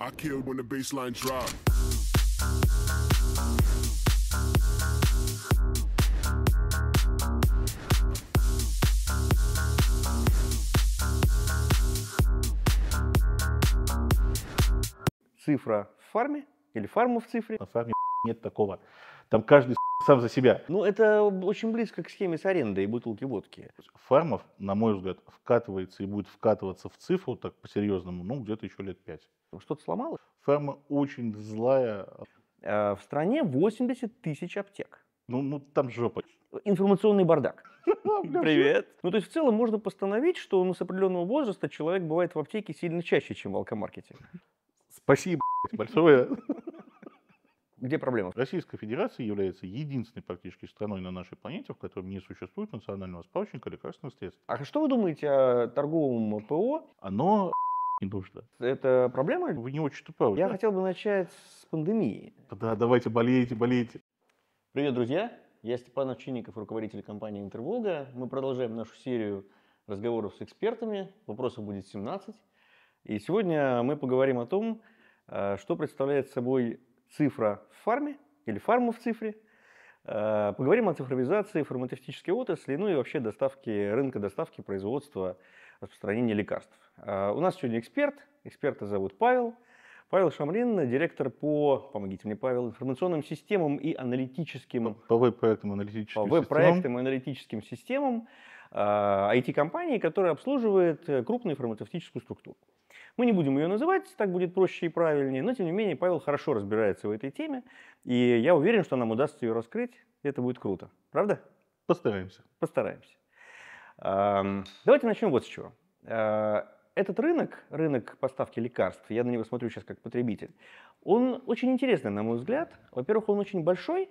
I killed when the baseline dropped. Цифра в фарме или фарму в цифре? На фарме нет такого. Там каждый сам за себя. Ну, это очень близко к схеме с арендой и бутылки водки. Фармов, на мой взгляд, вкатывается и будет вкатываться в цифру, так по-серьезному, ну, где-то еще лет пять. Что-то сломалось? Фарма очень злая. Э, в стране 80 тысяч аптек. Ну, ну там жопа. Информационный бардак. А, Привет. Ну, то есть, в целом можно постановить, что ну, с определенного возраста человек бывает в аптеке сильно чаще, чем в алкомаркете. Спасибо, большое. Где проблема? Российская Федерация является единственной практически страной на нашей планете, в которой не существует национального справочника лекарственных средств. А что вы думаете о торговом ПО? Оно не нужно. Это проблема? Вы не очень правы. Я да? хотел бы начать с пандемии. Да, давайте, болейте, болейте. Привет, друзья. Я Степан Овчинников, руководитель компании «Интерволга». Мы продолжаем нашу серию разговоров с экспертами. Вопросов будет 17. И сегодня мы поговорим о том, э, что представляет собой цифра в фарме или фарму в цифре. Э, поговорим о цифровизации фармацевтической отрасли, ну и вообще доставки рынка, доставки, производства, распространения лекарств. Э, у нас сегодня эксперт, эксперта зовут Павел. Павел Шамрин, директор по, помогите мне, Павел, информационным системам и аналитическим... По веб-проектам аналитическим По веб-проектам и аналитическим системам IT-компании, э, которая обслуживает крупную фармацевтическую структуру. Мы не будем ее называть, так будет проще и правильнее, но тем не менее Павел хорошо разбирается в этой теме, и я уверен, что нам удастся ее раскрыть, и это будет круто. Правда? Постараемся. Постараемся. Давайте начнем вот с чего. А, этот рынок, рынок поставки лекарств, я на него смотрю сейчас как потребитель, он очень интересный, на мой взгляд. Во-первых, он очень большой,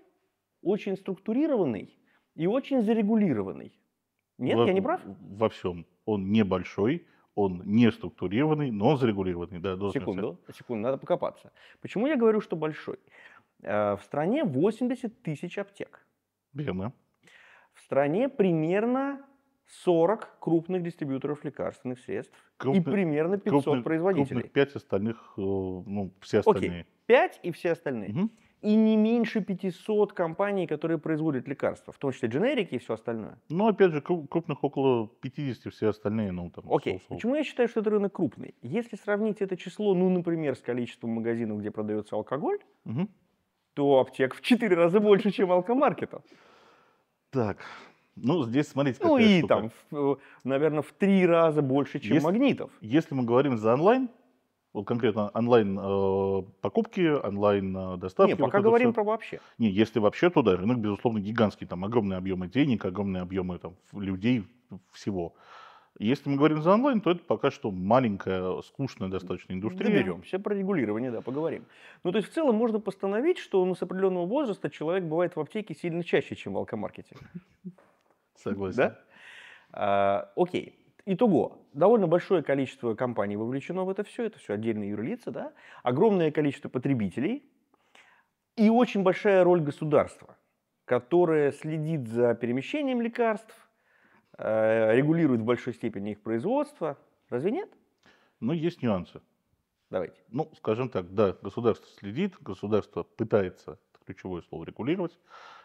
очень структурированный и очень зарегулированный. Нет, во, я не прав? Во всем. Он небольшой, он не структурированный, но он зарегулированный. Да, секунду, секунду, надо покопаться. Почему я говорю, что большой? Э, в стране 80 тысяч аптек. Верно. В стране примерно 40 крупных дистрибьюторов лекарственных средств крупный, и примерно 500 крупный, производителей. Крупных 5 остальных, э, ну, все остальные. Окей, 5 и все остальные. Угу и не меньше 500 компаний, которые производят лекарства, в том числе дженерики и все остальное. Ну, опять же, крупных около 50, все остальные, ну там. Окей, okay. почему я считаю, что этот рынок крупный? Если сравнить это число, ну, например, с количеством магазинов, где продается алкоголь, угу. то аптек в 4 раза больше, чем алкомаркетов. Так, ну, здесь, смотрите, Ну и штука. там, в, э, наверное, в три раза больше, чем если, магнитов. Если мы говорим за онлайн, конкретно онлайн э, покупки, онлайн э, доставки. Нет, пока вот говорим все. про вообще. Не, если вообще, то да, рынок, безусловно, гигантский, там огромные объемы денег, огромные объемы там, людей, всего. Если мы говорим за онлайн, то это пока что маленькая, скучная достаточно индустрия. Доберемся, про регулирование, да, поговорим. Ну, то есть, в целом можно постановить, что ну, с определенного возраста человек бывает в аптеке сильно чаще, чем в алкомаркете. Согласен. Да? А, окей. Итого, довольно большое количество компаний вовлечено в это все, это все отдельные юрлицы, да? огромное количество потребителей и очень большая роль государства, которое следит за перемещением лекарств, э, регулирует в большой степени их производство. Разве нет? Ну, есть нюансы. Давайте. Ну, скажем так, да, государство следит, государство пытается, ключевое слово, регулировать.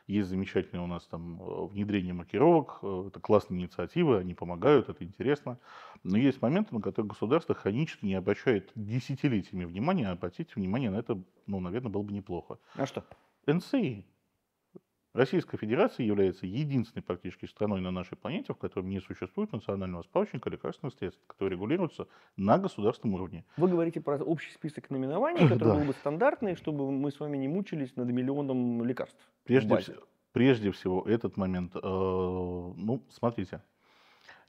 Есть замечательное у нас там э, внедрение маркировок, э, это классные инициативы, они помогают, это интересно. Но есть моменты, на которые государство хронически не обращает десятилетиями внимания, а обратить внимание на это, ну, наверное, было бы неплохо. А что? НСИ, Российская Федерация является единственной практически страной на нашей планете, в которой не существует национального справочника лекарственных средств, которые регулируются на государственном уровне. Вы говорите про общий список наименований, который был бы стандартный, чтобы мы с вами не мучились над миллионом лекарств. Прежде, вс- прежде всего, этот момент. Э- ну, смотрите.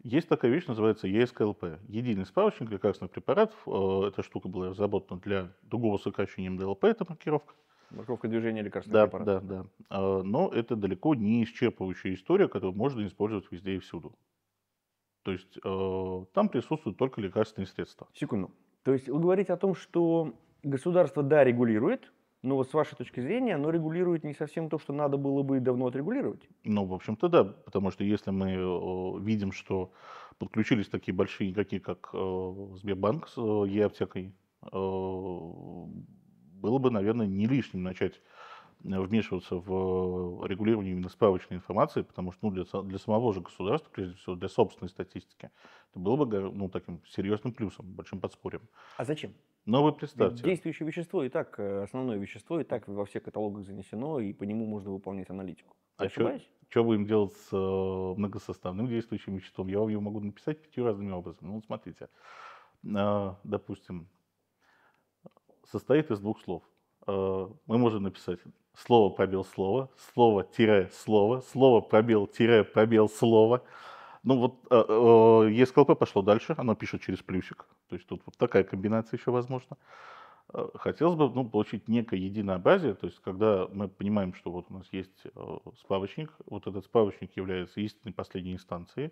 Есть такая вещь, называется ЕСКЛП. Единый справочник лекарственных препаратов. Э- эта штука была разработана для другого сокращения МДЛП, это маркировка. Морковка движения лекарственных да, препаратов. Да, да. да. Но это далеко не исчерпывающая история, которую можно использовать везде и всюду. То есть а, там присутствуют только лекарственные средства. Секунду. То есть вы говорите о том, что государство, да, регулирует, но вот с вашей точки зрения оно регулирует не совсем то, что надо было бы давно отрегулировать. Ну, в общем-то, да, потому что если мы э, видим, что подключились такие большие игроки, как э, Сбербанк с э, аптекой э, было бы, наверное, не лишним начать э, вмешиваться в э, регулирование именно справочной информации, потому что ну, для, для самого же государства, прежде всего, для собственной статистики, это было бы ну, таким серьезным плюсом, большим подспорьем. А зачем? Но вы представьте. Действующее вещество и так, э, основное вещество и так во всех каталогах занесено, и по нему можно выполнять аналитику. Ты а что будем делать с многосоставным действующим веществом? Я вам его могу написать пятью разными образами. Ну, смотрите. Допустим, состоит из двух слов. Э, мы можем написать слово пробел слово, слово тире слово, слово пробел тире пробел слово. Ну вот э, э, ЕСКЛП пошло дальше, оно пишет через плюсик. То есть тут вот такая комбинация еще возможна. Хотелось бы ну, получить некое единообразие, то есть когда мы понимаем, что вот у нас есть справочник, вот этот справочник является истинной последней инстанцией,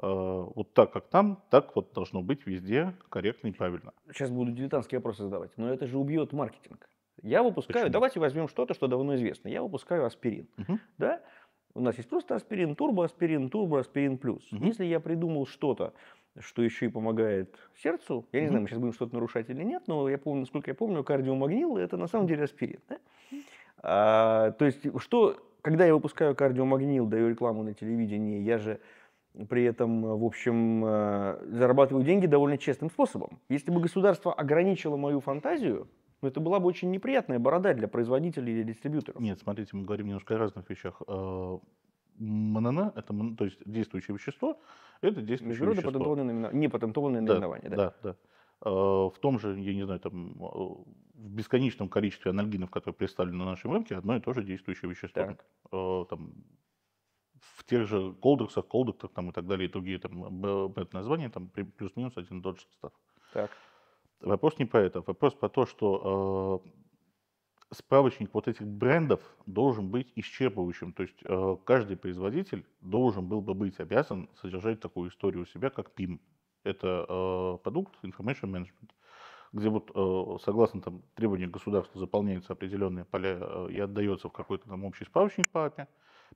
Э, вот так, как там, так вот должно быть везде корректно и правильно. Сейчас буду дилетантские вопросы задавать, но это же убьет маркетинг. Я выпускаю, Почему? давайте возьмем что-то, что давно известно. Я выпускаю аспирин. Угу. Да? У нас есть просто аспирин, турбоаспирин, турбоаспирин плюс. Угу. Если я придумал что-то, что еще и помогает сердцу, я не угу. знаю, мы сейчас будем что-то нарушать или нет, но я помню, насколько я помню, кардиомагнил это на самом деле аспирин. Да? А, то есть, что, когда я выпускаю кардиомагнил, даю рекламу на телевидении, я же при этом, э, в общем, э, зарабатываю деньги довольно честным способом. Если бы государство ограничило мою фантазию, ну, это была бы очень неприятная борода для производителей или дистрибьюторов. Нет, смотрите, мы говорим немножко о разных вещах. Э, МНН, это, то есть действующее вещество, это действующее Международное вещество. Патентованное наименование, не патентованное наименование. Да, да. да. В том же, я не знаю, там, в бесконечном количестве анальгинов, которые представлены на нашем рынке, одно и то же действующее вещество. Так. Там, тех же колдексах, Колдуктов там, и так далее, и другие там, э, э, это названия, там плюс-минус один и тот же состав. Так. Вопрос не про это, вопрос про то, что э, справочник вот этих брендов должен быть исчерпывающим, то есть э, каждый производитель должен был бы быть обязан содержать такую историю у себя, как PIM. Это э, продукт Information Management, где вот э, согласно там, требованиям государства заполняются определенные поля э, и отдается в какой-то там общий справочник по API,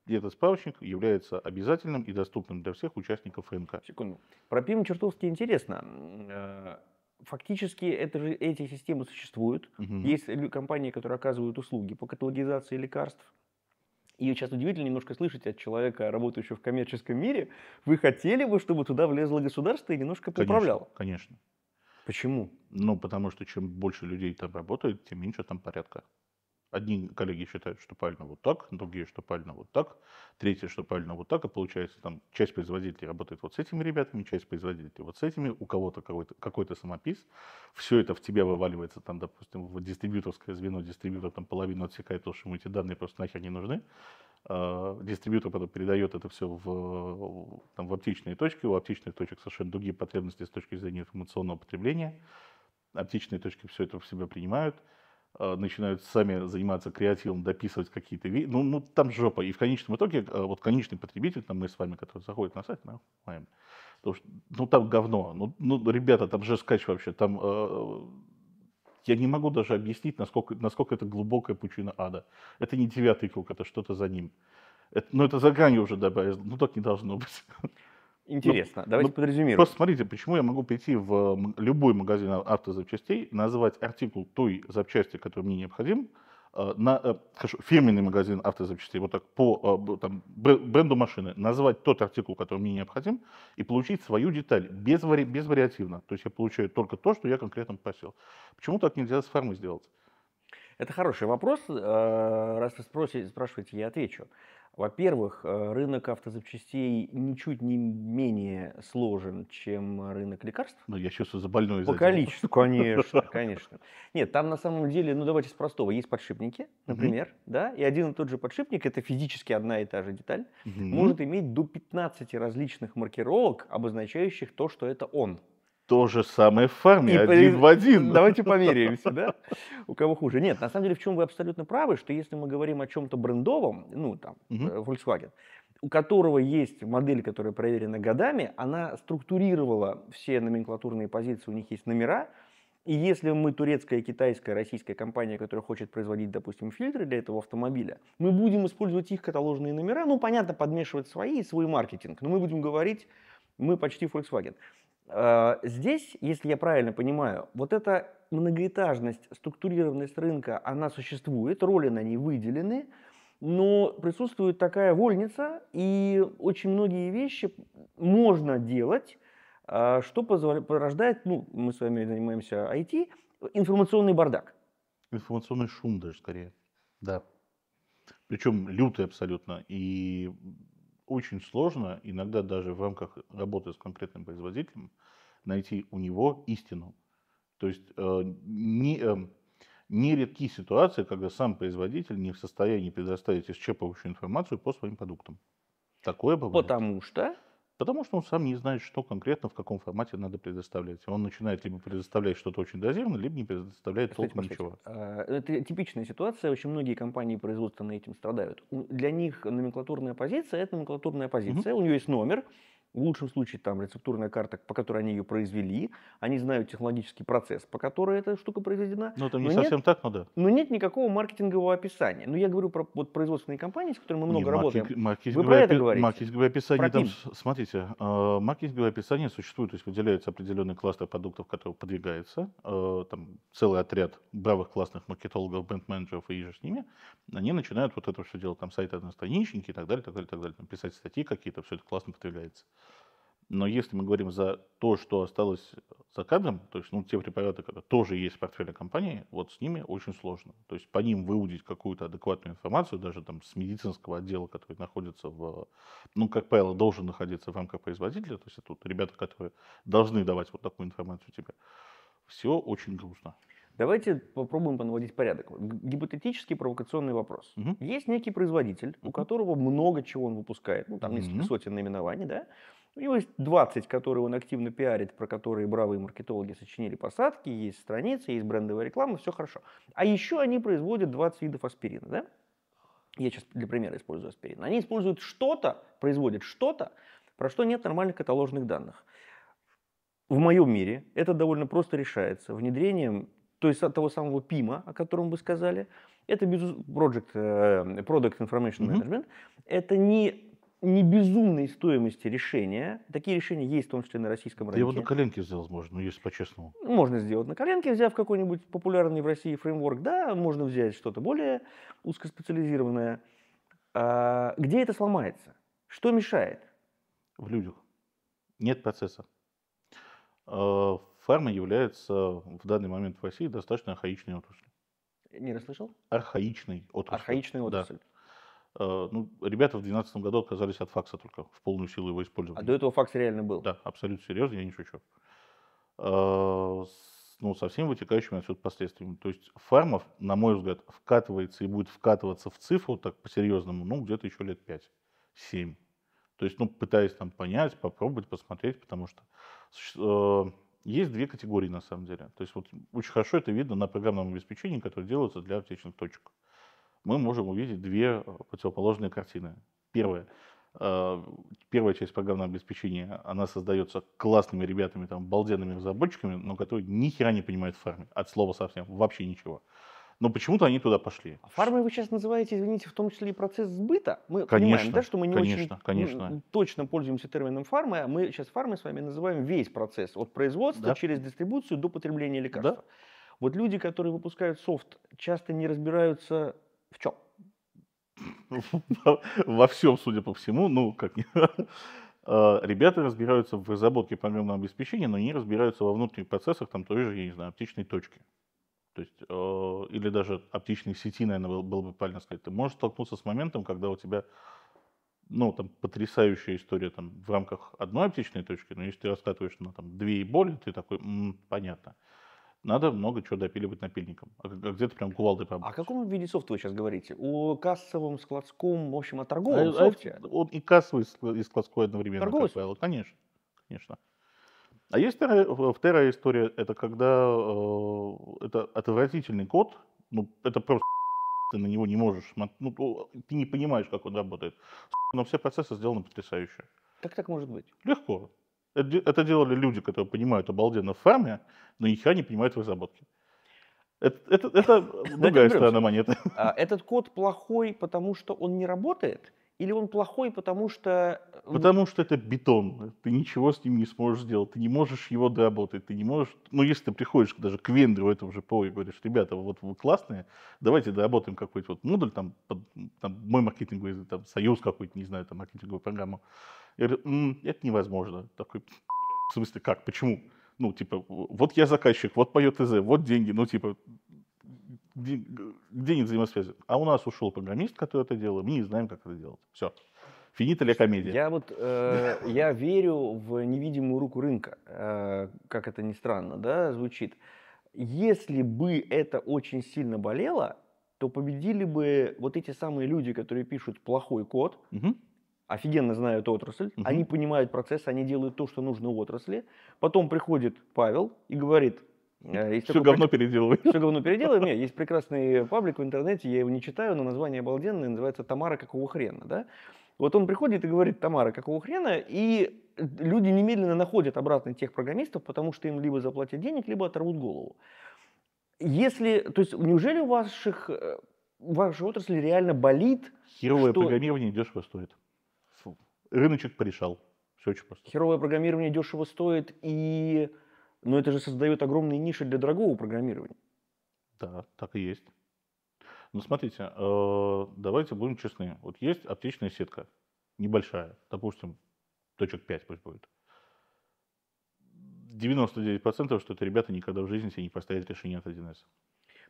этот справочник является обязательным и доступным для всех участников рынка. Секунду. Про ПИМ чертовски интересно э, фактически это же, эти системы существуют. Угу. Есть компании, которые оказывают услуги по каталогизации лекарств. И сейчас удивительно немножко слышать от человека, работающего в коммерческом мире, вы хотели бы, чтобы туда влезло государство и немножко поправляло? Конечно, конечно. Почему? Ну, потому что чем больше людей там работает, тем меньше там порядка. Одни коллеги считают, что правильно вот так, другие, что правильно вот так, третьи, что правильно вот так, и получается там часть производителей работает вот с этими ребятами, часть производителей вот с этими, у кого-то какой-то, какой-то самопис, все это в тебя вываливается там, допустим, в дистрибьюторское звено, дистрибьютор там половину отсекает, потому что ему эти данные просто нахер не нужны, а, дистрибьютор потом передает это все в, там, в оптичные точки, у оптичных точек совершенно другие потребности с точки зрения информационного потребления, оптичные точки все это в себя принимают, Э, начинают сами заниматься креативом, дописывать какие-то вещи. Ну, ну, там жопа. И в конечном итоге, э, вот конечный потребитель, там мы с вами, который заходит на сайт, мы понимаем. Потому что, ну, там говно. Ну, ну, ребята, там же скач вообще. Там, э, я не могу даже объяснить, насколько, насколько это глубокая пучина ада. Это не девятый круг, это что-то за ним. Это, ну, это за гранью уже добавилось. Ну, так не должно быть. Ну, Интересно. Ну, Давайте ну, подрезюмируем. Просто смотрите, почему я могу прийти в любой магазин а, автозапчастей, назвать артикул той запчасти, которая мне необходим, э, на э, хорошо, фирменный магазин автозапчастей, вот так по э, там, бренду машины, назвать тот артикул, который мне необходим, и получить свою деталь без, вари, без вариативно. То есть я получаю только то, что я конкретно попросил. Почему так нельзя с фармой сделать? Это хороший вопрос. Раз вы спросите, спрашиваете, я отвечу. Во-первых, э, рынок автозапчастей ничуть не менее сложен, чем рынок лекарств. Ну, я чувствую, за больной По количеству, конечно, конечно. Нет, там на самом деле, ну давайте с простого. Есть подшипники, например, mm-hmm. да, и один и тот же подшипник, это физически одна и та же деталь, mm-hmm. может иметь до 15 различных маркировок, обозначающих то, что это он то же самое в форме, и один при... в один. Давайте померяемся, да? У кого хуже. Нет, на самом деле, в чем вы абсолютно правы, что если мы говорим о чем-то брендовом, ну, там, угу. Volkswagen, у которого есть модель, которая проверена годами, она структурировала все номенклатурные позиции, у них есть номера, и если мы турецкая, китайская, российская компания, которая хочет производить, допустим, фильтры для этого автомобиля, мы будем использовать их каталожные номера, ну, понятно, подмешивать свои и свой маркетинг, но мы будем говорить, мы почти Volkswagen. А, здесь, если я правильно понимаю, вот эта многоэтажность, структурированность рынка, она существует, роли на ней выделены, но присутствует такая вольница, и очень многие вещи можно делать, а, что порождает, ну, мы с вами занимаемся IT, информационный бардак. Информационный шум даже скорее, да. Причем лютый абсолютно. И очень сложно, иногда даже в рамках работы с конкретным производителем, найти у него истину. То есть э, не, э, нередки ситуации, когда сам производитель не в состоянии предоставить исчерпывающую информацию по своим продуктам. Такое бывает. Потому что? Потому что он сам не знает, что конкретно, в каком формате надо предоставлять. Он начинает либо предоставлять что-то очень дозированно, либо не предоставляет кстати, толком ничего. А, это типичная ситуация. Очень многие компании производственные этим страдают. Для них номенклатурная позиция – это номенклатурная позиция. Угу. У нее есть номер, в лучшем случае там рецептурная карта, по которой они ее произвели, они знают технологический процесс, по которой эта штука произведена. Но ну, это не но совсем нет, так, но да. Но нет никакого маркетингового описания. Но я говорю про вот, производственные компании, с которыми мы много не, работаем. Маркетинг, Вы про это говорите? Маркетинговое описание там, смотрите, э, маркетинговое описание существует, то есть выделяется определенный кластер продуктов, который подвигается, э, там целый отряд бравых классных маркетологов, бренд-менеджеров и же с ними, они начинают вот это все делать, там сайты одностраничники и так далее, так далее, так далее, там, писать статьи какие-то, все это классно подвигается. Но если мы говорим за то, что осталось за кадром, то есть ну, те препараты, которые тоже есть в портфеле компании, вот с ними очень сложно. То есть по ним выудить какую-то адекватную информацию, даже там с медицинского отдела, который находится в, ну, как правило, должен находиться в рамках производителя, то есть это вот ребята, которые должны давать вот такую информацию тебе, все очень грустно. Давайте попробуем понаводить порядок. Гипотетический провокационный вопрос. Угу. Есть некий производитель, у которого много чего он выпускает, ну там угу. несколько сотен наименований, да, у него есть 20, которые он активно пиарит, про которые бравые маркетологи сочинили посадки, есть страницы, есть брендовая реклама, все хорошо. А еще они производят 20 видов аспирина, да? Я сейчас для примера использую аспирин. Они используют что-то, производят что-то, про что нет нормальных каталожных данных. В моем мире это довольно просто решается внедрением то есть от того самого ПИМа, о котором вы сказали. Это project, э, Product Information Management. Mm-hmm. Это не не стоимости решения. Такие решения есть, в том числе на российском рынке. Я его на коленке сделать можно, ну, если по-честному. Можно сделать на коленке, взяв какой-нибудь популярный в России фреймворк. Да, можно взять что-то более узкоспециализированное. А, где это сломается? Что мешает? В людях. Нет процесса. А, фарма является в данный момент в России достаточно архаичной отраслью. Не расслышал? Архаичной отраслью. Архаичная отрасль. Да. Э, ну, ребята в 2012 году отказались от факса только в полную силу его а использования. А до этого факс реально был? Да, абсолютно серьезно, я не шучу. Э, ну, со всеми вытекающими отсюда последствиями. То есть Фармов, на мой взгляд, вкатывается и будет вкатываться в цифру, так по-серьезному, ну, где-то еще лет 5-7. То есть, ну, пытаясь там понять, попробовать, посмотреть, потому что э, есть две категории на самом деле. То есть, вот очень хорошо это видно на программном обеспечении, которое делается для аптечных точек мы можем увидеть две э, противоположные картины. Первая э, первая часть программного обеспечения, она создается классными ребятами, там, балденными разработчиками, но которые ни хера не понимают фарме. От слова совсем, вообще ничего. Но почему-то они туда пошли. А фармой вы сейчас называете, извините, в том числе и процесс сбыта. Мы конечно, понимаем, да, что мы не конечно, очень конечно. точно пользуемся термином фарма. Мы сейчас фармой с вами называем весь процесс. От производства да. через дистрибуцию до потребления лекарства. Да. Вот люди, которые выпускают софт, часто не разбираются в чем? Во всем, судя по всему, ну, как не. А, ребята разбираются в разработке программного обеспечения, но не разбираются во внутренних процессах, там тоже я не знаю, оптичной точки. То есть, э, или даже оптичной сети, наверное, было, было бы правильно сказать. Ты можешь столкнуться с моментом, когда у тебя ну, там, потрясающая история там, в рамках одной оптичной точки, но если ты раскатываешь на там, две и более, ты такой, м-м, понятно. понятно надо много чего допиливать напильником. А, а где-то прям кувалды прям. О каком виде софта вы сейчас говорите? О кассовом, складском, в общем, о а, торговом а, софте? он и кассовый, и складской одновременно, Торговый как правило. Конечно, конечно. А есть вторая, вторая история, это когда э, это отвратительный код, ну, это просто ты на него не можешь, ну, ты не понимаешь, как он работает. Но все процессы сделаны потрясающе. Как так может быть? Легко. Это делали люди, которые понимают обалденно в фарме, но ни не понимают в разработке. Это, это, это другая сторона монеты. А, этот код плохой, потому что он не работает, или он плохой, потому что... Э, потому что это бетон. Ты ничего с ним не сможешь сделать. Ты не можешь его доработать. Ты не можешь... Ну, если ты приходишь даже к вендору этого же ПО и говоришь, ребята, вот вы классные, давайте доработаем какой-то вот модуль, там, под, там мой маркетинговый, там, союз какой-то, не знаю, там, маркетинговую программу. Я говорю, м это невозможно. Такой, в смысле, как, почему? Ну, типа, вот я заказчик, вот поет ТЗ, вот деньги, ну, типа, где, где нет взаимосвязи? А у нас ушел программист, который это делал, мы не знаем, как это делать. Все. Финита ли комедия? Я вот э, я верю в невидимую руку рынка, э, как это ни странно, да, звучит. Если бы это очень сильно болело, то победили бы вот эти самые люди, которые пишут плохой код, угу офигенно знают отрасль, угу. они понимают процесс, они делают то, что нужно в отрасли. Потом приходит Павел и говорит, «Э, есть все говно прик... переделывай. Все говно переделывай. Нет, есть прекрасный паблик в интернете, я его не читаю, но название обалденное, называется «Тамара какого хрена». Да? Вот он приходит и говорит «Тамара какого хрена», и люди немедленно находят обратно тех программистов, потому что им либо заплатят денег, либо оторвут голову. Если, то есть, неужели у ваших, э, вашей отрасли реально болит? Херовое что... программирование дешево стоит рыночек порешал. Все очень просто. Херовое программирование дешево стоит, и... но это же создает огромные ниши для дорогого программирования. Да, так и есть. Но смотрите, э, давайте будем честны. Вот есть аптечная сетка, небольшая, допустим, точек 5 пусть будет. 99% что это ребята никогда в жизни себе не поставят решение от 1С.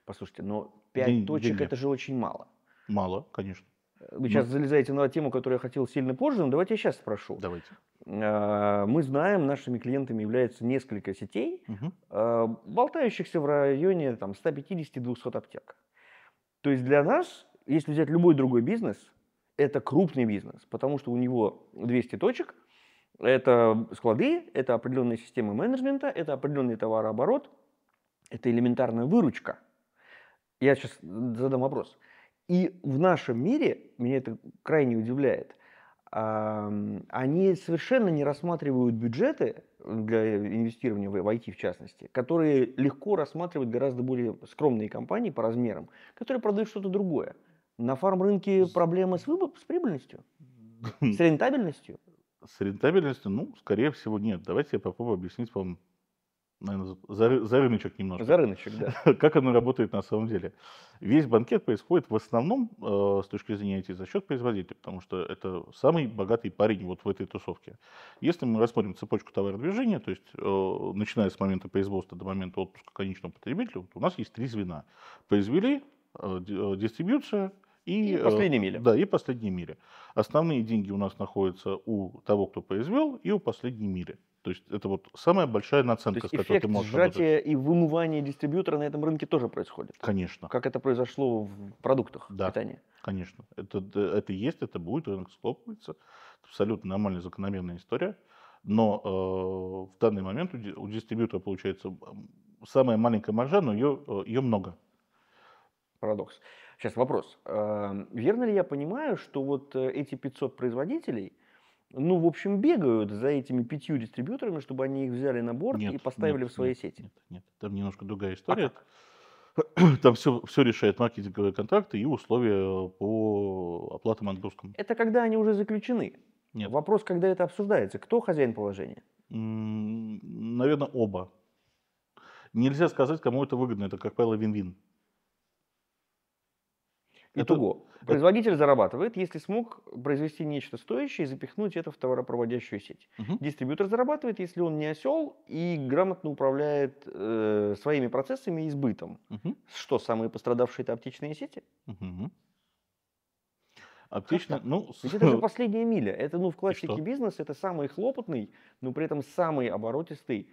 Послушайте, но 5 день, точек день это же очень мало. Мало, конечно. Вы сейчас ну, залезаете на тему, которую я хотел сильно позже, но давайте я сейчас спрошу. Давайте. Э, мы знаем, нашими клиентами являются несколько сетей, угу. болтающихся в районе там, 150-200 аптек. То есть для нас, если взять любой другой бизнес, это крупный бизнес, потому что у него 200 точек, это склады, это определенные системы менеджмента, это определенный товарооборот, это элементарная выручка. Я сейчас задам вопрос. И в нашем мире, меня это крайне удивляет, они совершенно не рассматривают бюджеты для инвестирования в IT в частности, которые легко рассматривают гораздо более скромные компании по размерам, которые продают что-то другое. На фарм-рынке проблемы с, выбор, с прибыльностью, с рентабельностью. С рентабельностью, ну, скорее всего, нет. Давайте я попробую объяснить вам наверное, за, за рыночек немножко. За рыночек, да. Как оно работает на самом деле. Весь банкет происходит в основном, э, с точки зрения IT, за счет производителя, потому что это самый богатый парень вот в этой тусовке. Если мы рассмотрим цепочку товародвижения, то есть э, начиная с момента производства до момента отпуска конечному потребителю, вот у нас есть три звена. Произвели, э, э дистрибьюция, и, и э, последней мили. Да, и последние мили. Основные деньги у нас находятся у того, кто произвел, и у последней мили. То есть это вот самая большая наценка, с которой ты можешь сжатие работать. и вымывание дистрибьютора на этом рынке тоже происходит. Конечно. Как это произошло в продуктах да, питания. Конечно. Это, это есть, это будет, рынок схлопывается. Это абсолютно нормальная, закономерная история. Но э, в данный момент у, у дистрибьютора получается самая маленькая маржа, но ее, э, ее много. Парадокс. Сейчас вопрос. Эм, верно ли я понимаю, что вот э, эти 500 производителей – ну, в общем, бегают за этими пятью дистрибьюторами, чтобы они их взяли на борт нет, и поставили нет, в свои нет, сети. Нет, нет, там немножко другая а история. А там все, все решает маркетинговые контракты и условия по оплатам отгрузкам. Это когда они уже заключены. Нет. Вопрос, когда это обсуждается. Кто хозяин положения? М наверное, оба. Нельзя сказать, кому это выгодно. Это, как правило, вин-вин. Итого. Это... Производитель зарабатывает, если смог произвести нечто стоящее и запихнуть это в товаропроводящую сеть. Угу. Дистрибьютор зарабатывает, если он не осел и грамотно управляет э, своими процессами и сбытом. Угу. Что, самые пострадавшие это аптечные сети? Угу. Оптично, ну... Ведь это же последняя миля. Это, ну, в классике бизнеса это самый хлопотный, но при этом самый оборотистый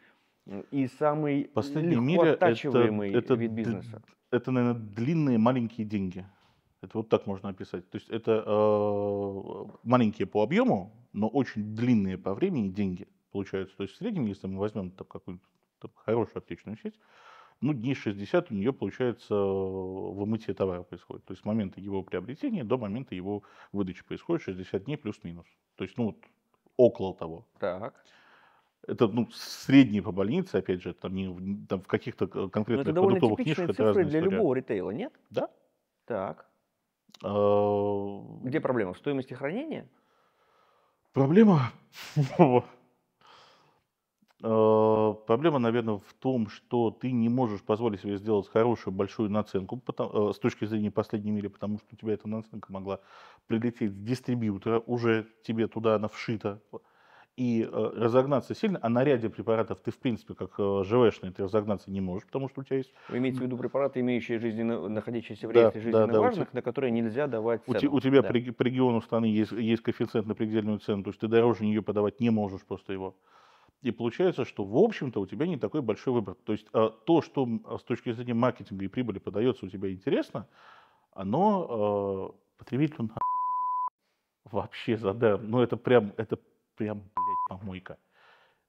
и самый Последний легко миля оттачиваемый это, это, вид бизнеса. Это, наверное, длинные маленькие деньги. Это вот так можно описать. То есть это э, маленькие по объему, но очень длинные по времени деньги получаются. То есть в среднем, если мы возьмем там, какую-нибудь там, хорошую аптечную сеть, ну, дней 60 у нее, получается, э, вымытие товара происходит. То есть с момента его приобретения до момента его выдачи происходит 60 дней плюс-минус. То есть, ну, вот, около того. Так. Это ну, средние по больнице, опять же, там, не, там в каких-то э, конкретных ну, продуктовых нишах. Это довольно типичные цифры для любого ритейла, нет? Да. Так. Э, Где проблема? В стоимости хранения? Проблема... Э, проблема, наверное, в том, что ты не можешь позволить себе сделать хорошую большую наценку э, с точки зрения последней мили, потому что у тебя эта наценка могла прилететь с дистрибьютора, уже тебе туда она вшита и э, разогнаться сильно, а на ряде препаратов ты, в принципе, как э, ЖВшный, ты разогнаться не можешь, потому что у тебя есть... Вы имеете в виду препараты, имеющие жизненно, находящиеся в реестре да, жизненно да, да, важных, на которые нельзя давать У, те, у тебя да. при, по региону страны есть, есть коэффициент на предельную цену, то есть ты дороже нее подавать не можешь просто его. И получается, что, в общем-то, у тебя не такой большой выбор. То есть э, то, что с точки зрения маркетинга и прибыли подается у тебя интересно, оно э, потребителю на... вообще задаром. Ну, это прям, это прям, блядь, помойка.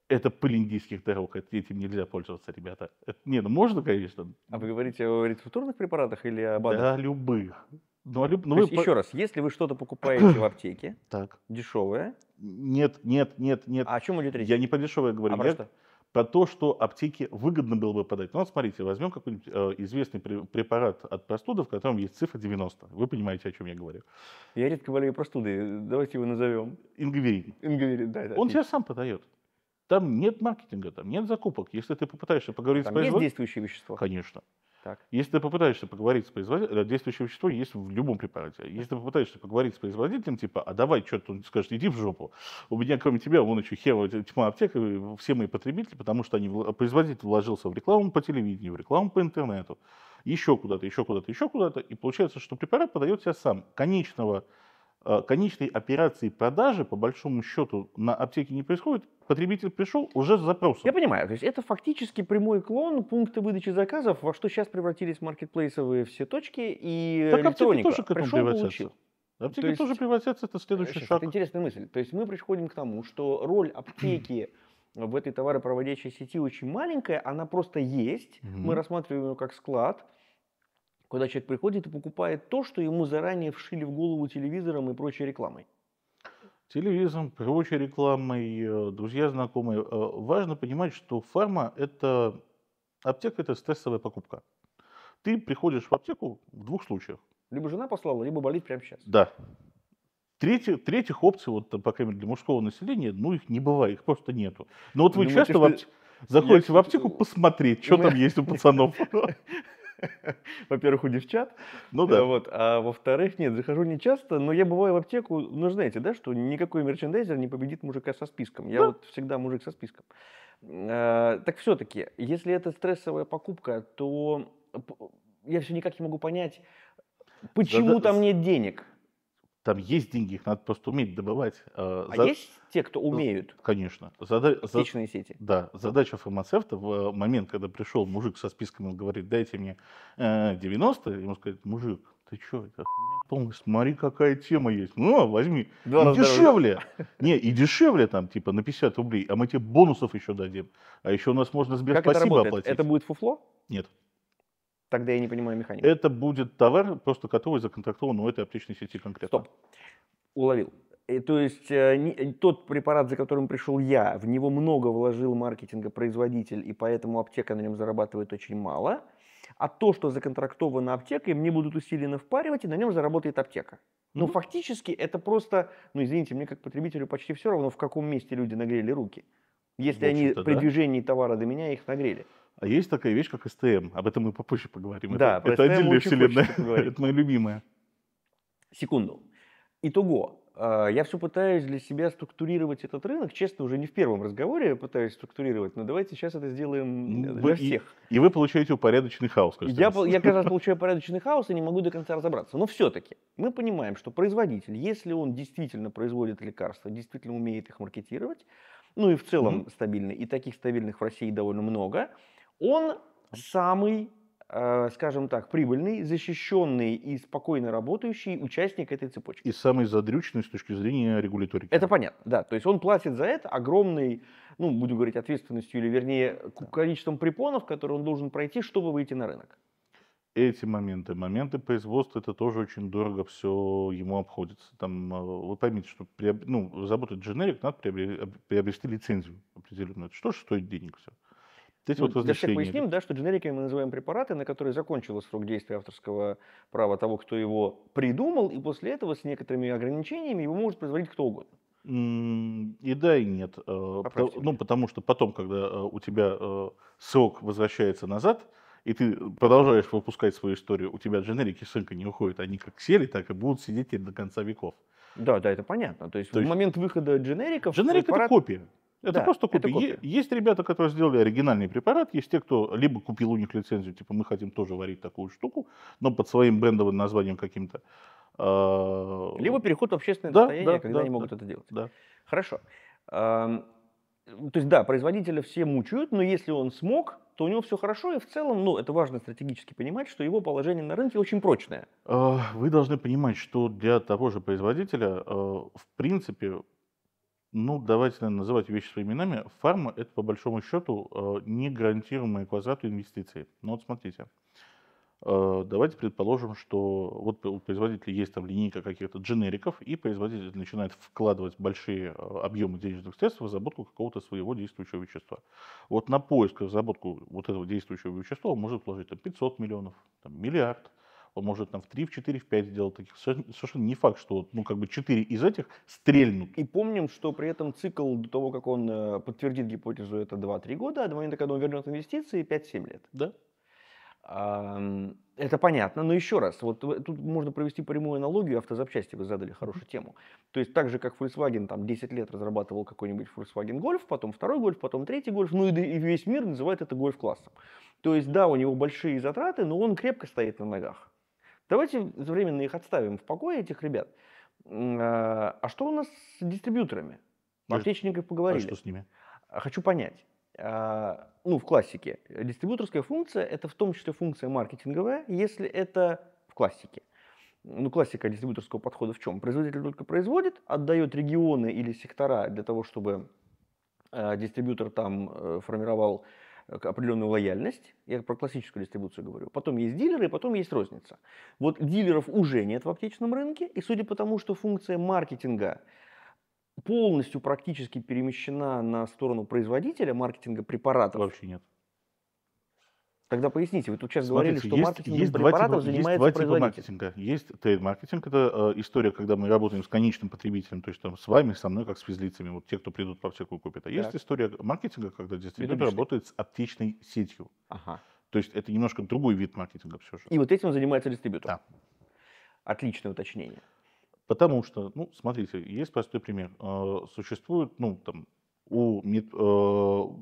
Это пыль индийских дорог, этим нельзя пользоваться, ребята. Это, не, ну можно, конечно. А вы говорите о рецептурных препаратах или об адах? Да, любых. Ну, а люб... ну, вы... еще раз, если вы что-то покупаете в аптеке, так. дешевое... Нет, нет, нет, нет. А о чем идет речь? Я не по дешевое говорю. А я... что? про то, что аптеке выгодно было бы подать. Ну вот смотрите, возьмем какой-нибудь э, известный препарат от простуды, в котором есть цифра 90. Вы понимаете, о чем я говорю. Я редко болею простудой. Давайте его назовем. Ингверин. Ингверин, да. да Он тебя сам подает. Там нет маркетинга, там нет закупок. Если ты попытаешься поговорить там с производителем... есть действующие вещества? Конечно. Так. Если ты попытаешься поговорить с производителем, э, действующее вещество есть в любом препарате. Если ты попытаешься поговорить с производителем, типа, а давай, что он скажет, иди в жопу. У меня, кроме тебя, вон еще хева, э, тьма аптека, все мои потребители, потому что они, э, производитель вложился в рекламу по телевидению, в рекламу по интернету, еще куда-то, еще куда-то, еще куда-то. И получается, что препарат подает себя сам. Конечного конечной операции продажи, по большому счету, на аптеке не происходит, Потребитель пришел уже с запросом. Я понимаю, то есть это фактически прямой клон пункта выдачи заказов, во что сейчас превратились маркетплейсовые все точки и так электроника. тоже к этому пришел, Аптеки то есть, тоже превратятся, это следующий шаг. Это интересная мысль. То есть мы приходим к тому, что роль аптеки в этой товаропроводящей сети очень маленькая, она просто есть. mm Мы рассматриваем ее как склад, куда человек приходит и покупает то, что ему заранее вшили в голову телевизором и прочей рекламой телевизором, прочей рекламой, э, друзья, знакомые. Э, важно понимать, что фарма – это аптека – это стрессовая покупка. Ты приходишь в аптеку в двух случаях. Либо жена послала, либо болит прямо сейчас. Да. Третьих, третьих опций, вот, по крайней мере, для мужского населения, ну, их не бывает, их просто нету. Но вот вы Думаете, ну, часто что... в апте... заходите Нет, в аптеку посмотреть, что меня... там есть у пацанов. Во-первых, у девчат. Ну да. Вот. А во-вторых, нет, захожу не часто, но я бываю в аптеку, ну знаете, да, что никакой мерчендайзер не победит мужика со списком. Я да. вот всегда мужик со списком. А, так все-таки, если это стрессовая покупка, то я все никак не могу понять, почему Зада... там нет денег. Там есть деньги, их надо просто уметь добывать. Э, а За... есть те, кто ну, умеют? Конечно. Зада... Личные За... сети. Да. Задача фармацевта в э, момент, когда пришел мужик со списком, он говорит, дайте мне 90, э, ему сказать, мужик, ты что, это полный, смотри, какая тема есть. Ну, а, возьми. Да, и ну, дешевле. Не, и дешевле там, типа, на 50 рублей, а мы тебе бонусов еще дадим. А еще у нас можно Сбер спасибо оплатить. Это будет фуфло? Нет. Тогда я не понимаю механику. Это будет товар, просто который законтрактован у этой аптечной сети конкретно. Стоп. Уловил. И э, То есть э, не, э, тот препарат, за которым пришел я, в него много вложил маркетинга производитель, и поэтому аптека на нем зарабатывает очень мало. А то, что законтрактовано аптекой, мне будут усиленно впаривать, и на нем заработает аптека. Но ну, mm-hmm. фактически это просто, ну извините, мне как потребителю почти все равно, в каком месте люди нагрели руки. Если они да. при движении товара до меня их нагрели. А есть такая вещь, как СТМ. Об этом мы попозже поговорим. Да, это, про это СТМ отдельная очень вселенная. это моя любимая. Секунду. Итого. Э, я все пытаюсь для себя структурировать этот рынок. Честно, уже не в первом разговоре я пытаюсь структурировать, но давайте сейчас это сделаем ну, вы, для всех. И, и вы получаете упорядоченный хаос. Я, я каждый раз получаю упорядоченный хаос и не могу до конца разобраться. Но все-таки мы понимаем, что производитель, если он действительно производит лекарства, действительно умеет их маркетировать, ну и в целом mm-hmm. стабильно, и таких стабильных в России довольно много – он самый, э, скажем так, прибыльный, защищенный и спокойно работающий участник этой цепочки. И самый задрюченный с точки зрения регуляторики. Это понятно, да. То есть он платит за это огромный, ну, будем говорить, ответственностью или, вернее, количеством препонов, которые он должен пройти, чтобы выйти на рынок эти моменты. Моменты производства это тоже очень дорого все ему обходится. Там, э, вы поймите, что приоб... ну, заработать дженерик надо приобрести лицензию определенную. Это что же стоит денег все? Здесь ну, вот для всех поясним, да, что дженериками мы называем препараты, на которые закончился срок действия авторского права того, кто его придумал, и после этого с некоторыми ограничениями его может производить кто угодно. И да, и нет. Э, а Поправьте ну, потому что потом, когда э, у тебя э, срок возвращается назад, и ты продолжаешь выпускать свою историю, у тебя дженерики ссылка не уходят, они как сели, так и будут сидеть до конца веков. Да, да, это понятно. То есть, То есть в момент выхода дженериков... Дженерик препарат... это копия. Это да, просто копия. Это копия. Есть ребята, которые сделали оригинальный препарат, есть те, кто либо купил у них лицензию, типа мы хотим тоже варить такую штуку, но под своим брендовым названием каким-то. А, либо переход в общественное да, достояние, да, когда да, они могут да, это делать. Да. Хорошо. То есть да, производителя все мучают, но если он смог, то у него все хорошо, и в целом, ну, это важно стратегически понимать, что его положение на рынке очень прочное. А, вы должны понимать, что для того же производителя, а, в принципе, ну, давайте называть вещи своими именами. Фарма – это, по большому счету, э, не гарантируемые квадраты инвестиций. Ну вот смотрите, э, давайте предположим, что вот у производителя есть там линейка каких-то дженериков, и производитель начинает вкладывать большие э, объемы денежных средств в разработку какого-то своего действующего вещества. Вот на поиск разработку вот этого действующего вещества он может вложить там, 500 миллионов, там, миллиард – он может там в 3, в 4, в 5 сделать таких. Совершенно не факт, что ну, как бы 4 из этих стрельнут. И помним, что при этом цикл до того, как он э, подтвердит гипотезу, это 2-3 года, а до момента, когда он вернет инвестиции, 5-7 лет. Да. Это понятно, но еще раз, вот тут можно провести прямую аналогию, автозапчасти вы задали хорошую тему. То есть так же, как Volkswagen там 10 лет разрабатывал какой-нибудь Volkswagen Golf, потом второй Golf, потом третий Golf, ну и весь мир называет это Golf-классом. То есть да, у него большие затраты, но он крепко стоит на ногах. Давайте временно их отставим в покое, этих ребят. Э, а что у нас с дистрибьюторами? Мы аптечников поговорили. А что с ними? А, хочу понять. А, ну, в классике. Дистрибьюторская функция – это в том числе функция маркетинговая, если это в классике. Ну, классика дистрибьюторского подхода в чем? Производитель только производит, отдает регионы или сектора для того, чтобы э, дистрибьютор там э, формировал Э, определенную лояльность, я про классическую дистрибуцию говорю, потом есть дилеры, потом есть розница. Вот дилеров уже нет в аптечном рынке, и судя по тому, что функция маркетинга полностью практически перемещена на сторону производителя маркетинга препаратов. Вообще нет. Тогда поясните, вы тут сейчас Смотрите, говорили, что есть, маркетингом есть препаратов типа, занимается есть два типа маркетинга. Есть трейд-маркетинг, это э, история, когда мы работаем с конечным потребителем, то есть там с вами, со мной, как с физлицами, вот те, кто придут в аптеку и купят. А так. есть история маркетинга, когда дистрибьютор работает с аптечной сетью. Ага. То есть это немножко другой вид маркетинга все же. И вот этим занимается дистрибьютор? Да. Отличное уточнение. Потому что, ну, смотрите, есть простой пример. Э, Существует, ну, там, у, мед, э, у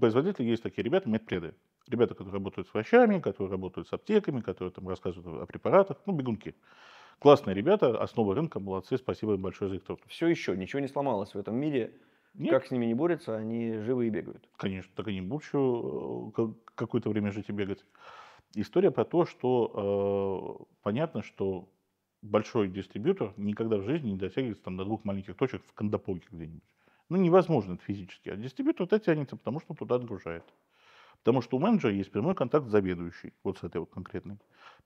производителей есть такие ребята, медпреды ребята, которые работают с врачами, которые работают с аптеками, которые там рассказывают о препаратах, ну, бегунки. Классные ребята, основа рынка, молодцы, спасибо им большое за их труд. Все еще, ничего не сломалось в этом мире. Нет. Как с ними не борются, они живы и бегают. Конечно, так они будут еще э, какое-то время жить и бегать. История про то, что э, понятно, что большой дистрибьютор никогда в жизни не дотягивается там, до двух маленьких точек в кондопоке где-нибудь. Ну, невозможно это физически. А дистрибьютор это тянется, потому что он туда отгружает. Потому что у менеджера есть прямой контакт с заведующей, вот с этой вот конкретной.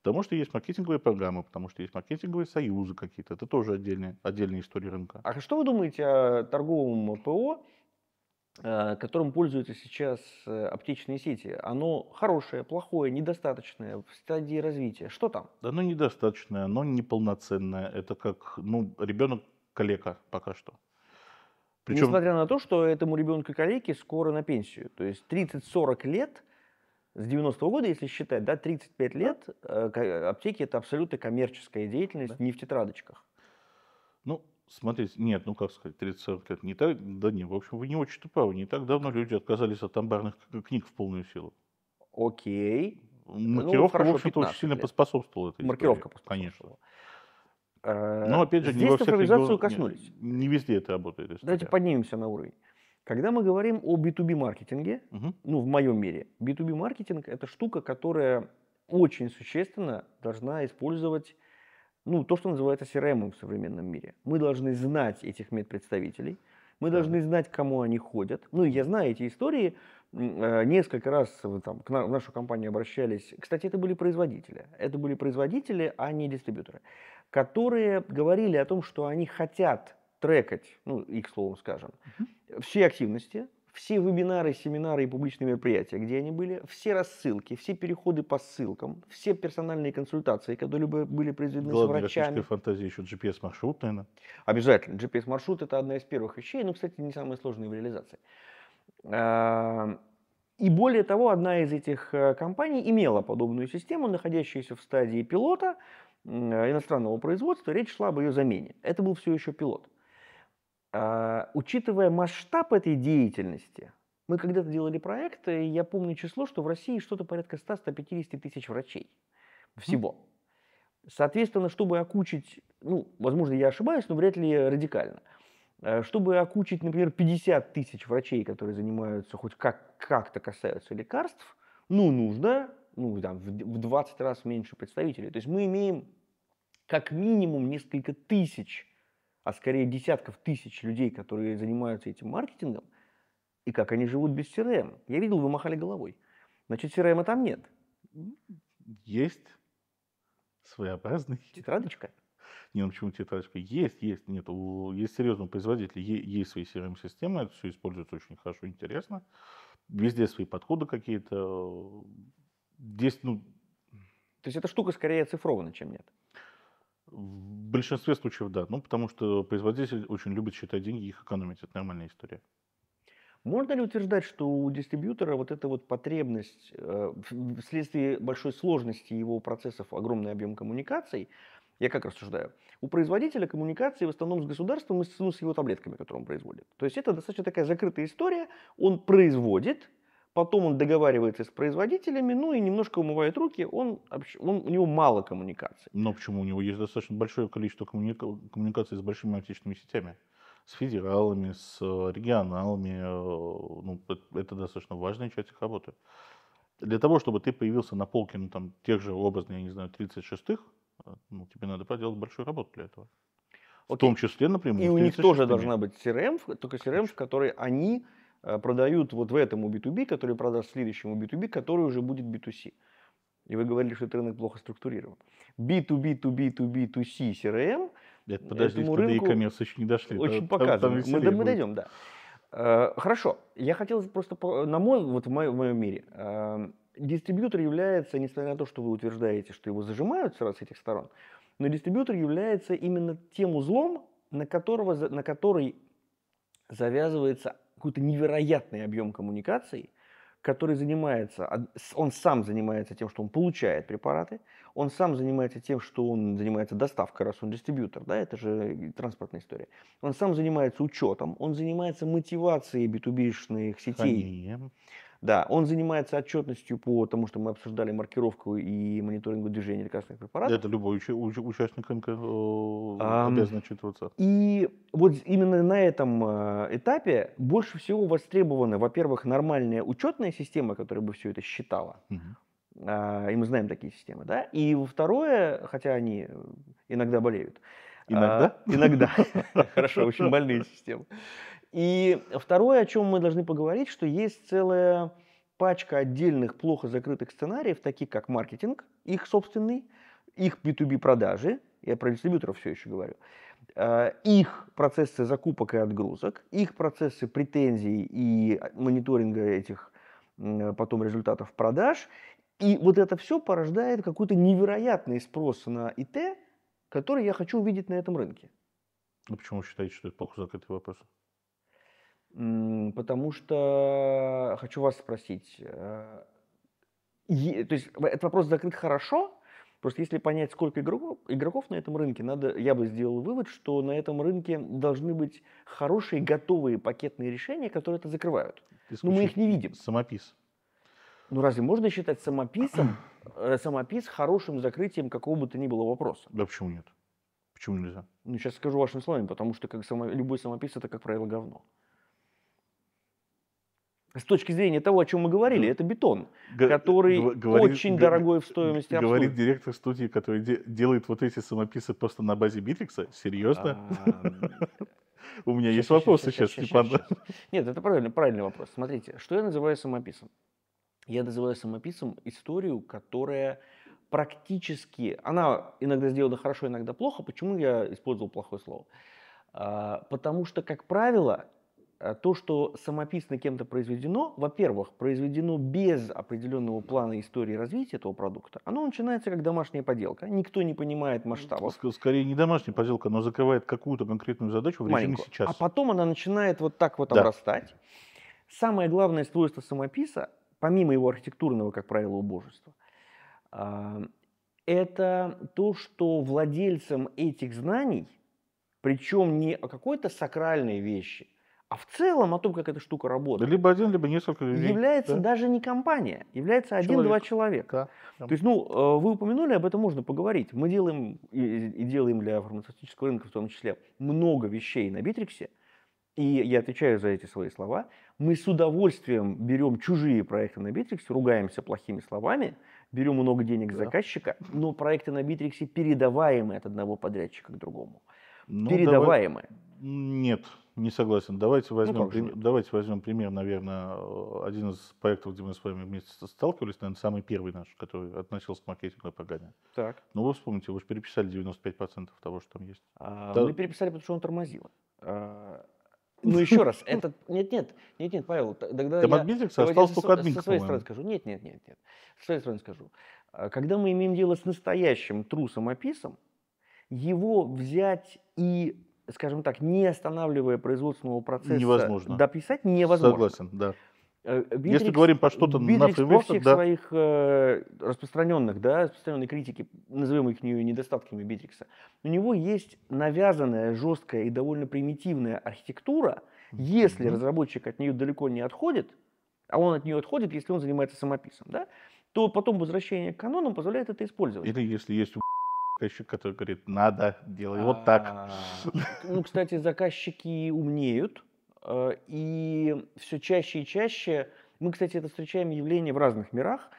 Потому что есть маркетинговые программы, потому что есть маркетинговые союзы какие-то. Это тоже отдельная, отдельная история рынка. А что вы думаете о торговом ПО, э, которым пользуются сейчас э, аптечные сети, оно хорошее, плохое, недостаточное в стадии развития. Что там? Да, оно недостаточное, оно неполноценное. Это как, ну, ребенок калека пока что. Причем... Несмотря на то, что этому ребенку коллеги скоро на пенсию. То есть 30-40 лет, с 90-го года, если считать, да, 35 лет, э, э, аптеки – это абсолютно коммерческая деятельность, да. не в тетрадочках. Ну, смотрите, нет, ну как сказать, 30 40 лет, не так, да не, в общем, вы не очень-то правы, не так давно люди отказались от амбарных книг в полную силу. Окей. Ну, маркировка, ну, хорошо, в общем-то, очень сильно лет. поспособствовала этой Маркировка поспособствовала. Конечно. Э, Но опять же, Здесь не во всех цифровизацию коснулись. Нет, не везде это работает. История. Давайте поднимемся на уровень. Когда мы говорим о B2B маркетинге, угу. ну в моем мире, B2B маркетинг это штука, которая очень существенно должна использовать ну, то, что называется CRM эм в современном мире. Мы должны знать этих медпредставителей, мы да. должны знать, к кому они ходят. Ну, я знаю эти истории. Э, несколько раз там, к на, в нашу компанию обращались. Кстати, это были производители. Это были производители, а не дистрибьюторы которые говорили о том, что они хотят трекать, ну, их словом скажем, все активности, все вебинары, семинары и публичные мероприятия, где они были, все рассылки, все переходы по ссылкам, все персональные консультации, которые были произведены Главная с врачами. фантазии еще GPS-маршрут, наверное. Обязательно. GPS-маршрут – это одна из первых вещей, но, кстати, не самая сложная в реализации. А, и более того, одна из этих э, компаний имела подобную систему, находящуюся в стадии пилота, Э, иностранного производства, речь шла об ее замене. Это был все еще пилот. А, учитывая масштаб этой деятельности, мы когда-то делали проект, и я помню число, что в России что-то порядка 100-150 тысяч врачей всего. Соответственно, чтобы окучить, ну, возможно, я ошибаюсь, но вряд ли радикально, э, чтобы окучить, например, 50 тысяч врачей, которые занимаются хоть как- как-то касаются лекарств, ну, нужно ну, там, в 20 раз меньше представителей. То есть мы имеем как минимум несколько тысяч, а скорее десятков тысяч людей, которые занимаются этим маркетингом, и как они живут без CRM. Эм? Я видел, вы махали головой. Значит, CRM там нет. Есть своеобразный. Тетрадочка? Не, ну почему тетрадочка? Есть, есть, нет. У, есть серьезные производители, есть свои CRM-системы, эм это все используется очень хорошо, интересно. Везде свои подходы какие-то, здесь, ну... То есть эта штука скорее оцифрована, чем нет? В большинстве случаев да. Ну, потому что производитель очень любит считать деньги и их экономить. Это нормальная история. Можно ли утверждать, что у дистрибьютора вот эта вот потребность, э, вследствие большой сложности его процессов, огромный объем коммуникаций, я как рассуждаю, у производителя коммуникации в основном с государством и ну, с, его таблетками, которые он производит. То есть это достаточно такая закрытая история, он производит, Потом он договаривается с производителями, ну и немножко умывает руки, он, он, у него мало коммуникаций. Но почему? У него есть достаточно большое количество коммуника коммуникаций с большими отечественными сетями, с федералами, с э, регионалами. Э, ну, это достаточно важная часть их работы. Для того, чтобы ты появился на полке ну, там, тех же образно, я не знаю, 36-х, э, ну, тебе надо проделать большую работу для этого. Окей. В том числе напрямую. И у них тоже должна быть CRM, только CRM, в которой они Э, продают вот в этом B2B, который продаст следующему B2B, который уже будет B2C. И вы говорили, что этот рынок плохо структурирован. B2B2B2B2C CRM это, подожди, этому рынку e-commerce еще не дошли. Очень там, показано. Там, мы, мы дойдем, да. Э, хорошо. Я хотел просто, на мой, вот в моем, в моем мире, эм, дистрибьютор является, несмотря на то, что вы утверждаете, что его зажимают сразу с этих сторон, но дистрибьютор является именно тем узлом, на, которого, на который завязывается какой-то невероятный объем коммуникаций, который занимается, он сам занимается тем, что он получает препараты, он сам занимается тем, что он занимается доставкой, раз он дистрибьютор, да, это же транспортная история. Он сам занимается учетом, он занимается мотивацией B2B-шных сетей. Хранением. Да, он занимается отчетностью по тому, что мы обсуждали маркировку и мониторингу движения лекарственных препаратов. Это любой уча- уч- участник НК обязан отчитываться. И вот именно на этом а, этапе больше всего востребованы, во-первых, нормальная учетная система, которая бы все это считала. Угу. А, и мы знаем такие системы, да. И второе, хотя они э, иногда болеют. А, иногда? иногда. Хорошо, очень больные системы. И второе, о чем мы должны поговорить, что есть целая пачка отдельных плохо закрытых сценариев, таких как маркетинг, их собственный, их B2B продажи, я про дистрибьюторов все еще говорю, а, их процессы закупок и отгрузок, их процессы претензий и мониторинга этих потом результатов продаж – и вот это все порождает какой-то невероятный спрос на ИТ, который я хочу увидеть на этом рынке. А почему вы считаете, что это плохо закрытый вопрос? Потому что хочу вас спросить. Э, то есть этот вопрос закрыт хорошо, просто если понять, сколько игроков, игроков на этом рынке, надо, я бы сделал вывод, что на этом рынке должны быть хорошие, готовые пакетные решения, которые это закрывают. Но мы их не видим. Самопис. Ну разве можно считать самописом, э, самопис хорошим закрытием какого бы то ни было вопроса? Да почему нет? Почему нельзя? Ну, сейчас скажу вашим словами, потому что как само... любой самопис это, как правило, говно. С точки зрения того, о чем мы говорили, это бетон, который говорит, очень дорогой в стоимости Говорит директор студии, который де- делает вот эти самописы просто на базе Битрикса. Серьезно? А, У меня есть вопросы сейчас, Степан. Нет, это правильный вопрос. Смотрите, что я называю самописом? я называю самописцем историю, которая практически, она иногда сделана хорошо, иногда плохо. Почему я использовал плохое слово? А, потому что, как правило, э, то, что самописно кем-то произведено, во-первых, произведено без определенного плана истории развития этого продукта, оно начинается как домашняя поделка. Никто не понимает ну, масштабов. Скорее не домашняя поделка, но закрывает какую-то конкретную задачу в Маленькую. режиме а сейчас. А потом она начинает вот так вот да. обрастать. Самое главное свойство самописа помимо его архитектурного, как правило, убожества, а, это то, что владельцам этих знаний, причем не о какой-то сакральной вещи, а в целом о том, как эта штука работает. Либо один, либо несколько людей. Является да. даже не компания, является один-два человека. Да. То есть, ну, э, вы упомянули, об этом можно поговорить. Мы делаем и делаем для фармацевтического рынка в том числе много вещей на Битриксе, и я отвечаю за эти свои слова, мы с удовольствием берем чужие проекты на Битриксе, ругаемся плохими словами, берем много денег да. заказчика, но проекты на Битриксе передаваемые от одного подрядчика к другому. Ну, передаваемые. Давай... Нет, не согласен. Давайте ну, возьмем, ну, прим... давайте возьмем пример, наверное, э, один из проектов, где мы с вами вместе сталкивались, наверное, самый первый наш, который относился к маркетинговой и программе. Так. Ну, вы вспомните, вы же переписали 95% того, что там есть. А, да. Мы переписали, потому что он тормозил. А, ну, еще раз, это... Нет, нет, нет, нет, Павел, тогда Там я... от Битрикса остался только админ, Со своей стороны скажу. Нет, нет, нет, нет. Со своей стороны скажу. А, когда мы имеем дело с настоящим трусом-описом, его взять и скажем так, не останавливая производственного процесса, невозможно. дописать невозможно. Согласен, да. Битрикс, э, Если говорим про что-то на фреймворках, всех да. своих э, распространенных, да, распространенной критики, назовем их не, недостатками Битрикса, у него есть навязанная, жесткая и довольно примитивная архитектура. Если mm-hmm. разработчик от нее далеко не отходит, а он от нее отходит, если он занимается самописом, да, то потом возвращение к канонам позволяет это использовать. Или если есть заказчик, который говорит, надо, делать вот так. А, ну, кстати, заказчики умнеют, Э, и все чаще и чаще, мы, кстати, это встречаем явление в разных мирах,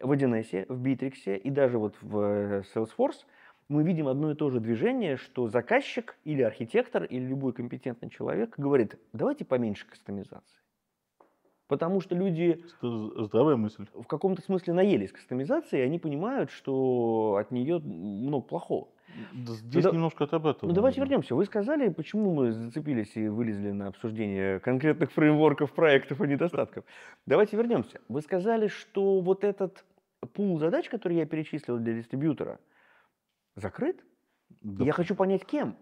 в 1С, в Битриксе и даже вот в э, Salesforce, мы видим одно и то же движение, что заказчик или архитектор, или любой компетентный человек говорит, давайте поменьше кастомизации. Потому что люди... Здравая мысль. В каком-то смысле наелись кастомизации, и они понимают, что от нее много ну, плохого. Здесь ну, немножко от об этом. Ну, давайте вернемся. Вы сказали, почему мы зацепились и вылезли на обсуждение конкретных фреймворков, проектов и недостатков. Давайте вернемся. Вы сказали, что вот этот пул задач, который я перечислил для дистрибьютора, закрыт? Да. Я хочу понять, кем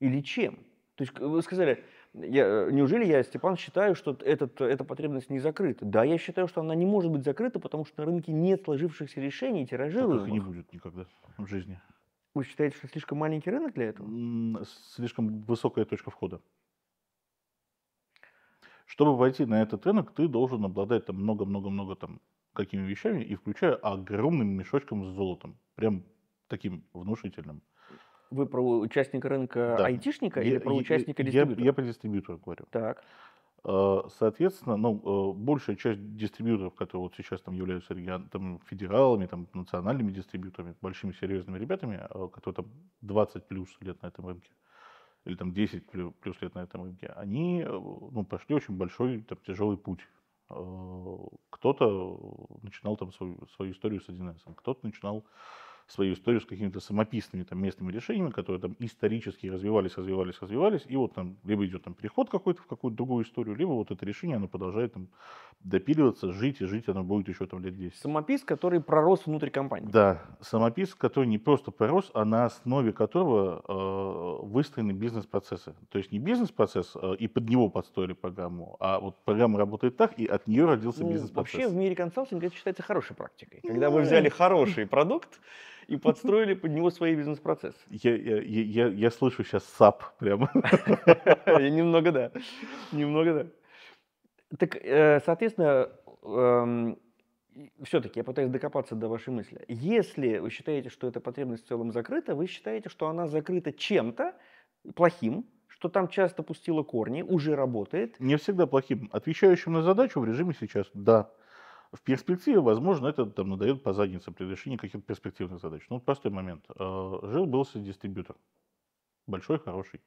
или чем. То есть э, вы сказали, я, э, неужели я, Степан, считаю, что этот, эта потребность не закрыта? Да, я считаю, что она не может быть закрыта, потому что на рынке нет сложившихся решений, тиражируемых. Таких не будет никогда в жизни. Вы считаете, что слишком маленький рынок для этого? Слишком высокая точка входа. Чтобы войти на этот рынок, ты должен обладать там много-много-много там какими вещами, и включая огромным мешочком с золотом. Прям таким внушительным. Вы про участника рынка да. айтишника я, или про я, участника дистрибьютора? Я, я про дистрибьютора говорю. Так. А, соответственно, ну, э, большая часть дистрибьюторов, которые вот сейчас там являются регион, там, федералами, там, национальными дистрибьюторами, большими серьезными ребятами, а, которые там 20 плюс лет на этом рынке, или там 10 плюс лет на этом рынке, они э, ну, прошли очень большой там, тяжелый путь. А, кто-то начинал там свою, свою историю с 1С, кто-то начинал свою историю с какими-то самописными там, местными решениями, которые там исторически развивались, развивались, развивались, и вот там либо идет там переход какой-то в какую-то другую историю, либо вот это решение, оно продолжает там допиливаться, жить, и жить оно будет еще там лет 10. Самопис, который пророс внутри компании. Да, самопис, который не просто пророс, а на основе которого э, выстроены бизнес-процессы. То есть не бизнес-процесс, э, и под него подстроили программу, а вот программа работает так, и от нее родился ну, бизнес-процесс. Вообще в мире консалтинга это считается хорошей практикой. Когда ну, вы взяли хороший продукт, и подстроили под него свои бизнес-процессы. Я, я, я, я слышу сейчас сап прямо. Немного да, немного да. Так, э, соответственно, эм, все-таки я пытаюсь докопаться до вашей мысли. Если вы считаете, что эта потребность в целом закрыта, вы считаете, что она закрыта чем-то плохим, что там часто пустило корни, уже работает. Не всегда плохим. Отвечающим на задачу в режиме сейчас – да. В перспективе, возможно, это там надает по заднице при решении каких-то перспективных задач. Ну, простой момент. А, жил-был дистрибьютор. Большой, хороший.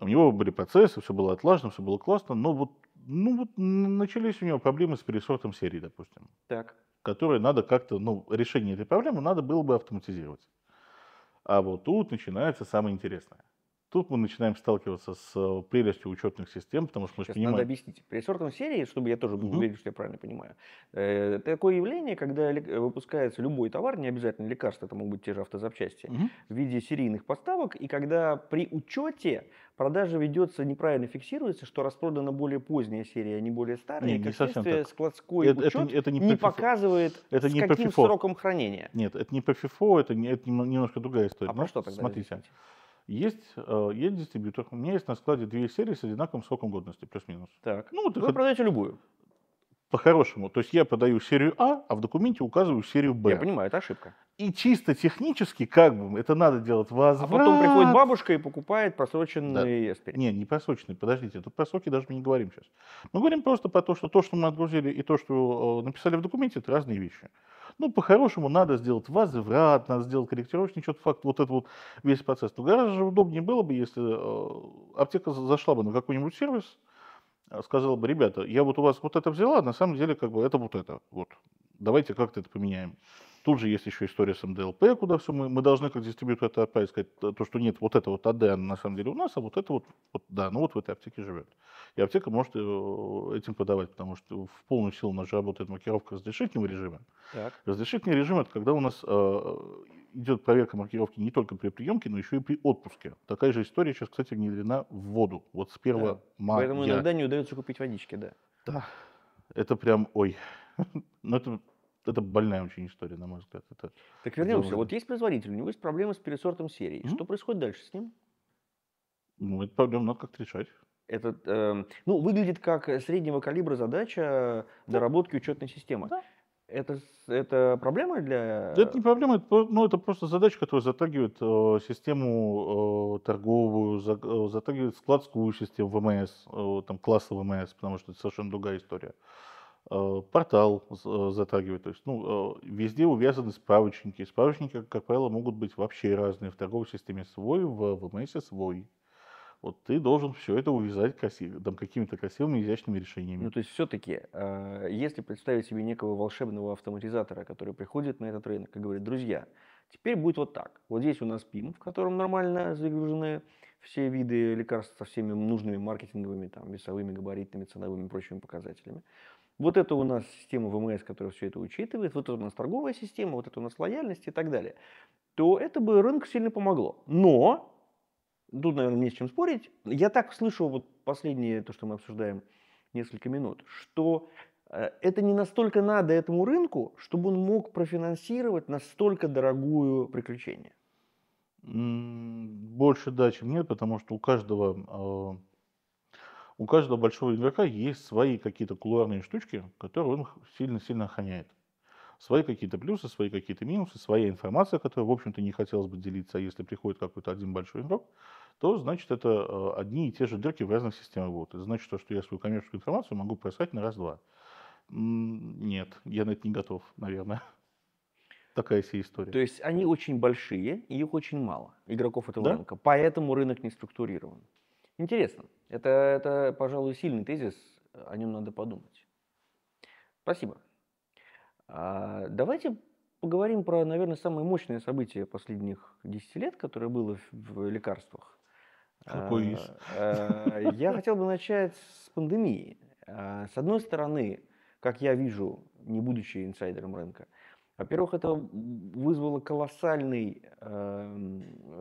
У него были процессы, все было отлажено, все было классно, но вот, ну, вот начались у него проблемы с пересортом серии, допустим. Так. Которые надо как-то, ну, решение этой проблемы надо было бы автоматизировать. А вот тут начинается самое интересное. Тут мы начинаем сталкиваться с э, прелестью учетных систем, потому что мы Сейчас понимаем... надо объяснить. При четвертом серии, чтобы я тоже был угу. уверен, что я правильно понимаю, э, такое явление, когда э, выпускается любой товар, не обязательно лекарства, это могут быть те же автозапчасти, угу. в виде серийных поставок, и когда при учете продажа ведется неправильно фиксируется, что распродана более поздняя серия, а не более старая, не, и, не следствие, так. складской это, учет это, это не, не показывает, это с не каким сроком хранения. Нет, это не по FIFO, это, не, это немножко другая история. А ну, про что тогда? Смотрите. Объясните? есть, э, есть дистрибьютор. У меня есть на складе две серии с одинаковым сроком годности, плюс-минус. Так. Ну, ты Вы хоть... продаете любую. По-хорошему. То есть я продаю серию А, а в документе указываю серию Б. Я понимаю, это ошибка. И чисто технически, как бы, это надо делать возврат. А потом приходит бабушка и покупает просроченный да. Эспери. Не, не просроченный, подождите, тут про сроки даже мы не говорим сейчас. Мы говорим просто про то, что то, что мы отгрузили и то, что э, написали в документе, это разные вещи. Ну, по-хорошему, надо сделать возврат, надо сделать корректировочный счет факт, вот этот вот весь процесс. Но гораздо удобнее было бы, если э, аптека зашла бы на какой-нибудь сервис, а, сказала бы, ребята, я вот у вас вот это взяла, а на самом деле, как бы это вот это, вот, давайте как-то это поменяем. Тут же есть еще история с МДЛП, куда все мы, мы должны как дистрибьютор это отправить, сказать, э, то, что нет, вот это вот АД, оно на самом деле у нас, а вот это вот, вот да, ну вот в этой аптеке живет. И аптека может э, этим подавать, потому что в полную силу у нас же работает маркировка разрешительного режима. Так. Разрешительный режим – это когда у нас э, идет проверка маркировки не только при приемке, но еще и при отпуске. Такая же история сейчас, кстати, внедрена в воду. Вот с 1 да. мая. Поэтому иногда не удается купить водички, да. Да. Это прям, ой. но ну, это это больная очень история, на мой взгляд. Это так вернемся. Дело... Вот есть производитель, у него есть проблемы с пересортом серии. Mm-hmm. Что происходит дальше с ним? Ну, эту проблему надо как-то решать. Это, э, эм, ну, выглядит как среднего калибра задача да. доработки учетной системы. Да. Это, это проблема для... это не проблема, это, ну, это просто задача, которая затрагивает э, систему э, торговую, за, э, затрагивает складскую систему ВМС, э, там, класса ВМС, потому что это совершенно другая история. Э, портал э, затрагивает. То есть, ну, э, везде увязаны справочники. Справочники, как, правило, могут быть вообще разные. В торговой системе свой, в ВМС свой. Вот ты должен все это увязать красиво, там, какими-то красивыми, изящными ну, решениями. Ну, то есть все-таки, если представить себе некого волшебного автоматизатора, который приходит на этот рынок и говорит, друзья, теперь будет вот так. Вот здесь у нас ПИМ, в котором нормально загружены все виды лекарств со всеми нужными маркетинговыми, там, весовыми, габаритными, ценовыми и прочими показателями. Вот это у нас система ВМС, которая все это учитывает, вот это у нас торговая система, вот это у нас лояльность и так далее. То это бы рынку сильно помогло. Но, тут, наверное, не с чем спорить, я так слышал вот последнее, то, что мы обсуждаем несколько минут, что э, это не настолько надо этому рынку, чтобы он мог профинансировать настолько дорогую приключение. Больше да, чем нет, потому что у каждого а, у каждого большого игрока есть свои какие-то кулуарные штучки, которые он сильно-сильно охраняет. Свои какие-то плюсы, свои какие-то минусы, своя информация, которую, в общем-то, не хотелось бы делиться. А если приходит какой-то один большой игрок, то, значит, это а, одни и те же дырки в разных системах будут. Это значит, что я свою коммерческую информацию могу просрать на раз-два. Нет, я на это не готов, наверное. Такая вся история. То есть они очень большие, и их очень мало, игроков этого да? рынка. Поэтому рынок не структурирован. Интересно. Это, это, пожалуй, сильный тезис, о нем надо подумать. Спасибо. А, давайте поговорим про, наверное, самое мощное событие последних 10 лет, которое было в, лекарствах. Какой а, из? Э, я хотел бы начать с пандемии. А, с одной стороны, как я вижу, не будучи инсайдером рынка, во-первых, это вызвало колоссальный э,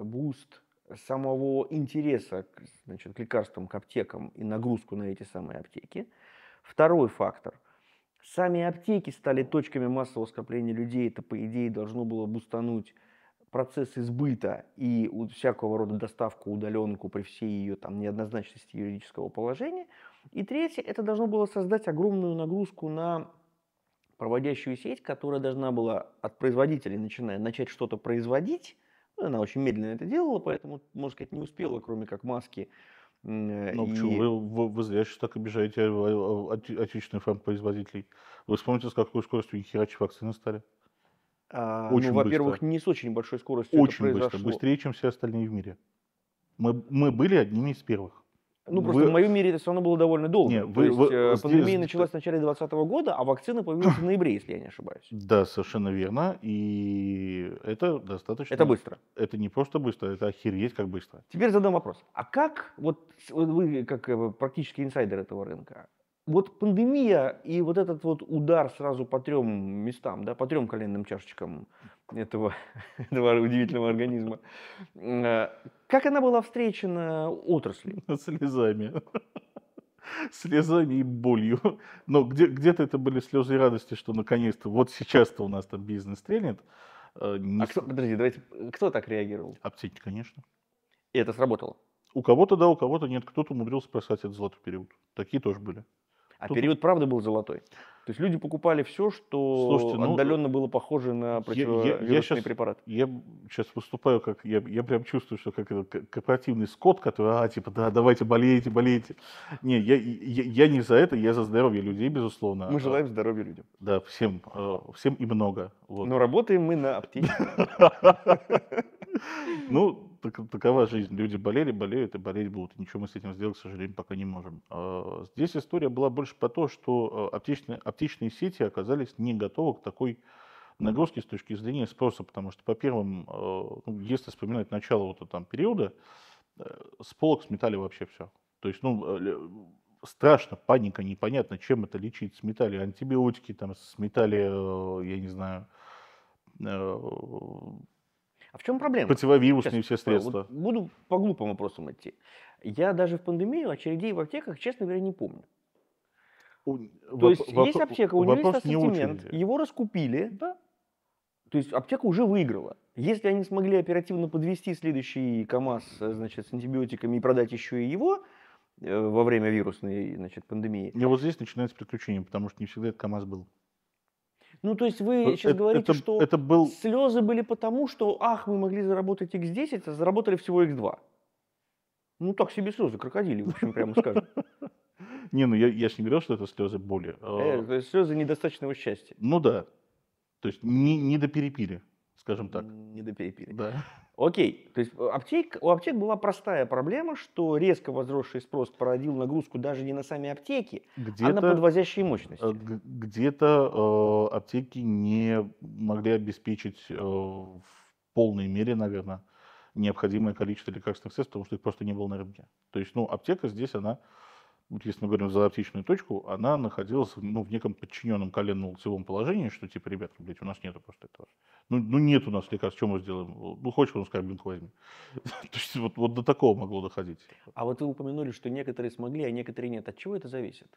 буст самого интереса значит, к лекарствам, к аптекам и нагрузку на эти самые аптеки. Второй фактор. Сами аптеки стали точками массового скопления людей. Это, по идее, должно было бы установить процесс избыта и всякого рода доставку, удаленку при всей ее там, неоднозначности юридического положения. И третье, это должно было создать огромную нагрузку на проводящую сеть, которая должна была от производителей начиная начать что-то производить, она очень медленно это делала, поэтому, можно сказать, не успела, кроме как маски. Э, ну, и... почему? Вы, вы, вы зря сейчас так обижаете э, отечественных фармпроизводителей. Вы вспомните, с какой скоростью их херачи вакцины стали? А, ну, очень ну, во-первых, не с очень большой скоростью Очень это быстро, быстрее, чем все остальные в мире. Мы, мы были одними из первых. Ну, просто вы... в моем мире это все равно было довольно долго. Нет, вы, То есть вы, э, пандемия здесь... началась в начале 2020 года, а вакцина появилась в ноябре, если я не ошибаюсь. Да, совершенно верно. И это достаточно... Это быстро. Это не просто быстро, это охереть как быстро. Теперь задам вопрос. А как, вот, вот вы как э, практически инсайдер этого рынка, вот пандемия и вот этот вот удар сразу по трем местам, да, по трем коленным чашечкам этого, этого удивительного организма. Э, как она была встречена отраслью? Слезами. Слезами и болью. Но где, где-то это были слезы радости, что наконец-то, вот сейчас-то у нас там бизнес стрельнет. Э, не... А кто, подожди, давайте, кто так реагировал? Аптеки, конечно. И это сработало? У кого-то да, у кого-то нет. Кто-то умудрился спасать этот золотой период. Такие тоже были. А Тут... период правда был золотой. То есть люди покупали все, что Слушайте, ну, отдаленно было похоже на противовирусный препарат. я сейчас, препараты. Я сейчас выступаю, как я, я прям чувствую, что как этот корпоративный скот, который, а, типа, да, давайте болейте, болейте. Не, я, я, я не за это, я за здоровье людей, безусловно. Мы желаем а, здоровья людям. Да, всем, а, всем и много. Вот. Но работаем мы на аптеке. Ну, так, такова жизнь. Люди болели, болеют и болеть будут. И ничего мы с этим сделать, к сожалению, пока не можем. А, здесь история была больше по то, что оптичные а, оптичные сети оказались не готовы к такой нагрузке с точки зрения спроса, потому что по первым, а, ну, если вспоминать начало вот этого там периода, э, с полок сметали вообще все. То есть, ну, страшно, паника, непонятно, чем это лечить. Сметали антибиотики, там, сметали, э, я не знаю, э, а в чем проблема? Противовирусные Сейчас, все средства. Вот буду по глупым вопросам идти. Я даже в пандемию очередей в аптеках, честно говоря, не помню. У... То воп... есть воп... есть аптека, у нее есть ассортимент, не его раскупили, да? То есть аптека уже выиграла. Если они смогли оперативно подвести следующий КАМАЗ э, значит, с антибиотиками и продать еще и его, э, во время вирусной значит, пандемии. И вот здесь начинается приключение, потому что не всегда этот КАМАЗ был. Ну, то есть вы сейчас э, говорите, это, что это был... слезы были потому, что, ах, мы могли заработать X10, а заработали всего X2. Ну, так себе слезы, крокодили, в общем, прямо скажем. Не, ну я, я же не говорил, что это слезы боли. А э, слезы недостаточного счастья. Ну да. То есть не, до перепили скажем так. Не Недоперепили. Да. Окей. То есть э, аптек, у аптек была простая проблема, что резко возросший спрос породил нагрузку даже не на сами аптеки, где а на подвозящие мощности. Э, где-то э, аптеки не могли обеспечить э, в полной мере, наверное, необходимое количество лекарственных средств, потому что их просто не было на рынке. То есть, ну, аптека здесь, она вот если мы говорим за оптичную точку, она находилась ну, в неком подчиненном коленно-локтевом положении, что типа, ребята, блядь, у нас нету просто этого. Ну, ну нет у нас лекарств, что мы сделаем? Ну, хочешь, он скорбинку возьми. То есть вот, вот до такого могло доходить. А вот вы упомянули, что некоторые смогли, а некоторые нет. От чего это зависит?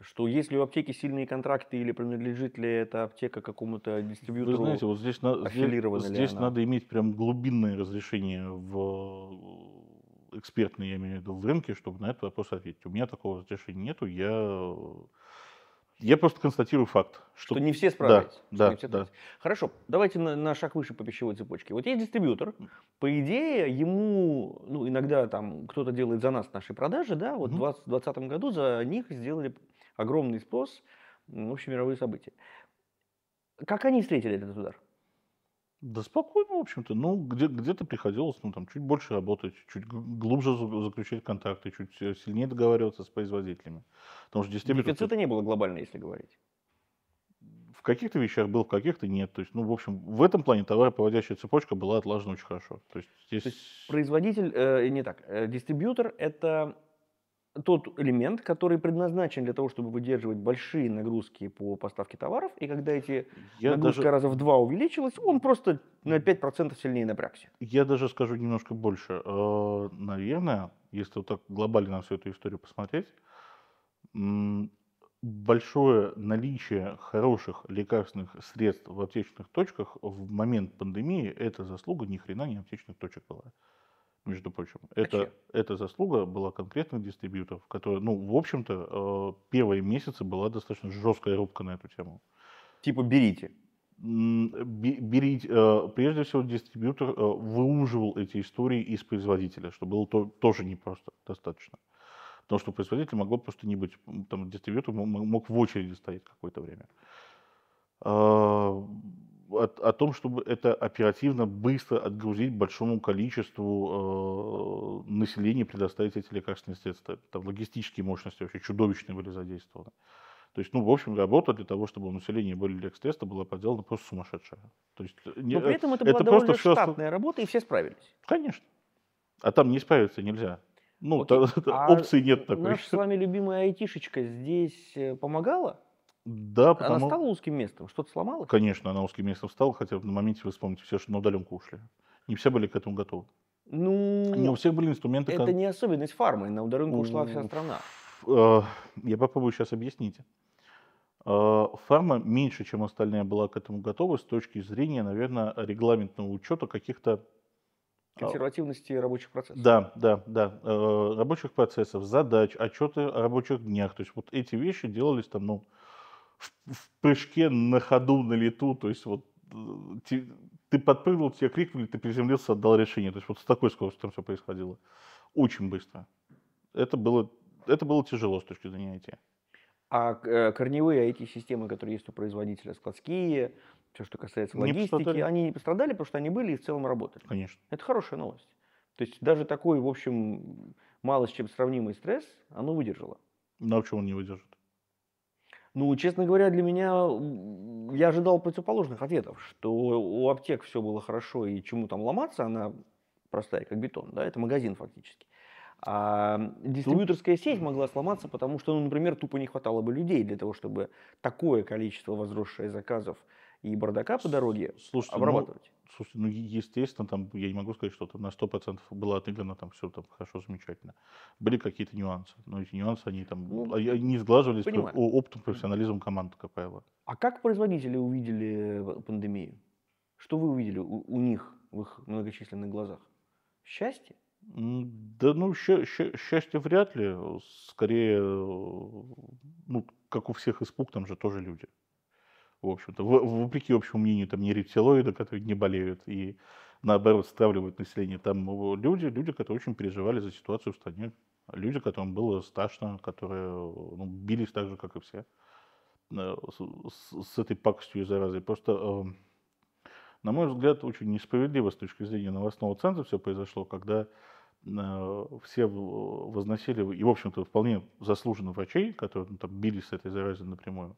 Что если у аптеки сильные контракты или принадлежит ли эта аптека какому-то дистрибьютору? Вы знаете, вот здесь, на, здесь, здесь надо иметь прям глубинное разрешение в экспертный, я имею в виду, в рынке, чтобы на этот вопрос ответить. У меня такого разрешения нету, я я просто констатирую факт. Что, что не все справляются. Да, да, все да. Хорошо, давайте на, на шаг выше по пищевой цепочке. Вот есть дистрибьютор, по идее, ему, ну, иногда там кто-то делает за нас наши продажи, да, вот mm-hmm. в 2020 году за них сделали огромный спрос, общемировые события. Как они встретили этот удар? Да спокойно, в общем-то. Ну, где- где-то приходилось ну, там, чуть больше работать, чуть глубже заключать контакты, чуть э, сильнее договариваться с производителями. Потому что дистрибьютор... Дефицита не было глобально, если говорить. В каких-то вещах был, в каких-то нет. То есть, ну, в общем, в этом плане товаропроводящая цепочка была отлажена очень хорошо. То есть, здесь... То есть производитель, э, не так, э, дистрибьютор – это тот элемент, который предназначен для того, чтобы выдерживать большие нагрузки по поставке товаров, и когда эти я нагрузка даже... раза в два увеличилась, он просто на 5% сильнее напрягся. Я даже скажу немножко больше. Э, наверное, если вот так глобально на всю эту историю посмотреть, большое наличие хороших лекарственных средств в аптечных точках в момент пандемии – это заслуга ни хрена не аптечных точек была между прочим. А это, эта заслуга была конкретных дистрибьюторов, которые, ну, в общем-то, э, первые месяцы была достаточно жесткая рубка на эту тему. Типа берите. Берите, э, прежде всего, дистрибьютор э, выуживал эти истории из производителя, что было то, тоже непросто достаточно. Потому что производитель могло просто не быть, там дистрибьютор мог в очереди стоять какое-то время. А, о, о том, чтобы это оперативно, быстро отгрузить большому количеству э, населения, предоставить эти лекарственные средства. Там логистические мощности вообще чудовищные были задействованы. То есть, ну, в общем, работа для того, чтобы у населения были лекс-тесты, была проделана просто сумасшедшая. То есть, э, Но при этом это, это была довольно все штатная ост... работа, и все справились. Конечно. А там не справиться нельзя. Ну, Окей. а опции нет такой. Наша с вами любимая айтишечка здесь э, помогала? Да, потому... Она стала узким местом? Что-то сломало. Конечно, она узким местом стала, хотя на моменте вы вспомните, все на удаленку ушли. Не все были к этому готовы. Ну, не у всех были инструменты. Это как... не особенность фармы, на удаленку ушла вся страна. Э, я попробую сейчас объяснить. Э, фарма меньше, чем остальная, была к этому готова с точки зрения, наверное, регламентного учета каких-то... Э, Консервативности рабочих процессов. Да, да, да. Рабочих процессов, задач, отчеты о рабочих днях. То есть вот эти вещи делались там, ну, в, в прыжке, на ходу, на лету, то есть вот э, ты, ты подпрыгнул, тебя крикнули, ты приземлился, отдал решение. То есть вот с такой скоростью там все происходило. Очень быстро. Это было, это было тяжело с точки зрения IT. А э, корневые IT-системы, которые есть у производителя, складские, все, что касается логистики, пострадали. они не пострадали, потому что они были и в целом работали. Конечно. Это хорошая новость. То есть даже такой, в общем, мало с чем сравнимый стресс, оно выдержало. Ну а почему он не выдержит? Ну, честно говоря, для меня я ожидал противоположных ответов, что у аптек все было хорошо и чему там ломаться, она простая, как бетон, да, это магазин фактически. А дистрибьюторская сеть могла сломаться, потому что, ну, например, тупо не хватало бы людей для того, чтобы такое количество возросших заказов и бардака по дороге Слушайте, ну, обрабатывать. Ну, Слушай, ну, естественно, там, я не могу сказать, что там на 100% было отыграно там все там хорошо, замечательно. Были какие-то нюансы, но эти нюансы, они там, ну, они а, сглаживались понимаю. оптом, профессионализмом команды, как правило. А как производители увидели э, пандемию? Что вы увидели у, у них в их многочисленных глазах? Счастье? Да, ну, счастье вряд ли. Скорее, э, ну, как у всех испуг, там же тоже люди в общем-то, вопреки общему мнению, там не рептилоиды, которые не болеют, и наоборот стравливают население. Там люди, люди, которые очень переживали за ситуацию в стране, люди, которым было страшно, которые ну, бились так же, как и все, э, с, с этой пакостью и заразой. Просто, эм, на мой взгляд, очень несправедливо с точки зрения новостного центра все произошло, когда э, все возносили, и, в общем-то, вполне заслуженно врачей, которые ну, там, бились с этой заразой напрямую,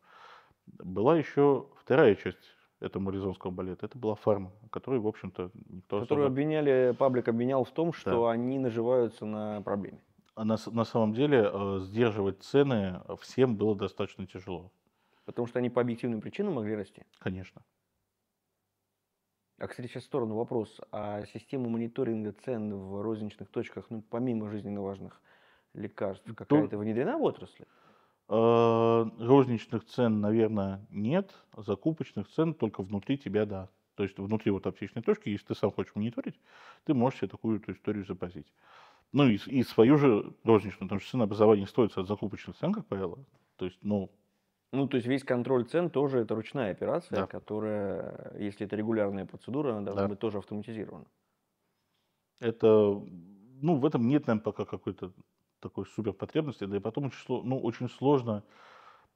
была еще вторая часть этого моризонского балета. Это была фарма, которую, в общем-то, никто Которую особо... обвиняли, паблик обвинял в том, что да. они наживаются на проблеме. А на, на самом деле э, сдерживать цены всем было достаточно тяжело. Потому что они по объективным причинам могли расти? Конечно. А, кстати, сейчас в сторону вопрос. А система мониторинга цен в розничных точках, ну, помимо жизненно важных лекарств, какая-то внедрена в отрасли? Э, розничных цен, наверное, нет, закупочных цен только внутри тебя, да. То есть внутри вот аптечной точки, если ты сам хочешь мониторить, ты можешь себе такую эту историю запозить. Ну и, и свою же розничную, потому что цена образования стоит от закупочных цен, как правило. То есть, ну... Ну, то есть весь контроль цен тоже это ручная операция, да. которая, если это регулярная процедура, она должна да. быть тоже автоматизирована. Это, ну, в этом нет, наверное, пока какой-то такой супер потребности, да и потом число, ну, очень сложно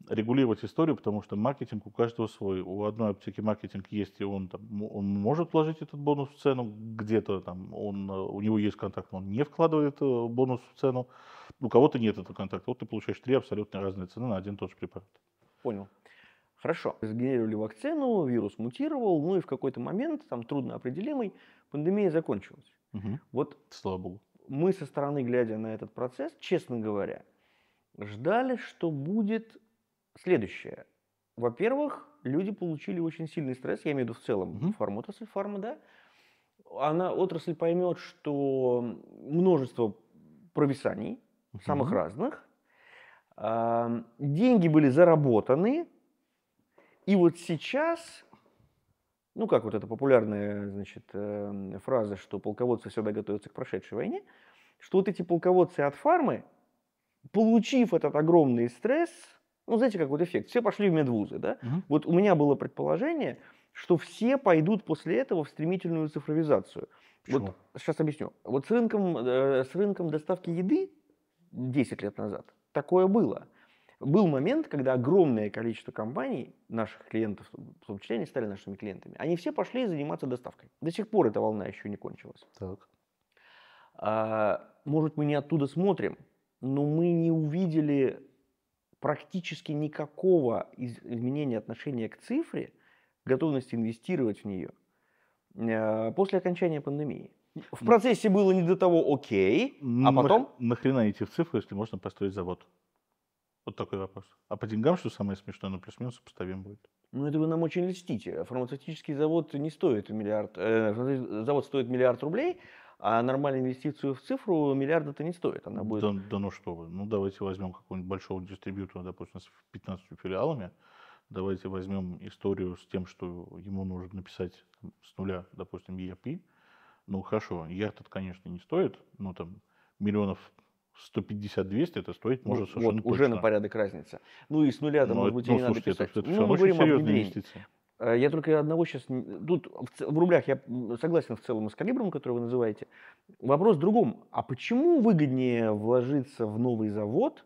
регулировать историю, потому что маркетинг у каждого свой. У одной аптеки маркетинг есть, и он, там, он может вложить этот бонус в цену, где-то там он, э, у него есть контакт, но он не вкладывает э, бонус в цену. У кого-то нет этого контакта. Вот ты получаешь три абсолютно разные цены на один и тот же препарат. Понял. Хорошо. Сгенерировали вакцину, вирус мутировал, ну и в какой-то момент, там трудно определимый, пандемия закончилась. Угу. Вот, Слава богу мы со стороны, глядя на этот процесс, честно говоря, ждали, что будет следующее. Во-первых, люди получили очень сильный стресс, я имею в виду в целом mm-hmm. фармотрасль фарма, да. Она, отрасль поймет, что множество провисаний, mm-hmm. самых разных, а, деньги были заработаны, и вот сейчас ну, как вот эта популярная, значит, эм, фраза, что полководцы всегда готовятся к прошедшей войне, что вот эти полководцы от фармы, получив этот огромный стресс, ну, знаете, как вот эффект, все пошли в медвузы, да? Угу. Вот у меня было предположение, что все пойдут после этого в стремительную цифровизацию. Почему? Вот сейчас объясню. Вот с рынком, э, с рынком доставки еды 10 лет назад такое было. Был момент, когда огромное количество компаний, наших клиентов, в том числе, они стали нашими клиентами, они все пошли заниматься доставкой. До сих пор эта волна еще не кончилась. Так. А, может, мы не оттуда смотрим, но мы не увидели практически никакого изменения отношения к цифре, готовности инвестировать в нее а, после окончания пандемии. В процессе было не до того окей, а потом... Нахрена идти в цифры, если можно построить завод? Вот такой вопрос. А по деньгам, что самое смешное, ну плюс-минус сопоставим будет. Ну, это вы нам очень льстите. Э, фармацевтический завод не стоит миллиард... Э, завод стоит миллиард рублей, а нормальную инвестицию в цифру миллиарда-то не стоит. Она будет... Да, да ну что вы. Ну, давайте возьмем какого-нибудь большого дистрибьютора, допустим, с 15 филиалами. Давайте возьмем историю с тем, что ему нужно написать с нуля, допустим, ERP. Ну, хорошо, ярд e это, конечно, не стоит, но там миллионов 150-200 это стоит ну может совершенно вот, уже на порядок разница. Ну и с нуля, там, может быть, ну, и не слушайте, надо писать. Это, это ну, все мы говорим серьезные об инвестиции. Я только одного сейчас... Тут в рублях я согласен в целом с калибром, который вы называете. Вопрос в другом. А почему выгоднее вложиться в новый завод,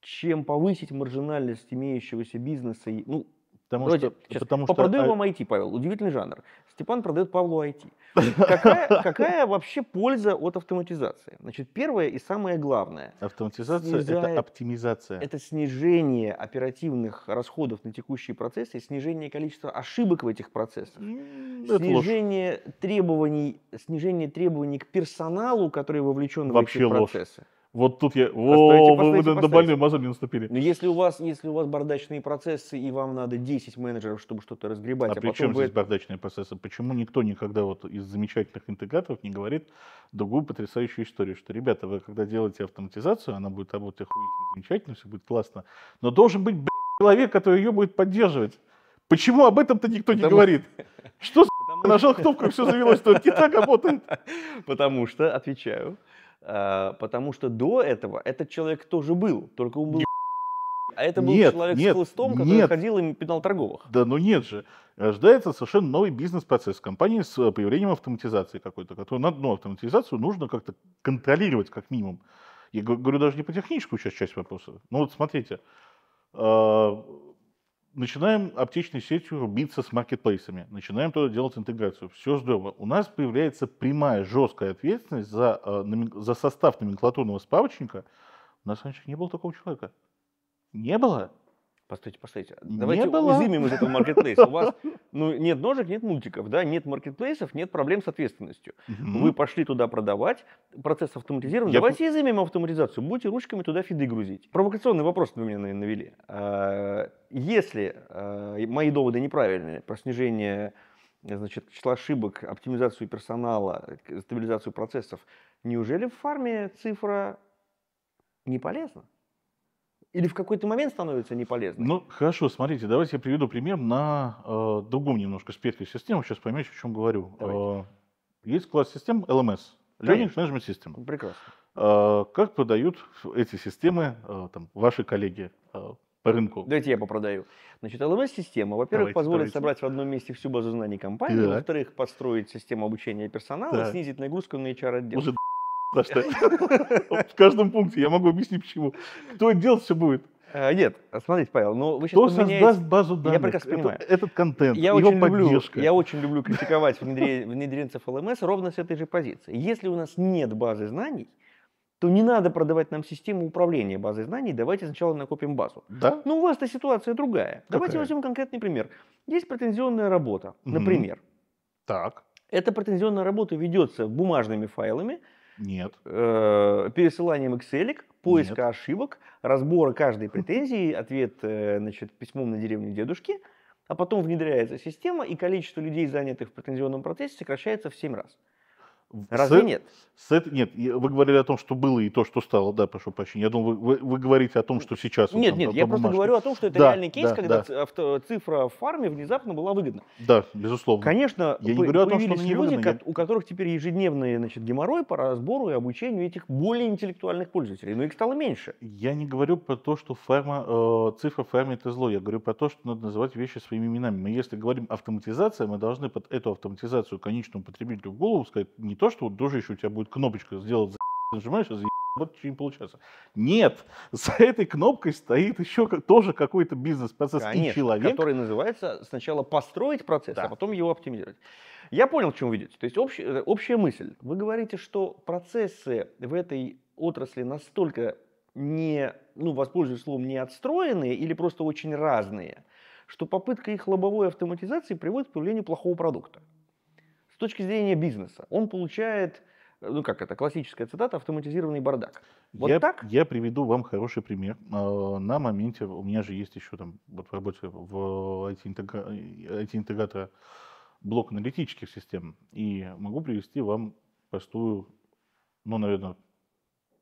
чем повысить маржинальность имеющегося бизнеса? Ну, Потому Вроде, что, сейчас, потому попродаю что... А вам IT, Павел. Удивительный жанр. Степан продает Павлу IT. Какая, какая вообще польза от автоматизации? Значит, первое и самое главное. Автоматизация снижает, это оптимизация. Это снижение оперативных расходов на текущие процессы, снижение количества ошибок в этих процессах, это снижение ложь. требований, снижение требований к персоналу, который вовлечен вообще в эти процессы. Ложь. Вот тут я... О, вы на больную мозоль не наступили. Но ну, если у, вас, если у вас бардачные процессы, и вам надо 10 менеджеров, чтобы что-то разгребать, а, а при чем вы... здесь бардачные процессы? Почему никто никогда вот из замечательных интеграторов не говорит другую потрясающую историю, что, ребята, вы когда делаете автоматизацию, она будет работать охуительно, замечательно, все будет классно, но должен быть, блядь, человек, который ее будет поддерживать. Почему об этом-то никто Потому... не говорит? Что за... Нажал кнопку, и все завелось, что не так работает. Потому что, отвечаю, Э, потому что до этого этот человек тоже был, только он был... А это был нет, человек нет, с хлыстом, который нет. ходил и пинал торговых. Да, ну нет же. Рождается совершенно новый бизнес-процесс компании с э, появлением автоматизации какой-то, которую на ну, автоматизацию нужно как-то контролировать как минимум. Я говорю даже не по техническую часть, часть вопроса. Ну вот смотрите, э, начинаем аптечной сетью рубиться с маркетплейсами, начинаем туда делать интеграцию. Все здорово. У нас появляется прямая жесткая ответственность за, э, за состав номенклатурного справочника. У нас раньше не было такого человека. Не было. Постойте, постойте. Давайте не было. изымем из этого маркетплейса. У вас ну, нет ножек, нет мультиков, да, нет маркетплейсов, нет проблем с ответственностью. Угу. Вы пошли туда продавать, процесс автоматизирован. Я... Давайте изымем автоматизацию, будете ручками туда фиды грузить. Провокационный вопрос вы меня навели. А, если а, мои доводы неправильные про снижение значит, числа ошибок, оптимизацию персонала, стабилизацию процессов, неужели в фарме цифра не полезна? или в какой-то момент становится неполезным? Ну, хорошо, смотрите, давайте я приведу пример на э, другом немножко спектре системы, сейчас поймете, о чем говорю. Э, есть класс систем LMS, Learning Management System. Прекрасно. Э, как продают эти системы э, там, ваши коллеги э, по рынку. Давайте я попродаю. Значит, LMS-система, во-первых, позволит давайте. собрать в одном месте всю базу знаний компании, да. во-вторых, построить систему обучения персонала, да. снизить нагрузку на HR-отдел что. В каждом пункте я могу объяснить, почему. Кто делать, все будет. Э, нет, смотрите, Павел, но ну, вы сейчас Кто поменяете... создаст базу данных? Я прекрасно понимаю. Это, этот контент, я его очень поддержка. Люблю, я очень люблю критиковать внедренцев ЛМС ровно с этой же позиции. Если у нас нет базы знаний, то не надо продавать нам систему управления базой знаний, давайте сначала накопим базу. Да? Но ну, у вас-то ситуация другая. Какая? Давайте возьмем конкретный пример. Есть претензионная работа, например. Mm-hmm. Так. Эта претензионная работа ведется бумажными файлами, нет. Э, пересыланием Excel, поиска Нет. ошибок, разбора каждой хм. претензии, ответ э, значит, письмом на деревню дедушки, а потом внедряется система, и количество людей, занятых в претензионном процессе, сокращается в 7 раз. Разве с, нет? С, нет, вы говорили о том, что было и то, что стало, да, прошу прощения. Я думал, вы, вы, вы говорите о том, что сейчас. Нет, вот нет, там, я бумажке. просто говорю о том, что это да, реальный кейс, да, когда да. цифра в фарме внезапно была выгодна. Да, безусловно. Конечно, я по- не говорю о том, что люди, выгодно, ко- у которых теперь ежедневный значит, геморрой по разбору и обучению этих более интеллектуальных пользователей, но их стало меньше. Я не говорю про то, что фарма, э, цифра в фарме это зло, я говорю про то, что надо называть вещи своими именами. Мы если говорим автоматизация, мы должны под эту автоматизацию конечному потребителю в голову сказать не не то, что вот тоже еще у тебя будет кнопочка сделать, за... нажимаешь, а за... вот ничего не получается. Нет, за этой кнопкой стоит еще как, тоже какой-то бизнес-процесс Конечно, и человек. который называется сначала построить процесс, а да. а потом его оптимизировать. Я понял, к чему вы идете. То есть общ, э, общая мысль. Вы говорите, что процессы в этой отрасли настолько не, ну, воспользуюсь словом, не отстроенные или просто очень разные, что попытка их лобовой автоматизации приводит к появлению плохого продукта. С точки зрения бизнеса, он получает, э, ну как это, классическая цитата, автоматизированный бардак. Вот я, так? Я приведу вам хороший пример. Э, на моменте, у меня же есть еще там, вот в работе в IT-интегратора э, блок аналитических систем, и могу привести вам простую, ну, наверное,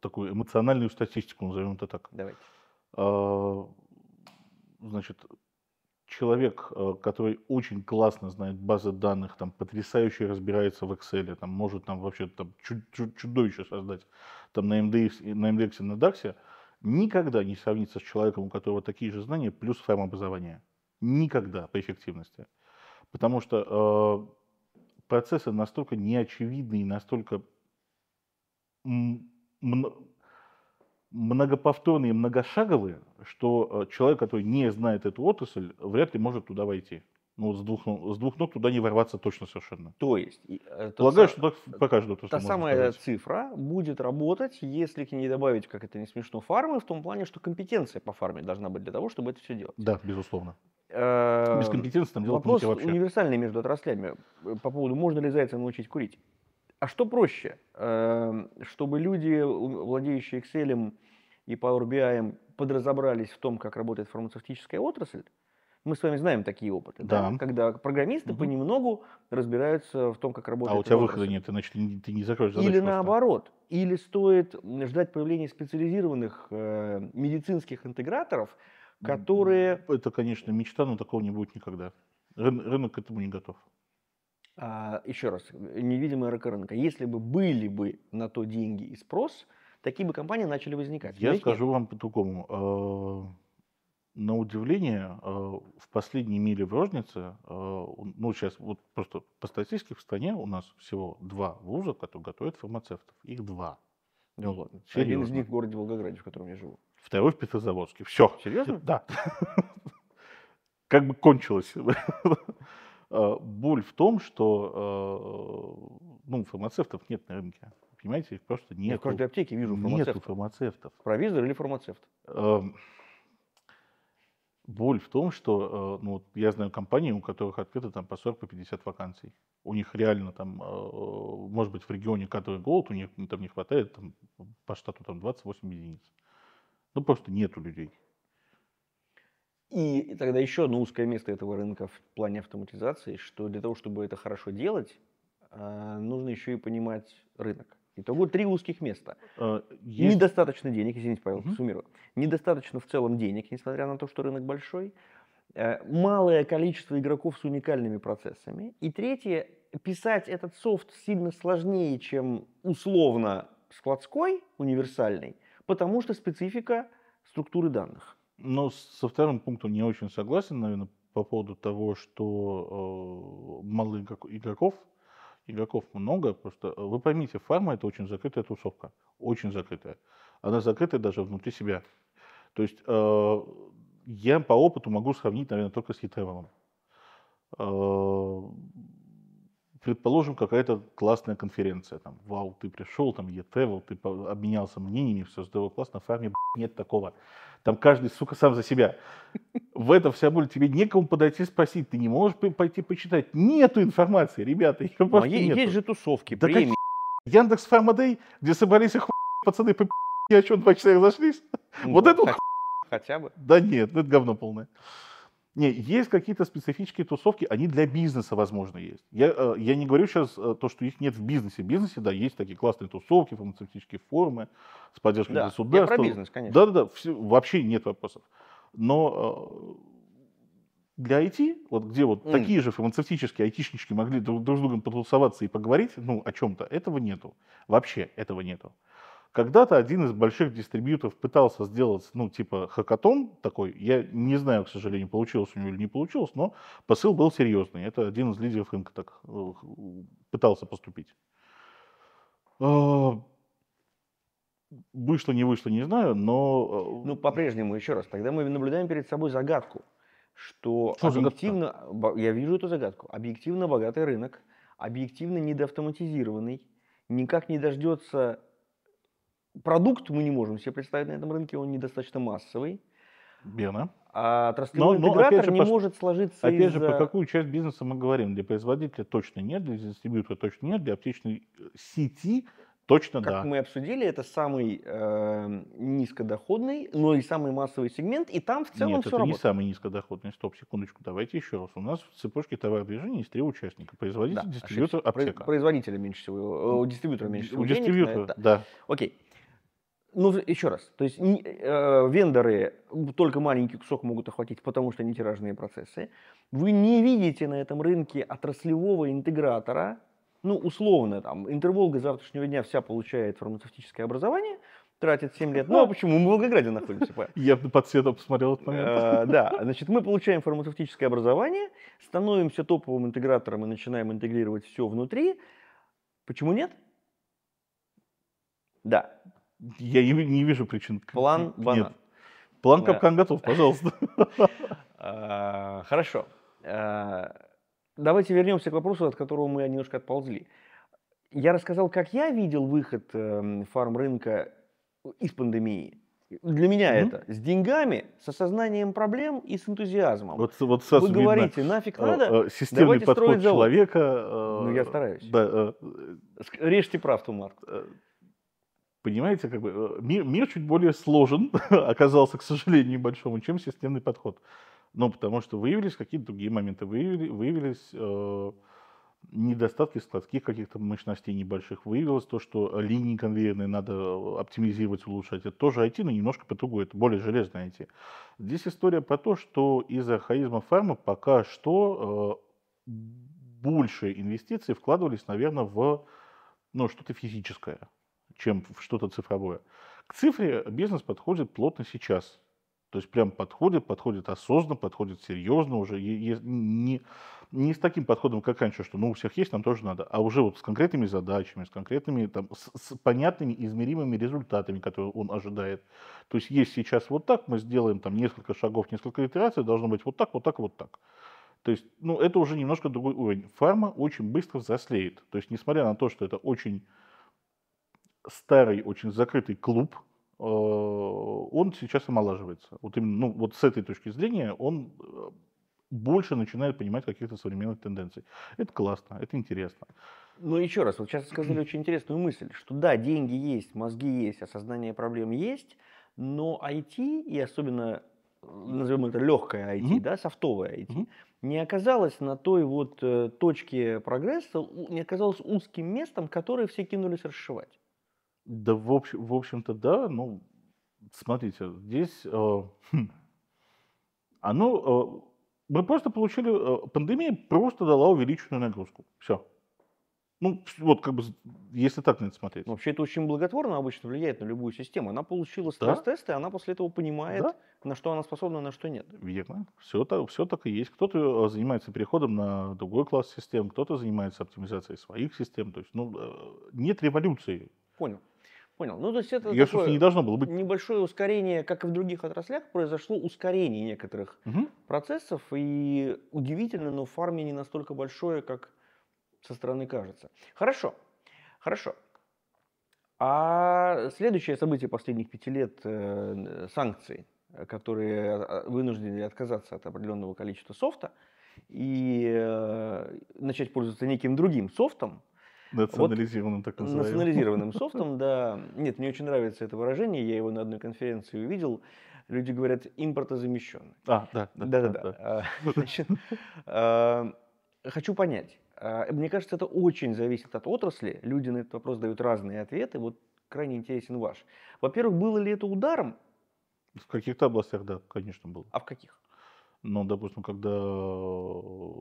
такую эмоциональную статистику, назовем это так. Давайте. Значит, человек, э, который очень классно знает базы данных, там, потрясающе разбирается в Excel, там, может там вообще там, чудовище создать там, на, MDX, э, на MDX и на DAX, никогда не сравнится с человеком, у которого такие же знания, плюс самообразование. Никогда по эффективности. Потому что э, процессы настолько неочевидны и настолько многоповторные, многошаговые, что э, человек, который не знает эту отрасль, вряд ли может туда войти. Ну, с двух, ну, с двух ног туда не ворваться точно совершенно. То есть... Э, Полагаю, что так по каждому. Та самая сказать. цифра будет работать, если к ней добавить, как это не смешно, фармы, в том плане, что компетенция по фарме должна быть для того, чтобы это все делать. Да, безусловно. Без эм, компетенции там делать нельзя вообще. Вопрос универсальный между отраслями э, по поводу, можно ли зайца научить курить. А что проще? Эм, чтобы люди, владеющие Excel и Power BI, подразобрались в том, как работает фармацевтическая отрасль, мы с вами знаем такие опыты, да. Да? когда программисты угу. понемногу разбираются в том, как работает. А у тебя выхода нет, иначе ты, ты не закроешь задачу. Или просто. наоборот, или стоит ждать появления специализированных э, медицинских интеграторов, которые. Это, конечно, мечта, но такого не будет никогда. Рынок к этому не готов. А, еще раз, э, невидимая рынка рынка. Если бы были бы на то деньги и спрос, такие бы компании начали возникать. Я скажу вам по-другому. А, на удивление, а, в последней миле в Рожнице, а, ну сейчас вот просто по статистике в стране у нас всего два вуза, которые готовят фармацевтов. Их два. ну, ладно. Один из них в городе Волгограде, в котором я живу. Второй в Петрозаводске. Все. Серьезно? Да. Как бы кончилось. Э, боль в том, что э, ну, фармацевтов нет на рынке. Понимаете, их просто нет. Я в каждой аптеке вижу фармацевтов. Нету фармацевтов. Провизор или фармацевт? Эм, боль в том, что э, ну, я знаю компании, у которых открыто там по 40, по 50 вакансий. У них реально там, может быть, в регионе, который голод, у них ну, там не хватает там, по штату там 28 единиц. Ну, просто нету людей. И тогда еще одно узкое место этого рынка в плане автоматизации, что для того, чтобы это хорошо делать, а, нужно еще и понимать рынок. Итого три узких места. А, есть... Недостаточно денег, извините, Павел, угу. суммирую. Недостаточно в целом денег, несмотря на то, что рынок большой. Э, малое количество игроков с уникальными процессами. И третье, писать этот софт сильно сложнее, чем условно складской, универсальный, потому что специфика структуры данных. Но со вторым пунктом не очень согласен, наверное, по поводу того, что э, мало игроков. Игроков много, просто э, вы поймите, фарма это очень закрытая тусовка, очень закрытая. Она закрытая даже внутри себя. То есть э, я по опыту могу сравнить, наверное, только с Хитревелом. Э, предположим, какая-то классная конференция, там, вау, ты пришел, там, я travel, ты обменялся мнениями, все здорово, классно, в фарме нет такого. Там каждый, сука, сам за себя. В этом вся боль. Тебе некому подойти спросить, ты не можешь пойти почитать. Нету информации, ребята, ее ну, а Но нету. Есть же тусовки, да премии. Как... Яндекс Фармадей, где собрались их пацаны, по ни о чем два часа их Ну, вот это вот хотя бы. Да нет, ну это говно полное. Не, есть какие-то специфические тусовки, они для бизнеса, возможно, есть. Я, э, я не говорю сейчас э, то, что их нет в бизнесе. В бизнесе, да, есть такие классные тусовки, фармацевтические форумы с поддержкой да, государства. Я про бизнес, конечно. Да-да-да, вообще нет вопросов. Но э, для IT, вот где вот mm. такие же фармацевтические айтишнички могли друг, друг с другом потусоваться и поговорить, ну, о чем-то, этого нету. Вообще этого нету. Когда-то один из больших дистрибьютов пытался сделать, ну, типа, хакатон такой. Я не знаю, к сожалению, получилось у него или не получилось, но посыл был серьезный. Это один из лидеров рынка так э, пытался поступить. А, вышло, не вышло, не знаю, но... Э, ну, по-прежнему, еще раз, тогда мы наблюдаем перед собой загадку, что, что объективно... Загадка? Я вижу эту загадку. Объективно богатый рынок, объективно недоавтоматизированный, никак не дождется продукт мы не можем себе представить на этом рынке, он недостаточно массовый. Верно. А отраслевой но, интегратор но, же, не по, может сложиться Опять же, про какую часть бизнеса мы говорим? Для производителя точно нет, для дистрибьютора точно нет, для аптечной э, сети точно как да. Как мы обсудили, это самый э, низкодоходный, но и самый массовый сегмент, и там в целом нет, все это работает. не самый низкодоходный. Стоп, секундочку, давайте еще раз. У нас в цепочке товародвижения есть три участника. Производитель, да, дистрибьютор, ошибся. аптека. Производителя меньше всего, э, у дистрибьютора меньше всего У денег, дистрибьютора, да. Окей ну, еще раз, то есть э, вендоры только маленький кусок могут охватить, потому что они тиражные процессы. Вы не видите на этом рынке отраслевого интегратора, ну, условно, там, Интерволга завтрашнего дня вся получает фармацевтическое образование, тратит 7 лет. Ну, а почему? Мы в Волгограде находимся. Я под цвету посмотрел этот момент. Э, да, значит, мы получаем фармацевтическое образование, становимся топовым интегратором и начинаем интегрировать все внутри. Почему нет? Да, я не, не вижу причин. План нет. банан. План да. капкан готов, пожалуйста. А, хорошо. А, давайте вернемся к вопросу, от которого мы немножко отползли. Я рассказал, как я видел выход эм, фарм-рынка из пандемии. Для меня mm-hmm. это с деньгами, с осознанием проблем и с энтузиазмом. Вот, вот сразу Вы говорите, нафиг э, надо, э, системный давайте подход строить завод. человека. Э, ну я стараюсь. Да, э, Режьте правду, Марк. Э, Понимаете, как бы э, мир, мир чуть более сложен оказался, к сожалению, большому, чем системный подход. Ну, потому что выявились какие-то другие моменты, выявили, выявились э, недостатки складских каких-то мощностей небольших, выявилось то, что линии конвейерные надо э, оптимизировать, улучшать. Это тоже IT, но немножко по-другому, это более железное IT. Здесь история про то, что из архаизма фарма пока что э, больше инвестиций вкладывались, наверное, в ну, что-то физическое чем в что-то цифровое. К цифре бизнес подходит плотно сейчас. То есть прям подходит, подходит осознанно, подходит серьезно уже. Не, не с таким подходом, как раньше, что ну у всех есть, нам тоже надо, а уже вот с конкретными задачами, с конкретными, там, с, с понятными, измеримыми результатами, которые он ожидает. То есть есть сейчас вот так, мы сделаем там несколько шагов, несколько итераций, должно быть вот так, вот так, вот так. То есть, ну, это уже немножко другой уровень. Фарма очень быстро взрослеет. То есть, несмотря на то, что это очень старый, очень закрытый клуб, э, он сейчас омолаживается. Вот именно, ну, вот с этой точки зрения он э, больше начинает понимать каких-то современных тенденций. Это классно, это интересно. Ну, еще раз, вот сейчас сказали очень интересную мысль, что да, деньги есть, мозги есть, осознание проблем есть, но IT, и особенно, э, назовем это легкое IT, mm-hmm. да, софтовое IT, mm-hmm. не оказалось на той вот э, точке прогресса, не оказалось узким местом, которое все кинулись расшивать. Да, в, общ, в общем-то, да. Ну, смотрите, здесь э, хм, оно... А, ну, э, мы просто получили... Э, пандемия просто дала увеличенную нагрузку. Все. Ну, вот как бы, если так на это смотреть. Вообще это очень благотворно обычно влияет на любую систему. Она получила стресс-тесты, да? она после этого понимает, да? на что она способна, на что нет. Верно. Все так, все так и есть. Кто-то э, занимается переходом на другой класс систем, кто-то занимается оптимизацией своих систем. То есть, ну, э, нет революции. Понял. Понял. Ну, то есть это Ее, такое не должно было быть. небольшое ускорение, как и в других отраслях, произошло ускорение некоторых угу. процессов. И удивительно, но в фарме не настолько большое, как со стороны кажется. Хорошо. Хорошо. А следующее событие последних пяти лет э, санкции, которые э, э, вынуждены отказаться от определенного количества софта и э, начать пользоваться неким другим софтом, Национализированным, вот, так называемым. Национализированным софтом, да. Нет, мне очень нравится это выражение, я его на одной конференции увидел. Люди говорят импортозамещенный. А, да. Да-да-да. да. А, а, хочу понять. А, мне кажется, это очень зависит от отрасли. Люди на этот вопрос дают разные ответы. Вот крайне интересен ваш. Во-первых, было ли это ударом? В каких-то областях, да, конечно, было. А в каких? Но, допустим, когда э,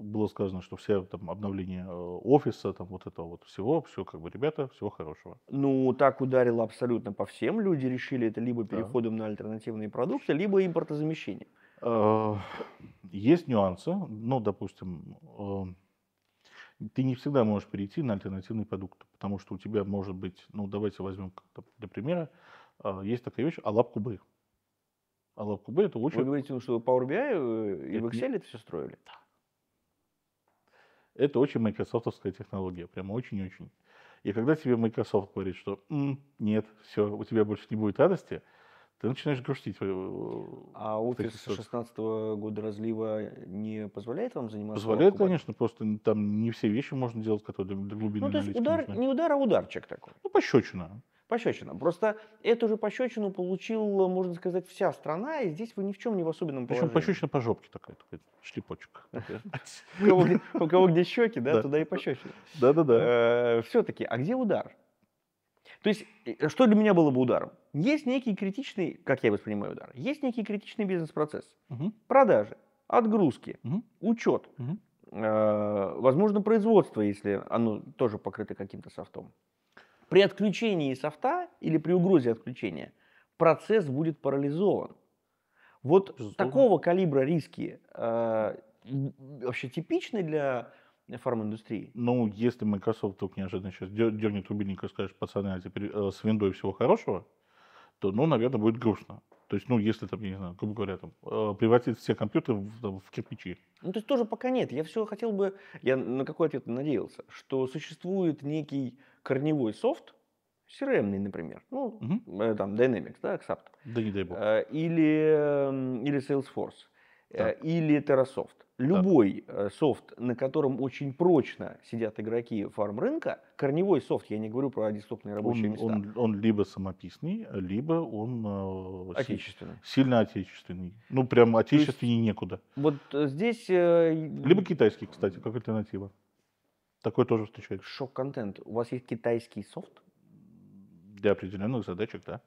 было сказано, что все там обновления э, офиса, там вот этого вот всего, все, как бы, ребята, всего хорошего. Ну, так ударило абсолютно по всем. Люди решили это либо переходом да. на альтернативные продукты, либо импортозамещением. Э, есть нюансы. Ну, допустим, ты не всегда можешь перейти на альтернативный продукт, потому что у тебя может быть, ну, давайте возьмем для примера, есть такая вещь, а лапку бы. Adobe а Cubase это очень. Вы говорите, ну, что вы Power BI э, и это в Excel не... это все строили? Да. Это очень майкрософтовская технология, прямо очень-очень. И когда тебе Microsoft говорит, что М, нет, все, у тебя больше не будет радости, ты начинаешь грустить. Э, а офис 2016 -го года разлива не позволяет вам заниматься? Позволяет, кубами? конечно, просто там не все вещи можно делать, которые для глубины Ну, то есть удар, не удар, а ударчик такой. Ну, пощечина пощечина. Просто эту же пощечину получила, можно сказать, вся страна, и здесь вы ни в чем не в особенном Причем положении. пощечина по жопке такая, такая шлепочек. У кого где щеки, да, туда и пощечина. Да-да-да. Э, Все-таки, а где удар? То есть, э, что для меня было бы ударом? Есть некий критичный, как я воспринимаю удар, есть некий критичный бизнес-процесс. Продажи, отгрузки, учет, э, возможно, производство, если оно тоже покрыто каким-то софтом. При отключении софта или при угрозе отключения процесс будет парализован. Вот Безусловно. такого калибра риски э, вообще типичны для фарминдустрии. Ну, если Microsoft только неожиданно сейчас дернет рубильник и скажет, пацаны, а теперь э, с Windows всего хорошего, то, ну, наверное, будет грустно. То есть, ну, если там, я не знаю, грубо говоря, там, э, превратить все компьютеры в, там, в кирпичи. Ну, то есть тоже пока нет. Я все хотел бы, я на какой ответ надеялся, что существует некий корневой софт, CRM, например, ну, угу. там, Dynamics, да, XAPT. Да не дай бог. Э, или, эм, или Salesforce, э, так. или TerraSoft. Любой так. софт, на котором очень прочно сидят игроки фарм-рынка, корневой софт, я не говорю про десктопные рабочие он, места. Он, он либо самописный, либо он отечественный. сильно отечественный. Ну, прям отечественней есть, некуда. Вот здесь... Либо китайский, кстати, как альтернатива. Такое тоже встречается. Шок-контент. У вас есть китайский софт? Для определенных задачек, да.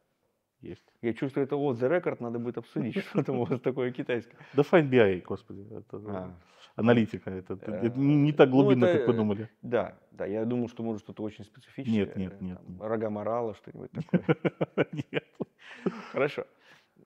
Есть. Я чувствую, это вот the record, надо будет обсудить, что там у вас такое китайское. Да Find BI, господи, это а. аналитика, это э, не так ну, глубинно, как вы думали. Да, да, я думал, что может что-то очень специфическое. Нет, нет, э, нет. Рога морала, что-нибудь такое. Нет. Хорошо.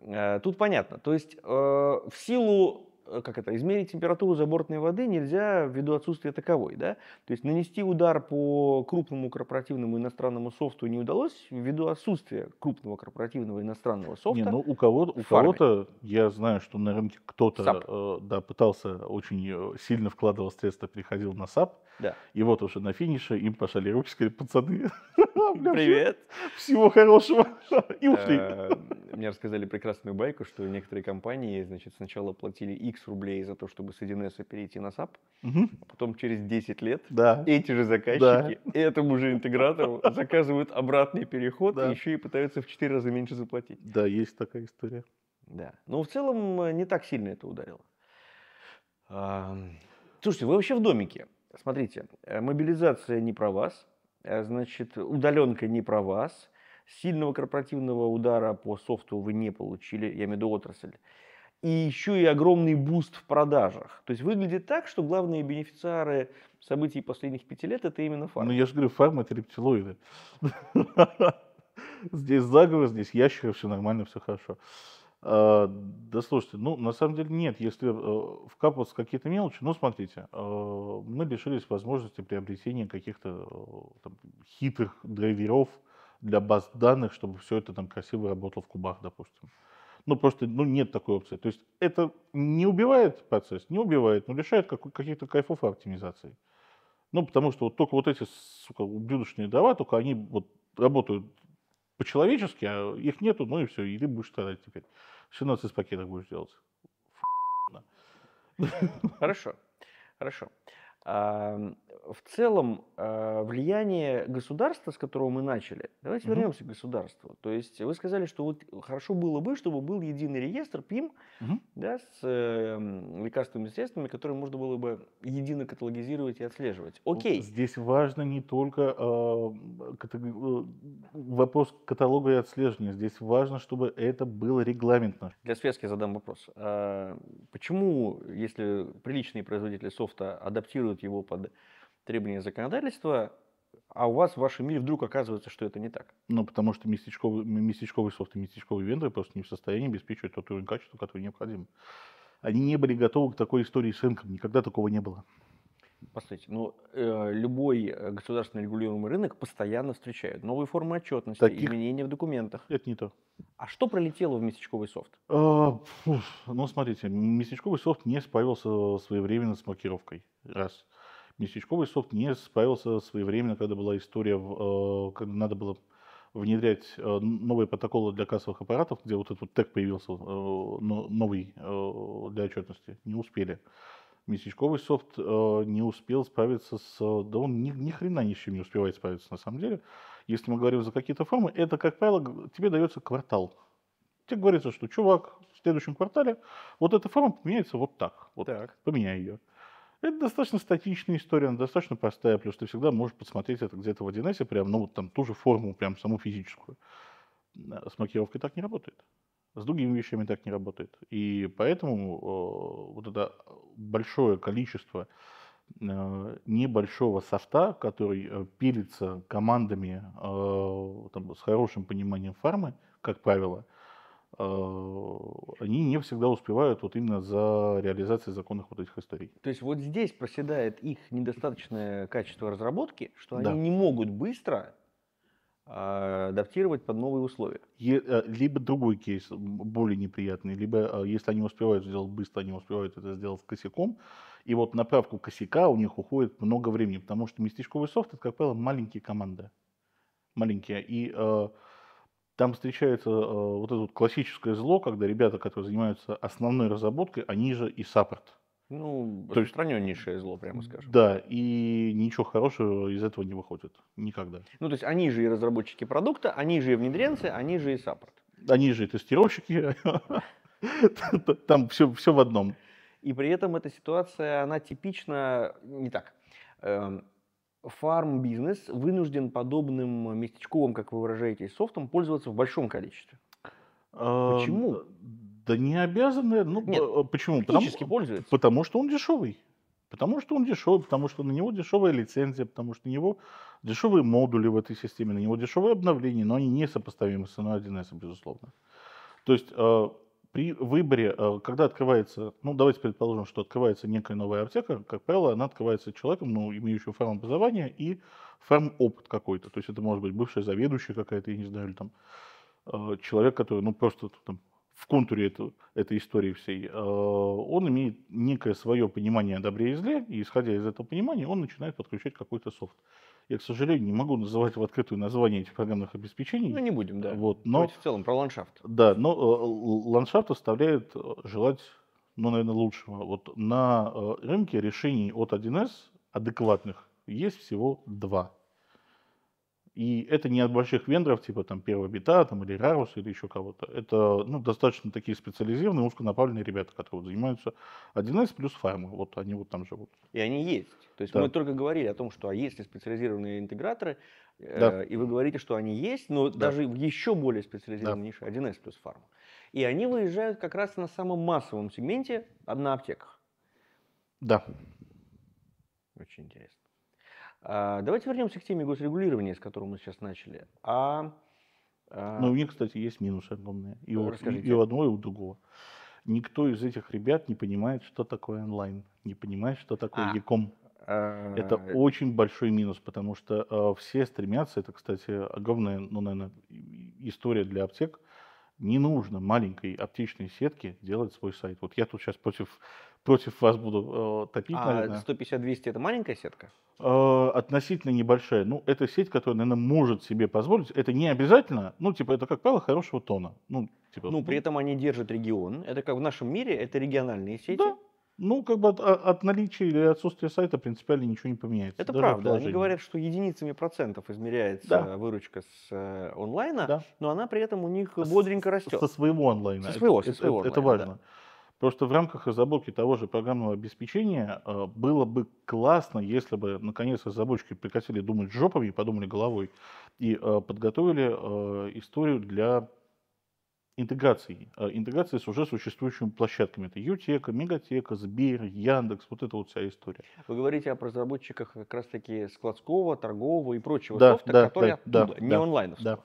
Э, тут понятно. То есть в силу Э, как это, измерить температуру забортной воды нельзя ввиду отсутствия таковой. Да? То есть нанести удар по крупному корпоративному иностранному софту не удалось ввиду отсутствия крупного корпоративного иностранного софта. Не, ну у кого-то, у кого-то я знаю, что на рынке кто-то э, да, пытался очень э, сильно вкладывал средства, переходил на САП. Да. И вот уже на финише им пошали ручки, сказали, пацаны, а, привет, всего хорошего, и ушли. Эм, мне рассказали прекрасную байку, что некоторые компании, значит, сначала платили X X рублей за то, чтобы с 1С перейти на SAP, угу. а потом через 10 лет да. эти же заказчики да. этому же интегратору заказывают обратный переход да. и еще и пытаются в 4 раза меньше заплатить. Да, есть такая история. Да. Но ну, в целом э, не так сильно это ударило. Слушайте, вы вообще в домике. Смотрите, э, мобилизация не про вас, э, значит, удаленка не про вас, сильного корпоративного удара по софту вы не получили, я имею в виду отрасль и еще и огромный буст в продажах. То есть выглядит так, что главные бенефициары событий последних пяти лет это именно фарм. Ну я же говорю, фарм это рептилоиды. Здесь заговор, здесь ящеры, все нормально, все хорошо. А, да слушайте, ну на самом деле нет, если э, вкапываться какие-то мелочи, ну смотрите, э, мы лишились возможности приобретения каких-то э, там, хитрых драйверов для баз данных, чтобы все это там красиво работало в кубах, допустим. Ну, просто ну, нет такой опции. То есть это не убивает процесс, не убивает, но лишает каких-то кайфов и оптимизации. Ну, потому что вот только вот эти, сука, ублюдочные дрова, только они вот работают по-человечески, а их нету, ну и все, и ты будешь страдать теперь. 17 из пакетов будешь делать. Хорошо, хорошо в целом э, влияние государства, с которого мы начали, давайте угу. вернемся к государству. То есть вы сказали, что вот хорошо было бы, чтобы был единый реестр ПИМ угу. да, с э, эм, лекарственными средствами, которые можно было бы едино каталогизировать и отслеживать. Ну, Окей. Здесь важно не только э, катаг... Э, вопрос каталога и отслеживания. Здесь важно, чтобы это было регламентно. Для Светски задам вопрос. А, почему, если приличные производители софта адаптируют его под требования законодательства, а у вас в вашем мире вдруг оказывается, что это не так. Ну, потому что местечковый, местечковый софт и местечковые вендоры просто не в состоянии обеспечивать тот уровень качества, который необходим. Они не были готовы к такой истории с рынком, никогда такого не было. Послушайте, ну, э, любой э, государственно регулируемый рынок постоянно встречает новые формы отчетности, Таких... изменения в документах. Это не то. А что пролетело в местечковый софт? А, фу, ну, смотрите, местечковый софт не справился своевременно с маркировкой. Раз местечковый софт не справился своевременно, когда была история, э, когда надо было внедрять э, новые протоколы для кассовых аппаратов, где вот этот вот тег появился э, новый для отчетности, не успели. Местечковый софт не успел справиться с... Да он ни, ни хрена ни с чем не успевает справиться на самом деле. Если мы говорим за какие-то формы, это, как правило, тебе дается квартал. Тебе говорится, что, чувак, в следующем квартале вот эта форма поменяется вот так. Вот, так. Поменяй ее. Это достаточно статичная история, она достаточно простая, плюс ты всегда можешь посмотреть, это где-то в 1С, прям, ну, вот там ту же форму, прям саму физическую. Э, с маркировкой так не работает. С другими вещами так не работает. И поэтому э, вот это большое количество э, небольшого софта, который э, пилится командами э, там, с хорошим пониманием фармы, как правило, Э, они не всегда успевают вот именно за реализацией законных вот этих историй. То есть вот здесь проседает их недостаточное качество разработки, что да. они не могут быстро а, адаптировать под новые условия. Е, э, либо другой кейс, более неприятный, либо э, если они успевают сделать быстро, они успевают это сделать косяком, и вот направку косяка у них уходит много времени, потому что местечковый софт это, как правило, маленькие команды. Маленькие. И э, там встречается э, вот это вот классическое зло, когда ребята, которые занимаются основной разработкой, они же и саппорт. Ну, То распространеннейшее зло, прямо скажем. Да, и ничего хорошего из этого не выходит. Никогда. Ну, то есть они же и разработчики продукта, они же и внедренцы, они же и саппорт. Они же и тестировщики. Там все, все в одном. И при этом эта ситуация, она типична не так эм, фарм-бизнес вынужден подобным местечковым, как вы выражаетесь, софтом пользоваться в большом количестве? Эм, почему? Да не обязаны. Ну, Нет, э, почему? Потому, пользуется. потому что он дешевый. Потому что он дешевый, потому что на него дешевая лицензия, потому что на него дешевые модули в этой системе, на него дешевые обновления, но они не сопоставимы с ценой 1С, безусловно. То есть э, при выборе, э, когда открывается, ну давайте предположим, что открывается некая новая аптека, как правило, она открывается человеком, ну, имеющим фармобразование и фармопыт какой-то. То есть это может быть бывшая заведующая какая-то, я не знаю, или там э, человек, который, ну, просто там, в контуре это, этой истории всей, а, он имеет некое свое понимание о добре и зле, и исходя из этого понимания, он начинает подключать какой-то софт. Я, к сожалению, не могу называть в открытую название этих программных обеспечений. Ну, не будем, да. Вот, но, Давайте в целом про ландшафт. Да, но э, ландшафт оставляет э, желать, ну, наверное, лучшего. Вот на э, рынке решений от 1С адекватных есть всего два. И это не от больших вендоров, типа там Первого Бита там, или Рарус или еще кого-то. Это ну, достаточно такие специализированные, узконаправленные ребята, которые занимаются 1С плюс фармы. Вот они вот там живут. И они есть. То есть да. мы только говорили о том, что а есть ли специализированные интеграторы, э, да. э, и вы говорите, что они есть, но да. даже в еще более специализированной да. нише 1С плюс фарма. И они выезжают как раз на самом массовом сегменте а, на аптеках. Да. Очень интересно. А, давайте вернемся к теме госрегулирования, с которой мы сейчас начали. А, а Но ну, у них, кстати, есть минусы огромные. И, у, и, и у одного, и у другого. Никто из этих ребят не понимает, что такое онлайн, не понимает, что такое Яком. А. а... Это очень большой минус, потому что э, все стремятся, это, кстати, огромная, ну, наверное, история для аптек. Не нужно маленькой аптечной сетке делать свой сайт. Вот я тут сейчас против против вас буду э, топить, а наверное. 150-200 это маленькая сетка? Э, относительно небольшая. Ну, это сеть, которая, наверное, может себе позволить. Это не обязательно, ну, типа, это, как правило, хорошего тона. Ну, типа, ну, при ну. этом они держат регион. Это как в нашем мире, это региональные сети. Да. Ну, как бы от, от наличия или отсутствия сайта принципиально ничего не поменяется. Это правда. Они говорят, что единицами процентов измеряется да. выручка с э, онлайна, да. но она при этом у них бодренько растет. Со своего онлайна. Со своего, это, со своего это, онлайна, это важно. Да. Просто в рамках разработки того же программного обеспечения э, было бы классно, если бы, наконец, разработчики прекратили думать жопами и подумали головой, и э, подготовили э, историю для интеграции. Интеграции с уже существующими площадками. Это Ютека, Мегатека, Сбер, Яндекс, вот это вот вся история. Вы говорите о разработчиках как раз-таки складского, торгового и прочего да, софта, да, который да, оттуда, да, не да, онлайн. Да.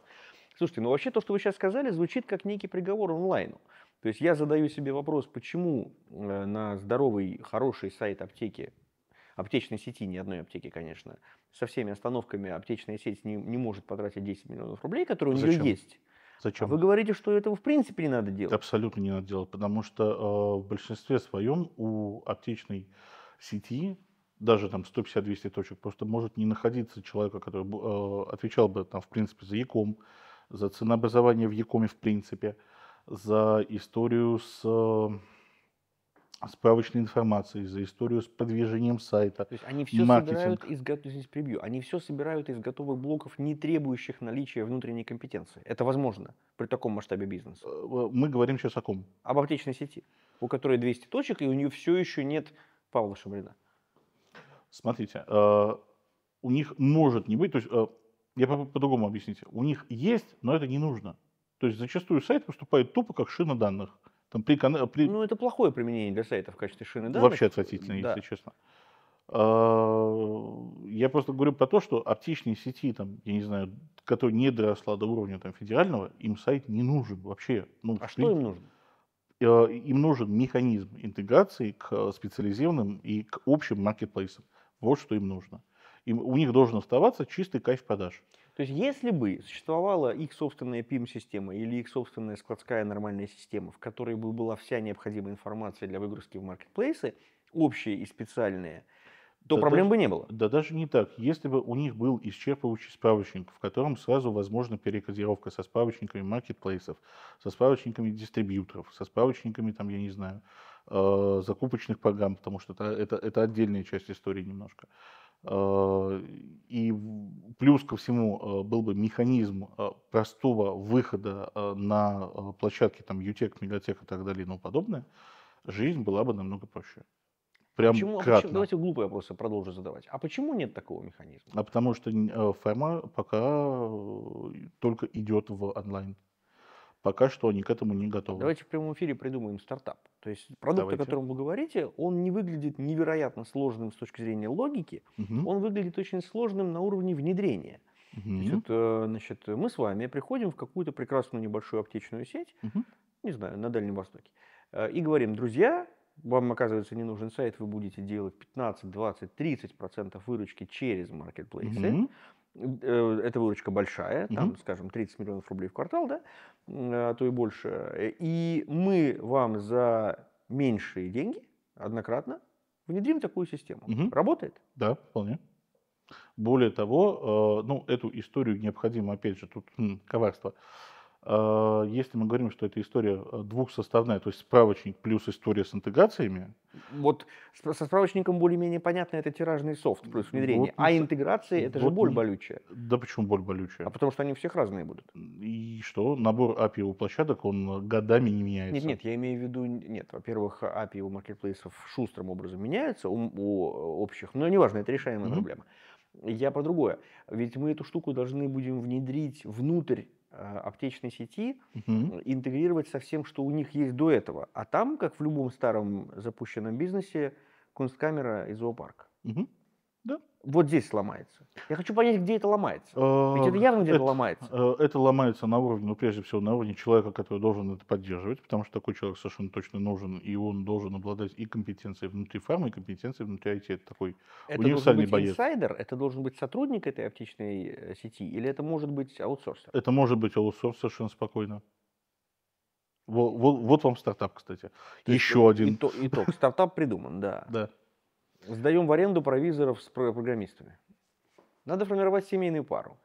Слушайте, ну вообще то, что вы сейчас сказали, звучит как некий приговор онлайну. То есть я задаю себе вопрос, почему э, на здоровый, хороший сайт аптеки, аптечной сети, ни одной аптеки, конечно, со всеми остановками аптечная сеть не, не может потратить 10 миллионов рублей, которые у нее Зачем? есть. А Зачем? А вы говорите, что этого в принципе не надо делать. Абсолютно не надо делать, потому что э, в большинстве своем у аптечной сети даже там 150-200 точек просто может не находиться человека, который э, отвечал бы там в принципе за Яком, за ценообразование в Якоме в принципе за историю э, с справочной информацией, за историю с продвижением сайта. То есть они все маркетинг. собирают из здесь прибью, они все собирают из готовых блоков, не требующих наличия внутренней компетенции. Это возможно при таком масштабе бизнеса. Э, э, мы говорим сейчас о ком? Об аптечной сети, у которой 200 точек, и у нее все еще нет Павла Шамрина. Смотрите, у них может не быть, то есть я по-другому объяснить. У них есть, но это не нужно. То есть зачастую сайт выступает тупо как шина данных. Там при, при... Ну, это плохое применение для сайта в качестве шины данных. Вообще отвратительно, да. если честно. А, я просто говорю про то, что оптичные сети, там, я не знаю, которая не доросла до уровня там, федерального, им сайт не нужен вообще. Ну, а что им нужно? Э, им нужен механизм интеграции к специализированным и к общим маркетплейсам. Вот что им нужно. Им, у них должен оставаться чистый кайф продаж. То есть если бы существовала их собственная PIM-система или их собственная складская нормальная система, в которой бы была вся необходимая информация для выгрузки в маркетплейсы, общая и специальная, то да проблем даже, бы не было. Да даже не так. Если бы у них был исчерпывающий справочник, в котором сразу возможна перекодировка со справочниками маркетплейсов, со справочниками дистрибьюторов, со справочниками, там, я не знаю, э, закупочных программ, потому что это, это, это отдельная часть истории немножко. Э, и плюс ко всему э, был бы механизм э, простого выхода на площадке там ЮТЕК, Мегатек и так далее и тому подобное, жизнь была бы намного проще. Прям почему, а кратно. Почему, давайте глупые вопросы продолжу задавать. А почему нет такого механизма? А потому что ферма пока только идет в онлайн. Пока что они к этому не готовы. Давайте в прямом эфире придумаем стартап. То есть продукт, Давайте. о котором вы говорите, он не выглядит невероятно сложным с точки зрения логики, угу. он выглядит очень сложным на уровне внедрения. Угу. То э, значит, мы с вами приходим в какую-то прекрасную небольшую аптечную сеть, угу. не знаю, на Дальнем Востоке, э, и говорим, друзья, вам, оказывается, не нужен сайт, вы будете делать 15, 20, 30 процентов выручки через маркетплейсы. Угу. Э, эта выручка большая, угу. там, скажем, 30 миллионов рублей в квартал, да, а то и больше. И мы вам за меньшие деньги однократно внедрим такую систему. Угу. Работает? Да, вполне. Более того, э, ну, эту историю необходимо, опять же, тут хм, коварство. Э, если мы говорим, что эта история э, двухсоставная, то есть справочник плюс история с интеграциями. Вот со справочником более-менее понятно, это тиражный софт плюс внедрение. А вот, а интеграции это вот, же боль болючая. Да почему боль болючая? А потому что они у всех разные будут. И что? Набор API у площадок, он э, годами не меняется. Нет, нет, я имею в виду, нет, во-первых, API у маркетплейсов шустрым образом меняются, у, у общих, но неважно, это решаемая mm-hmm. проблема. Я про другое. Ведь мы эту штуку должны будем внедрить внутрь Э, аптечной сети угу. интегрировать со всем, что у них есть до этого. А там, как в любом старом запущенном бизнесе, кунсткамера и зоопарк. Угу вот здесь ломается. Я хочу понять, где это ломается. Ведь это э, явно где-то ломается. Э, это ломается на уровне, ну, прежде всего, на уровне человека, который должен это поддерживать, потому что такой человек совершенно точно нужен, и он должен обладать и компетенцией внутри фармы, и компетенцией внутри IT. Это такой это универсальный должен быть боец. инсайдер, это должен быть сотрудник этой оптичной э, сети, или это может быть аутсорс? Это может быть аутсорс совершенно спокойно. Вот, вот, вот вам стартап, кстати. То Еще один. Итог, итог. Стартап придуман, да. Да. Сдаем в аренду провизоров с программистами. Надо формировать семейную пару.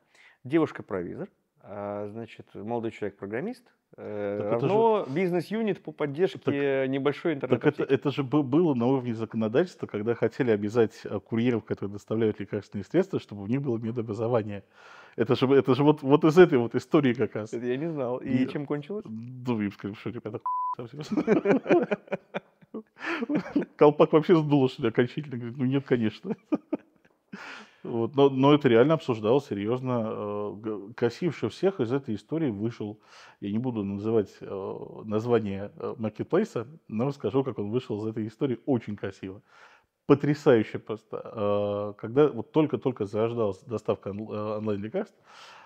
Девушка-провизор, а, значит, молодой человек-программист, э, Но же... бизнес-юнит по поддержке так, небольшой интернет -аптеки. Так это, это же было на уровне законодательства, когда хотели обязать а, курьеров, которые доставляют лекарственные средства, чтобы у них было медобразование. Это же, это же вот, вот из этой вот истории как раз. Это я не знал. И, и чем кончилось? Ну, им сказали, что ребята, Колпак вообще сдуло, что ли, окончательно. Говорит, ну нет, конечно. Вот, но, но это реально обсуждал серьезно. Э, Косивший всех из этой истории вышел, я не буду называть э, название э, маркетплейса, но расскажу, как он вышел из этой истории очень красиво. Потрясающе просто. Когда вот только-только зарождалась доставка онлайн-лекарств,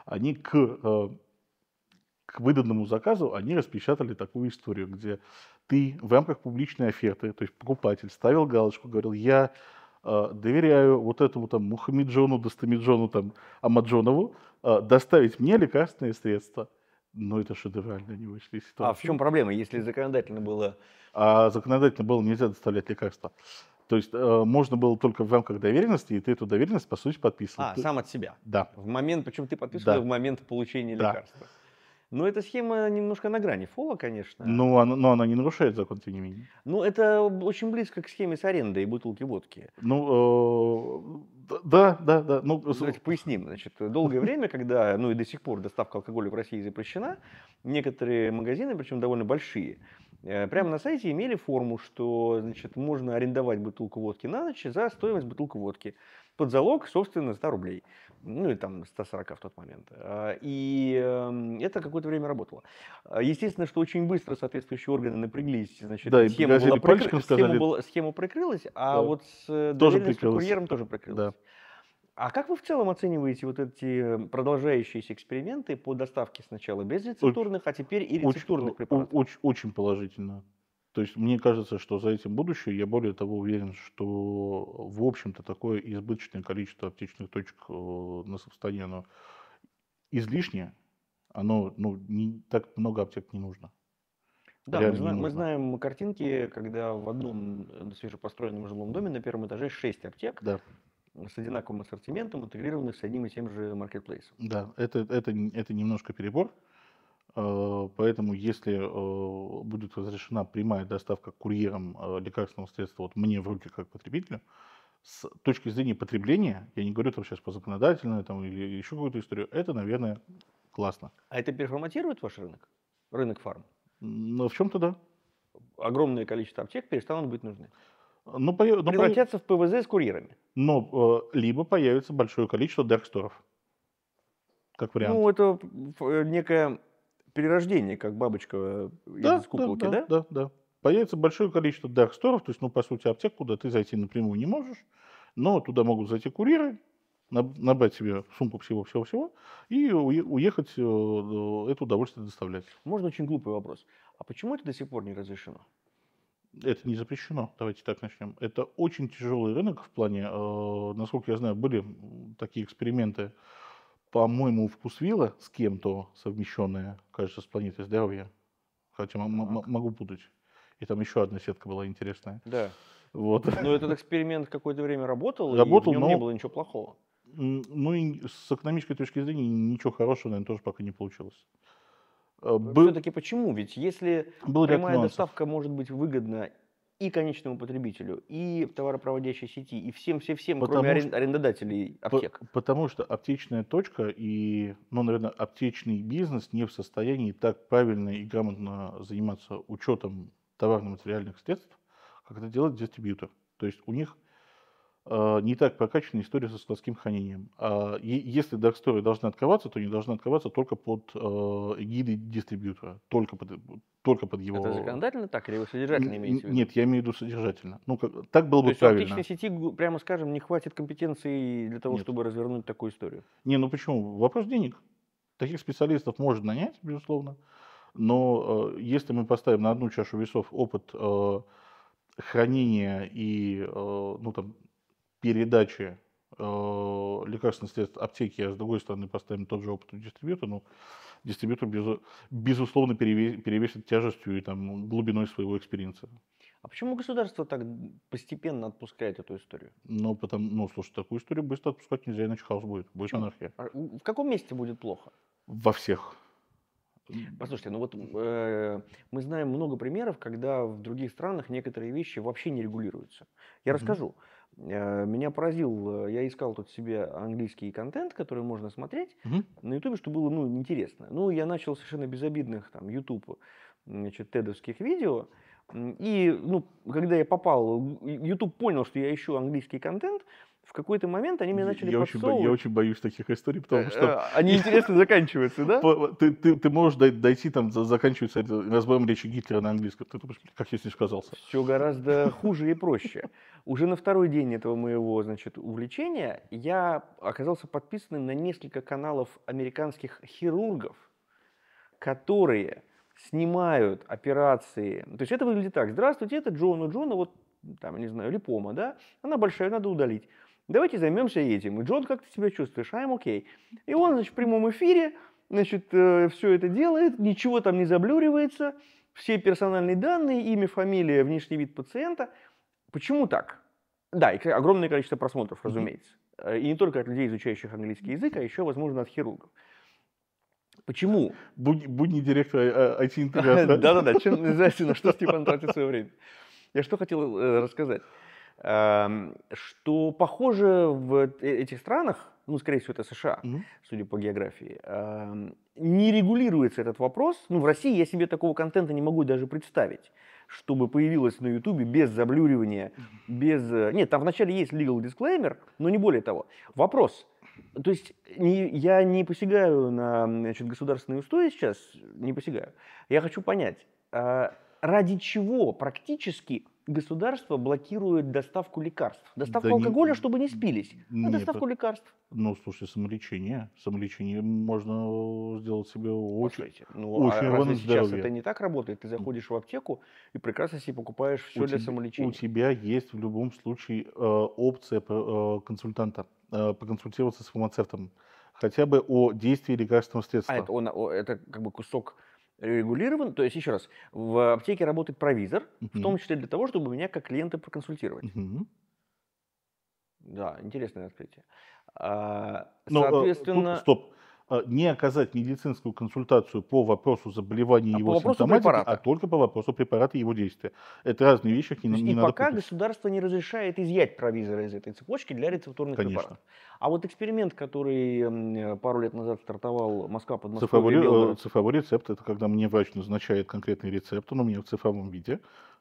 они к к выданному заказу они распечатали такую историю, где ты в рамках публичной оферты, то есть покупатель, ставил галочку, говорил, я э, доверяю вот этому там Мухаммеджону, Достамеджону, там, Амаджонову э, доставить мне лекарственные средства. Но это шедеврально не вышли ситуации. А в чем проблема, если законодательно было... А законодательно было нельзя доставлять лекарства. То есть э, можно было только в рамках доверенности, и ты эту доверенность, по сути, подписывал. А, ты... сам от себя? Да. В момент, почему ты подписывал да. в момент получения да. лекарства. Но эта схема немножко на грани фола, конечно. Ну, она, но она не нарушает закон, тем не менее. Ну, это очень близко к схеме с арендой и бутылки водки. Ну, э, да, да, да. Ну, Давайте поясним. Значит, долгое время, когда, ну и до сих пор доставка алкоголя в России запрещена, некоторые магазины, причем довольно большие, э, прямо на сайте имели форму, что значит, можно арендовать бутылку водки на ночь за стоимость бутылки водки под залог, собственно, 100 рублей. Ну, и там 140 в тот момент. А, и эм, это какое-то время работало. А, естественно, что очень быстро соответствующие органы напряглись. Значит, да, схема, была прикры... схема, была... схема прикрылась, а да. вот с э, тоже курьером тоже прикрылась. Да. А как вы в целом оцениваете вот эти эм, продолжающиеся эксперименты по доставке сначала безрецептурных, очень, а теперь и рецептурных очень, препаратов? Очень, очень положительно. То есть мне кажется, что за этим будущее, я более того уверен, что в общем-то такое избыточное количество аптечных точек э, на состоянии оно излишнее, оно, ну, не, так много аптек не нужно. Да, Реально мы знаем, мы знаем картинки, когда в одном э, свежепостроенном жилом доме на первом этаже 6 аптек да. с одинаковым ассортиментом, интегрированных с одним и тем же маркетплейсом. Да, это, это, это немножко перебор. Э, поэтому, если э, будет разрешена прямая доставка курьером э, лекарственного средства вот мне в руки как потребителю, с точки зрения потребления, я не говорю там сейчас по законодательной там, или еще какую-то историю, это, наверное, классно. А это переформатирует ваш рынок? Рынок фарм? Ну, в чем-то да. Огромное количество аптек перестанут быть нужны. Но, ну, но ну, Превратятся по... в ПВЗ с курьерами. Но э, либо появится большое количество дарксторов. Как вариант. Ну, это некая перерождение, как бабочка э, да, из куколки, да? Да, да, да. Появится большое количество дарксторов, то есть, ну, по сути, аптек, куда ты зайти напрямую не можешь, но туда могут зайти курьеры, набрать себе сумку всего-всего-всего и уехать э, э, это удовольствие доставлять. Можно очень глупый вопрос. А почему это до сих пор не разрешено? Это не запрещено, давайте так начнем. Это очень тяжелый рынок в плане, насколько я знаю, были такие эксперименты по-моему, вкус вилла с кем-то совмещенная, кажется, с планетой здоровья. Хотя могу путать. И там еще одна сетка была интересная. Да. Вот. Но этот эксперимент какое-то время работал, работал и в нем но... не было ничего плохого. Ну и с экономической точки зрения ничего хорошего, наверное, тоже пока не получилось. А, э, был... Все-таки почему? Ведь если Был прямая доставка может быть выгодна и конечному потребителю, и товаропроводящей сети, и всем-всем-всем, кроме арен- арендодателей аптек. По- потому что аптечная точка и, ну, наверное, аптечный бизнес не в состоянии так правильно и грамотно заниматься учетом товарно-материальных средств, как это делает дистрибьютор. То есть у них а, не так прокачана история со складским хранением. А, если Dark Story должна открываться, то не должна открываться только под а, гиды дистрибьютора, только под, только под его... Это законодательно так или вы содержательно имеете в виду? Нет, я имею в виду содержательно. Ну, как, так было то бы есть, правильно. То сети, прямо скажем, не хватит компетенции для того, Нет. чтобы развернуть такую историю? Не, ну почему? Вопрос денег. Таких специалистов можно нанять, безусловно, но если мы поставим на одну чашу весов опыт хранения и ну, там, передачи э, лекарственных средств аптеки, а с другой стороны поставим тот же опыт у дистрибьютора, ну, дистрибьютор, без, безусловно, перевесит тяжестью и там, глубиной своего экспириенса. А почему государство так постепенно отпускает эту историю? Ну, потом, ну, слушай, такую историю быстро отпускать нельзя, иначе хаос будет. Будет почему? анархия. А в каком месте будет плохо? Во всех. Послушайте, ну вот э, мы знаем много примеров, когда в других странах некоторые вещи вообще не регулируются. Я mm-hmm. расскажу. Э, меня поразил, э, я искал тут себе английский контент, который можно смотреть угу. на Ютубе, что было ну, интересно. Ну, я начал совершенно безобидных там YouTube, значит, тедовских видео. И, ну, когда я попал, YouTube э, понял, что я ищу английский контент, в какой-то момент они меня начали я подсовывать. Очень, бо, я очень боюсь таких историй, потому э, что... Э, они интересно заканчиваются, да? Ты, ты, ты можешь дойти, там, заканчивается разбором речи Гитлера на английском. Ты думаешь, как я здесь сказался? Все гораздо хуже и проще. Уже на второй день этого моего, значит, увлечения я оказался подписанным на несколько каналов американских хирургов, которые снимают операции. То есть это выглядит так. Здравствуйте, это Джону Джона, вот там, не знаю, липома, да? Она большая, надо удалить. Давайте займемся этим. И Джон, как ты себя чувствуешь? I'm okay. И он, значит, в прямом эфире, значит, э, все это делает, ничего там не заблюривается, все персональные данные, имя, фамилия, внешний вид пациента. Почему так? Да, и огромное количество просмотров, разумеется. Э, и не только от людей, изучающих английский язык, а еще, возможно, от хирургов. Почему? Будь, будни директора э, IT-интеграции. Да-да-да, чем, знаете, на что Степан тратит свое время. Я что хотел рассказать. Эм, что похоже в э, этих странах, ну, скорее всего, это США, mm-hmm. судя по географии, эм, не регулируется этот вопрос. Ну, в России я себе такого контента не могу даже представить, чтобы появилось на Ютубе без заблюривания, mm-hmm. без... Э, нет, там вначале есть legal disclaimer, но не более того. Вопрос. То есть не, я не посягаю на значит, государственные устои сейчас, не посягаю. Я хочу понять, э, ради чего практически государство блокирует доставку лекарств. Доставку да алкоголя, не, чтобы не спились, а не, а доставку под... лекарств. Ну, слушай, самолечение. Самолечение можно э, сделать себе очень, Послушайте, ну, а очень а разве здоровье. это не так работает? Ты заходишь в аптеку и прекрасно себе покупаешь все у для тебя, самолечения. У тебя есть в любом случае э, опция э, консультанта, э, поконсультироваться с фармацевтом. Хотя бы о действии лекарственного а средства. А это, он, это как бы кусок регулирован. То есть, еще раз, в аптеке работает провизор, угу. в том числе для того, чтобы меня как клиента проконсультировать. Угу. Да, интересное открытие. А, Но, ну, э, соответственно... Тут, стоп. А, не оказать медицинскую консультацию по вопросу заболевания а его симптоматики, а препарата. а только по вопросу препарата и его действия. Это разные вещи, их не, не и надо пока путать. государство не разрешает изъять провизоры из этой цепочки для рецептурных Конечно. препаратов. А вот эксперимент, который э, пару лет назад стартовал Москва под Москвой. Цифровой, э, цифровой рецепт – это когда мне врач назначает конкретный рецепт, он у меня в цифровом виде.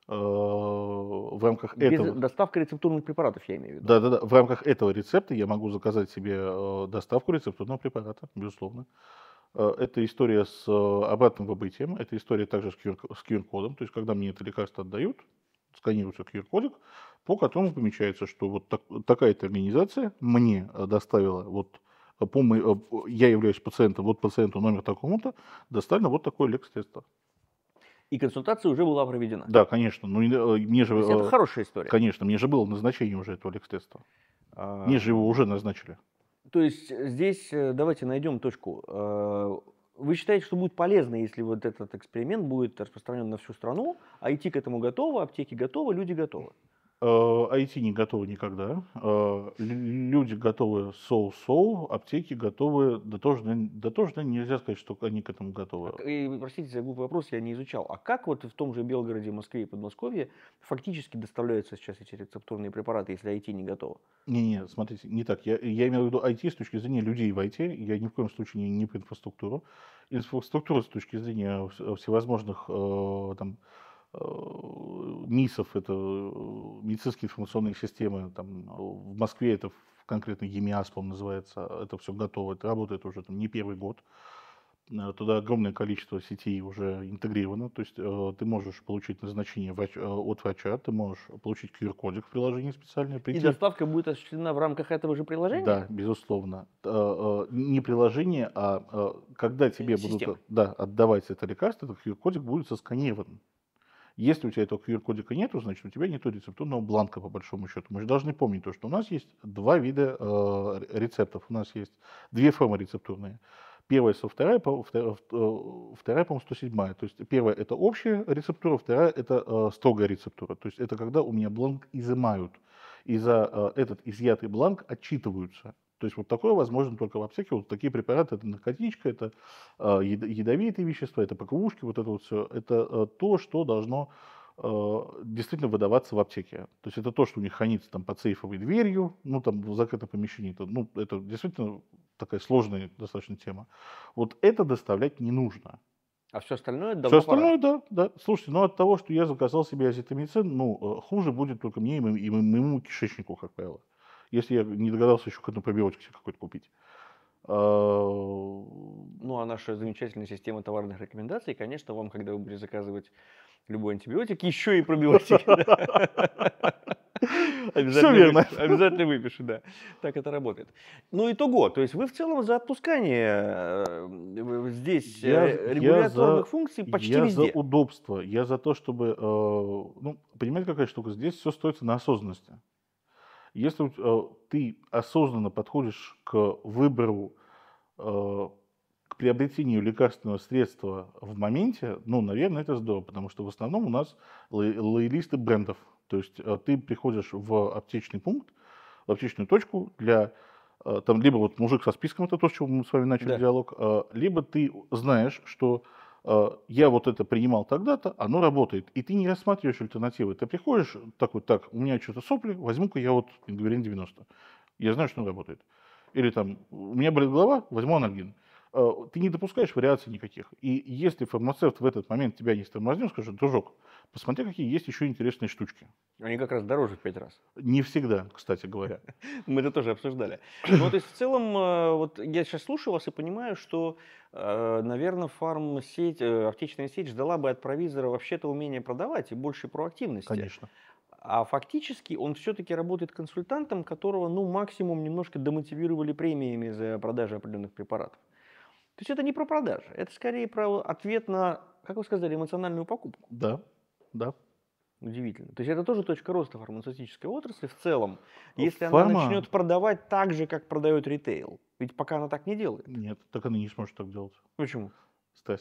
Э, в рамках Без этого... Доставка рецептурных препаратов, я имею в виду. Да-да-да, в рамках этого рецепта я могу заказать себе э, доставку рецептурного препарата, безусловно. Э, это история с обратным выбытием, это история также с QR-кодом, то есть когда мне это лекарство отдают, сканируется QR-кодик, по которому помечается, что вот так, такая-то организация мне доставила, вот по, я являюсь пациентом, вот пациенту номер такому-то, доставлено вот такое лекарство и консультация уже была проведена. Да, конечно. Ну, э, мне же, э, это хорошая история. Конечно, мне же было назначение уже этого лекс-теста. А... Мне же его уже назначили. То есть э, здесь давайте найдем точку. Вы считаете, что будет полезно, если вот этот эксперимент будет распространен на всю страну, а идти к этому готовы, аптеки готовы, люди готовы? IT а, а не готовы никогда. А, люди готовы соу-соу, аптеки готовы да да тоже, тоже, да Нельзя сказать, что они к этому готовы. И, простите за глупый вопрос, я не изучал. А как вот в том же Белгороде, Москве и Подмосковье фактически доставляются сейчас эти рецептурные препараты, если IT не готово? Не-не, смотрите, не так. Я, я имел в виду IT с точки зрения людей в IT. Я ни в коем случае не, не по инфраструктуру. Инфраструктура с точки зрения всевозможных там, МИСов, э, это э, медицинские информационные системы, там, в Москве это конкретно ЕМИАС, по называется, это все готово, это работает уже там, не первый год. Э, туда огромное количество сетей уже интегрировано, то есть э, ты можешь получить назначение врач, э, от врача, ты можешь получить QR-кодик в приложении специальное. Прийти. И доставка будет осуществлена в рамках этого же приложения? Да, безусловно. Э, не приложение, а когда тебе Система. будут да, отдавать это лекарство, этот QR-кодик будет сосканирован. Если у тебя этого QR-кодика нету, значит, у тебя нету рецептурного бланка, по большому счету. Мы же должны помнить то, что у нас есть два вида э, рецептов. У нас есть две формы рецептурные. Первая со вторая, вторая, э, э, вторая по-моему, 107. То есть первая это общая рецептура, вторая это э, строгая рецептура. То есть это когда у меня бланк изымают. И за э, этот изъятый бланк отчитываются. То есть вот такое возможно только в аптеке. Вот такие препараты, это наркотичка, это а, ядовитые вещества, это ПКУшки, вот это вот все. Это э, то, что должно э, действительно выдаваться в аптеке. То есть это то, что у них хранится там под сейфовой дверью, ну там в закрытом помещении. Это, ну, это действительно такая сложная достаточно тема. Вот это доставлять не нужно. А все остальное давно Все остальное, пора. да, да. Слушайте, ну от того, что я заказал себе азитомицин, ну, э, хуже будет только мне и моему, и моему кишечнику, как правило если я не догадался еще какой-то пробиотик себе какой-то купить. А, ну, а наша замечательная система товарных рекомендаций, конечно, вам, когда вы будете заказывать любой антибиотик, еще и пробиотики. Обязательно, Все верно. Выпишу, обязательно выпиши, да. Так это работает. Ну, итого, то есть вы в целом за отпускание э, здесь я, э, регуляторных я за, функций почти я везде. Я за удобство, я за то, чтобы... Э, ну, понимаете, какая штука? Здесь все строится на осознанности. Если э, ты осознанно подходишь к выбору, э, к приобретению лекарственного средства в моменте, ну, наверное, это здорово, потому что в основном у нас лоялисты брендов. То есть э, ты приходишь в аптечный пункт, в аптечную точку для там либо вот мужик со списком, это то, с чего мы с вами начали да. диалог, либо ты знаешь, что Э, я вот это принимал тогда-то, оно работает. И ты не рассматриваешь альтернативы. Ты приходишь такой, так, у меня что-то сопли, возьму-ка я вот ингварин 90. Я знаю, что он работает. Или там, у меня болит голова, возьму анальгин. Э, ты не допускаешь вариаций никаких. И если фармацевт в этот момент тебя не стормознет, скажет, дружок, посмотри, какие есть еще интересные штучки. Они как раз дороже в пять раз. Не всегда, кстати говоря. Мы это тоже обсуждали. Ну, то есть, в целом, э, вот я сейчас слушаю вас и понимаю, что, э, наверное, сеть, аптечная сеть ждала бы от провизора вообще-то умения продавать и больше проактивности. Конечно. А фактически он все-таки работает консультантом, которого, ну, максимум немножко демотивировали премиями за продажи определенных препаратов. То есть это не про продажи, это скорее про ответ на, как вы сказали, эмоциональную покупку. Да, да. Удивительно. То есть это тоже точка роста фармацевтической отрасли в целом, ну, если Фарма... она начнет продавать так же, как продает ритейл. Ведь пока она так не делает. Нет, так она не сможет так делать. Почему? Стас,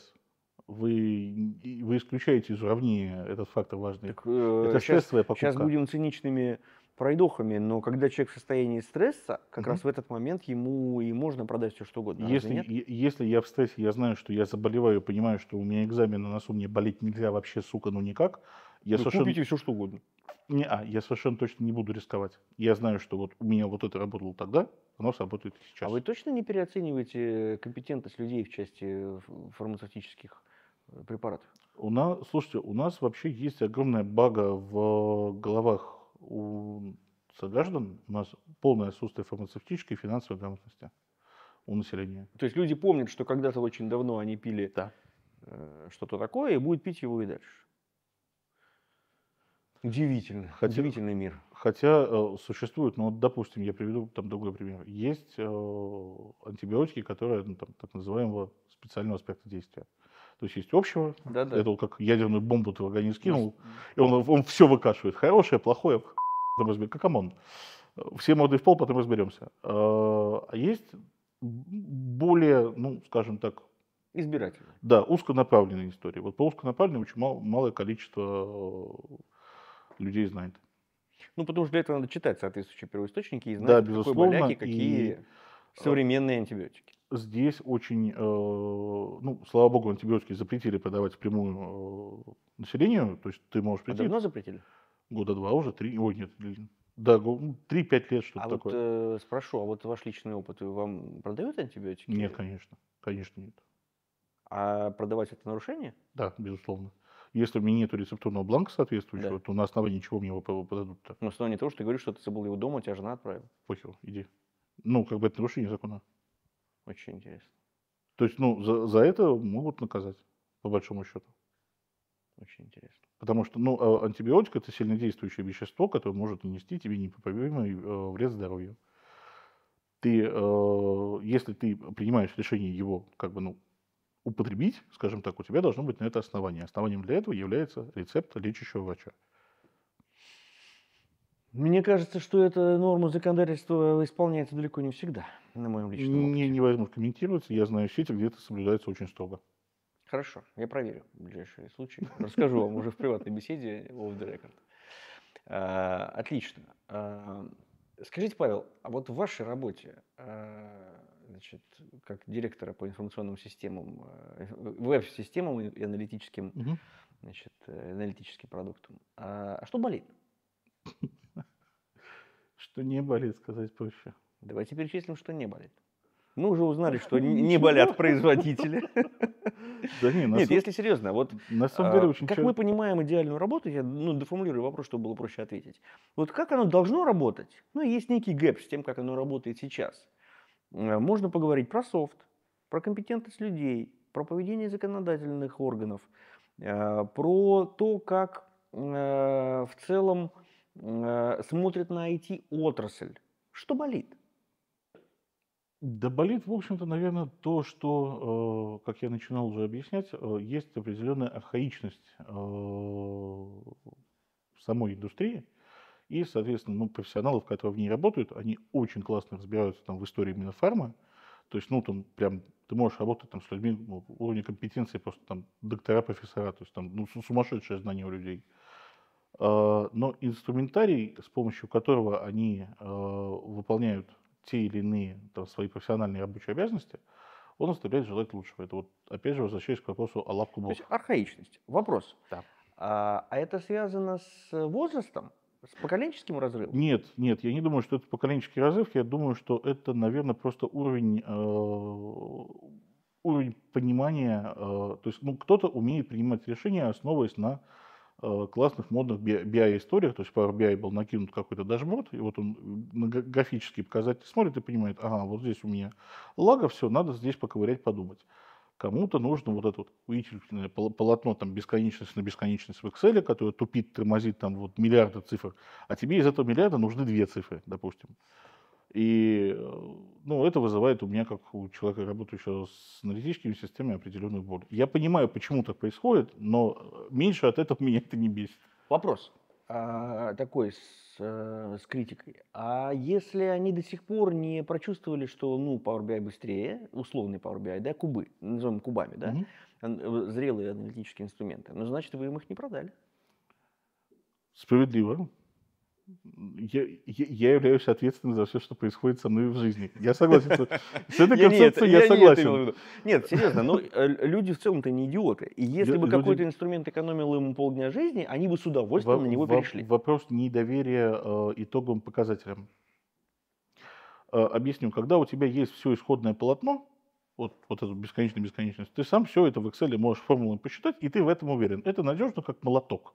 вы, вы исключаете из уравнения этот фактор важный. Так, э, это сейчас, Сейчас будем циничными пройдохами, но когда человек в состоянии стресса, как mm-hmm. раз в этот момент ему и можно продать все что угодно. Если, если я в стрессе, я знаю, что я заболеваю, понимаю, что у меня экзамен на носу, мне болеть нельзя вообще, сука, ну никак. Я Вы ну, совершенно... купите все что угодно. Не, а, я совершенно точно не буду рисковать. Я знаю, что вот у меня вот это работало тогда, оно сработает сейчас. А вы точно не переоцениваете э, компетентность людей в части э, фармацевтических э, препаратов? У нас, слушайте, у нас вообще есть огромная бага в головах у сограждан у нас полное отсутствие фармацевтической и финансовой грамотности у населения. То есть люди помнят, что когда-то очень давно они пили да. Э, что-то такое и будут пить его и дальше. Удивительно, хотя, удивительный мир. Хотя э, существует, ну допустим, я приведу там другой пример. Есть э, антибиотики, которые ну, там, так называемого специального аспекта действия. То есть есть общего, да, да. это как ядерную бомбу ты в организм кинул, ну, и он, он все выкашивает, хорошее, плохое, Потом разберемся. Как ОМОН. Все морды в пол, потом разберемся. А, а есть более, ну, скажем так... Избирательные. Да, узконаправленные истории. Вот по узконаправленным очень мал, малое количество людей знает. Ну, потому что для этого надо читать соответствующие первоисточники и знать, да, безусловно, какой боляки, какие и... А, современные антибиотики. Здесь очень, э, ну, слава богу, антибиотики запретили продавать впрямую э, населению, то есть ты можешь прийти... А давно запретили? года два уже, три, ой, нет, да, ну, три-пять лет, что-то а такое. А вот э, спрошу, а вот ваш личный опыт, вам продают антибиотики? Нет, конечно, конечно нет. А продавать это нарушение? Да, безусловно. Если у меня нет рецептурного бланка соответствующего, да. то на основании чего мне его подадут-то? Ну, на основании того, что ты говоришь, что ты забыл его дома, тебя жена отправила. Похер, иди. Ну, как бы это нарушение закона. Очень интересно. То есть, ну, за, за это могут наказать, по большому счету. Очень интересно. Потому что ну, а антибиотик – это сильнодействующее вещество, которое может нанести тебе непоправимый э, вред здоровью. Ты, э, если ты принимаешь решение его как бы, ну, употребить, скажем так, у тебя должно быть на это основание. Основанием для этого является рецепт лечащего врача. Мне кажется, что эта норма законодательства исполняется далеко не всегда, на моем личном опыте. Не, невозможно комментировать. Я знаю сети, где это соблюдается очень строго. Хорошо, я проверю в ближайшие случаи. Расскажу вам уже в приватной беседе off the record. А, отлично. А, скажите, Павел, а вот в вашей работе, а, значит, как директора по информационным системам, э, веб-системам и аналитическим, значит, э, аналитическим продуктам, а что болит? Что не болит, сказать проще. Давайте перечислим, что не болит. Мы уже узнали, что не болят производители. Да не, Нет, если серьезно, вот на самом деле а, очень как мы понимаем идеальную работу, я ну, доформулирую вопрос, чтобы было проще ответить. Вот как оно должно работать? Ну, есть некий гэп с тем, как оно работает сейчас. Э, можно поговорить про софт, про компетентность людей, про поведение законодательных органов, э, про то, как э, в целом смотрит на IT-отрасль. Что болит? Да болит, в общем-то, наверное, то, что, э, как я начинал уже объяснять, э, есть определенная архаичность э, самой индустрии. И, соответственно, ну, профессионалов, которые в ней работают, они очень классно разбираются там, в истории именно фарма. То есть, ну, там прям ты можешь работать там, с людьми ну, уровня компетенции просто там доктора, профессора, то есть там ну, сумасшедшее знание у людей. Но инструментарий, с помощью которого они выполняют те или иные там, свои профессиональные рабочие обязанности, он оставляет желать лучшего. Это вот, опять же, возвращаясь к вопросу о лапку блока. То есть архаичность. Вопрос. Да. А, а это связано с возрастом? С поколенческим разрывом? Нет, нет, я не думаю, что это поколенческий разрыв. Я думаю, что это, наверное, просто уровень, э, уровень понимания. Э, то есть, ну, кто-то умеет принимать решения, основываясь на Э, классных модных BI-историях, то есть Power BI был накинут какой-то дашборд, и вот он на графические показатели смотрит и понимает, ага, вот здесь у меня лага, все, надо здесь поковырять, подумать. Кому-то нужно вот это вот удивительное полотно там бесконечность на бесконечность в Excel, которое тупит, тормозит там вот миллиарды цифр, а тебе из этого миллиарда нужны две цифры, допустим. И э, ну, это вызывает у меня, как у человека, работающего с аналитическими системами, определенную боль. Я понимаю, почему так происходит, но э, меньше от этого меня это не бесит. Вопрос а, такой с, э, с критикой. А если они до сих пор не прочувствовали, что ну, Power BI быстрее, условный Power BI, да, кубы, назовем кубами, да, угу. зрелые аналитические инструменты, ну, значит, вы им их не продали. Справедливо я, я, я являюсь ответственным за все, что происходит со мной в жизни. Я согласен. С этой концепцией я согласен. Нет, серьезно, но ну, э, люди в целом-то не идиоты. И если бы какой-то инструмент экономил им полдня жизни, они бы с удовольствием на него перешли. Вопрос недоверия э, итоговым показателям. Э, объясню, когда у тебя есть все исходное полотно, вот, вот эту бесконечную бесконечность, ты сам все это в Excel можешь формулами посчитать, и ты в этом уверен. Это надежно, как молоток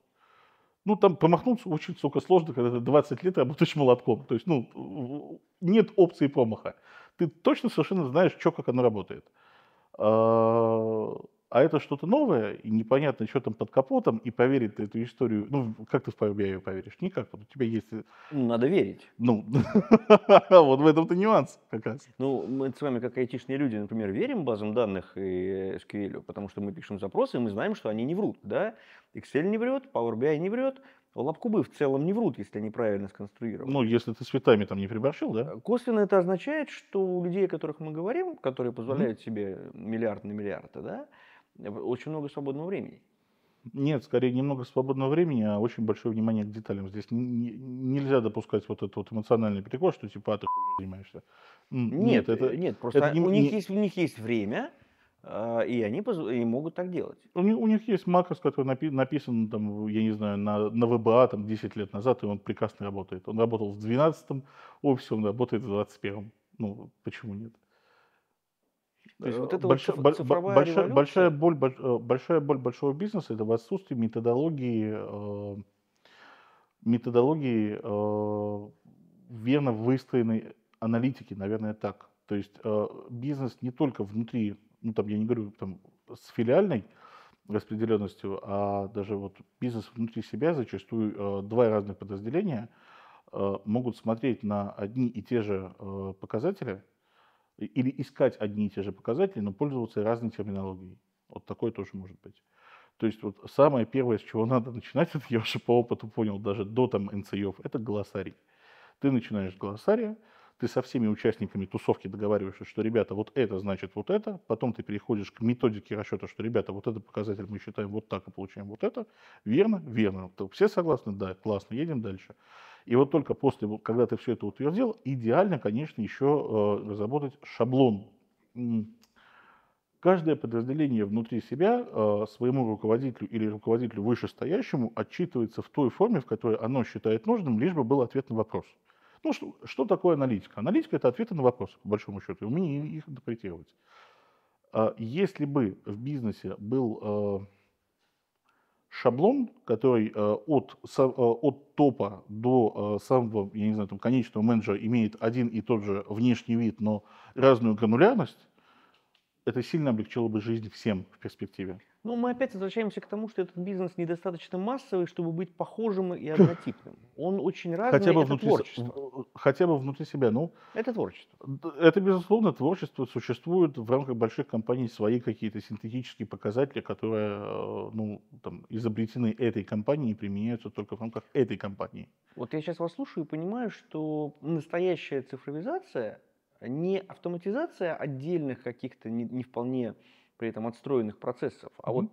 ну, там промахнуться очень, сука, сложно, когда ты 20 лет работаешь молотком. То есть, ну, нет опции промаха. Ты точно совершенно знаешь, что, как оно работает. А, а это что-то новое, и непонятно, что там под капотом, и поверить ты эту историю, ну, как ты в ее поверишь? Никак, вот у тебя есть... Э, ну, надо верить. Ну, вот в этом-то нюанс как раз. Ну, мы с вами, как айтишные люди, например, верим базам данных и э, SQL, потому что мы пишем запросы, и мы знаем, что они не врут, да? Excel не врет, Power BI не врет, Лобкубы в целом не врут, если они правильно сконструированы. Ну, если ты с цветами там не переборщил, да? Э, косвенно это означает, что у людей, о которых мы говорим, которые позволяют mm-hmm. себе миллиард на миллиард, да, очень много свободного времени. Нет, скорее немного свободного времени, а очень большое внимание к деталям. Здесь нельзя допускать вот этот вот эмоциональный перекос, что типа, а ты хуй занимаешься. Нет, нет, это, э, нет просто это не, у, них не... есть, у них есть время, э, и они поз... и могут так делать. У них, у них есть макрос, который напи... написан, там, я не знаю, на, на ВБА там, 10 лет назад, и он прекрасно работает. Он работал в 12-м офисе, он работает в 21-м. Ну, почему нет? Э, вот это больш, вот цифровая больш, большая, боль, большая боль большого бизнеса – это в отсутствии методологии, э, методологии э, верно выстроенной аналитики, наверное, так. То есть бизнес не только внутри, ну там я не говорю там, с филиальной распределенностью, а даже вот бизнес внутри себя зачастую два разных подразделения – могут смотреть на одни и те же показатели или искать одни и те же показатели, но пользоваться разной терминологией. Вот такое тоже может быть. То есть вот самое первое, с чего надо начинать, это я уже по опыту понял, даже до там НЦИов, это глоссарий. Ты начинаешь с ты со всеми участниками тусовки договариваешься, что, ребята, вот это значит вот это, потом ты переходишь к методике расчета, что, ребята, вот этот показатель мы считаем вот так и получаем вот это. Верно? Верно. Все согласны? Да, классно, едем дальше. И вот только после, когда ты все это утвердил, идеально, конечно, еще э, разработать шаблон. Каждое подразделение внутри себя э, своему руководителю или руководителю вышестоящему отчитывается в той форме, в которой оно считает нужным, лишь бы был ответ на вопрос. Ну, что, что такое аналитика? Аналитика – это ответы на вопросы, по большому счету, и умение их интерпретировать. А если бы в бизнесе был э, шаблон, который э, от, э, от топа до э, самого, я не знаю, там, конечного менеджера имеет один и тот же внешний вид, но разную гранулярность, это сильно облегчило бы жизнь всем в перспективе. Ну, мы опять возвращаемся к тому, что этот бизнес недостаточно массовый, чтобы быть похожим и хм. однотипным. Он очень разный, хотя бы это внутри, творчество. Хотя бы внутри себя. Ну, это творчество. Это, безусловно, творчество. Существует в рамках больших компаний свои какие-то синтетические показатели, которые э, ну, там, изобретены этой компанией и применяются только в рамках этой компании. Вот я сейчас вас слушаю и понимаю, что настоящая цифровизация не автоматизация отдельных каких-то не, не вполне при этом отстроенных процессов. А вот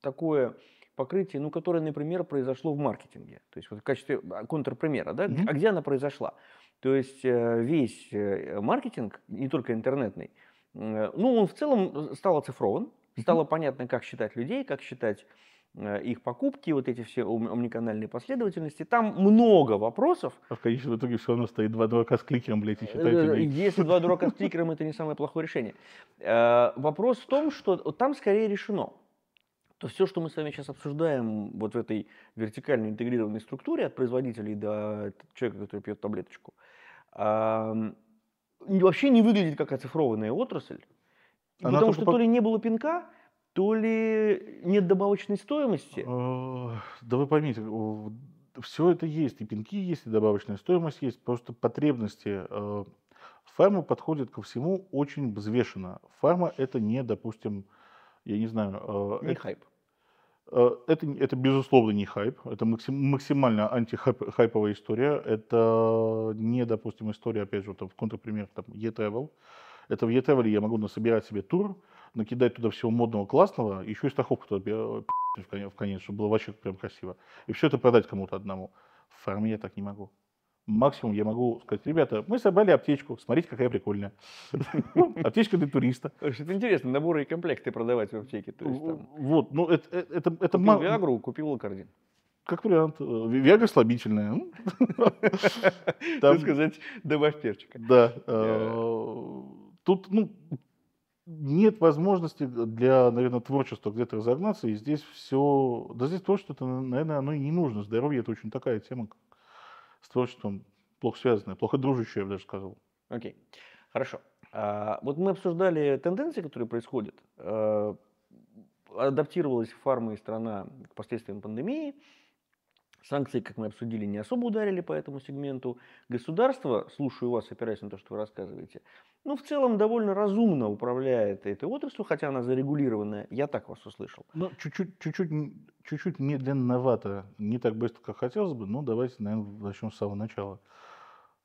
такое покрытие, ну, которое, например, произошло в маркетинге, то есть вот в качестве а, контрпримера, да, а где она произошла? То есть э, весь э, маркетинг, не только интернетный, э, ну, он в целом стал оцифрован, стало понятно, как считать людей, как считать Э, их покупки, вот эти все омниканальные последовательности. Там много вопросов. А в конечном итоге все равно стоит два дурака с кликером, блядь, и читайте. Э, если два дурака с кликером, это не самое плохое решение. Э, вопрос в том, что там скорее решено. То все, что мы с вами сейчас обсуждаем вот в этой вертикально интегрированной структуре от производителей до человека, который пьет таблеточку, вообще не выглядит как оцифрованная отрасль. Она потому что по... то ли не было пинка, то ли нет добавочной стоимости. Э, да вы поймите, все это есть, и пинки есть, и добавочная стоимость есть, просто потребности. Э, фарма подходит ко всему очень взвешенно. Фарма это не, допустим, я не знаю... Э, не это, хайп. Это, это, безусловно, не хайп. Это максимально антихайповая история. Это не, допустим, история, опять же, вот в контрпример, там, e -travel. Это в e я могу насобирать себе тур, накидать туда всего модного, классного, еще и страховку туда э, в конец, чтобы было вообще прям красиво. И все это продать кому-то одному. В фарме я так не могу. Максимум я могу сказать, ребята, мы собрали аптечку, смотрите, какая прикольная. Аптечка для туриста. Это интересно, наборы и комплекты продавать в аптеке. Вот, ну это... Э, это Виагру купил Лакардин как вариант. Э, Виагра слабительная. Там сказать, добавь перчика. Да. Тут, ну, нет возможности для, наверное, творчества где-то разогнаться, и здесь все... Да здесь творчество-то, наверное, оно и не нужно. Здоровье — это очень такая тема с творчеством плохо связанная, плохо дружащая, я бы даже сказал. Окей, okay. хорошо. А, вот мы обсуждали тенденции, которые происходят. А, адаптировалась фарма и страна к последствиям пандемии. Санкции, как мы обсудили, не особо ударили по этому сегменту. Государство, слушаю вас, опираясь на то, что вы рассказываете, ну, в целом довольно разумно управляет этой отраслью, хотя она зарегулированная. Я так вас услышал. Ну, чуть-чуть, чуть-чуть, чуть-чуть медленновато. Не так быстро, как хотелось бы, но давайте, наверное, начнем с самого начала.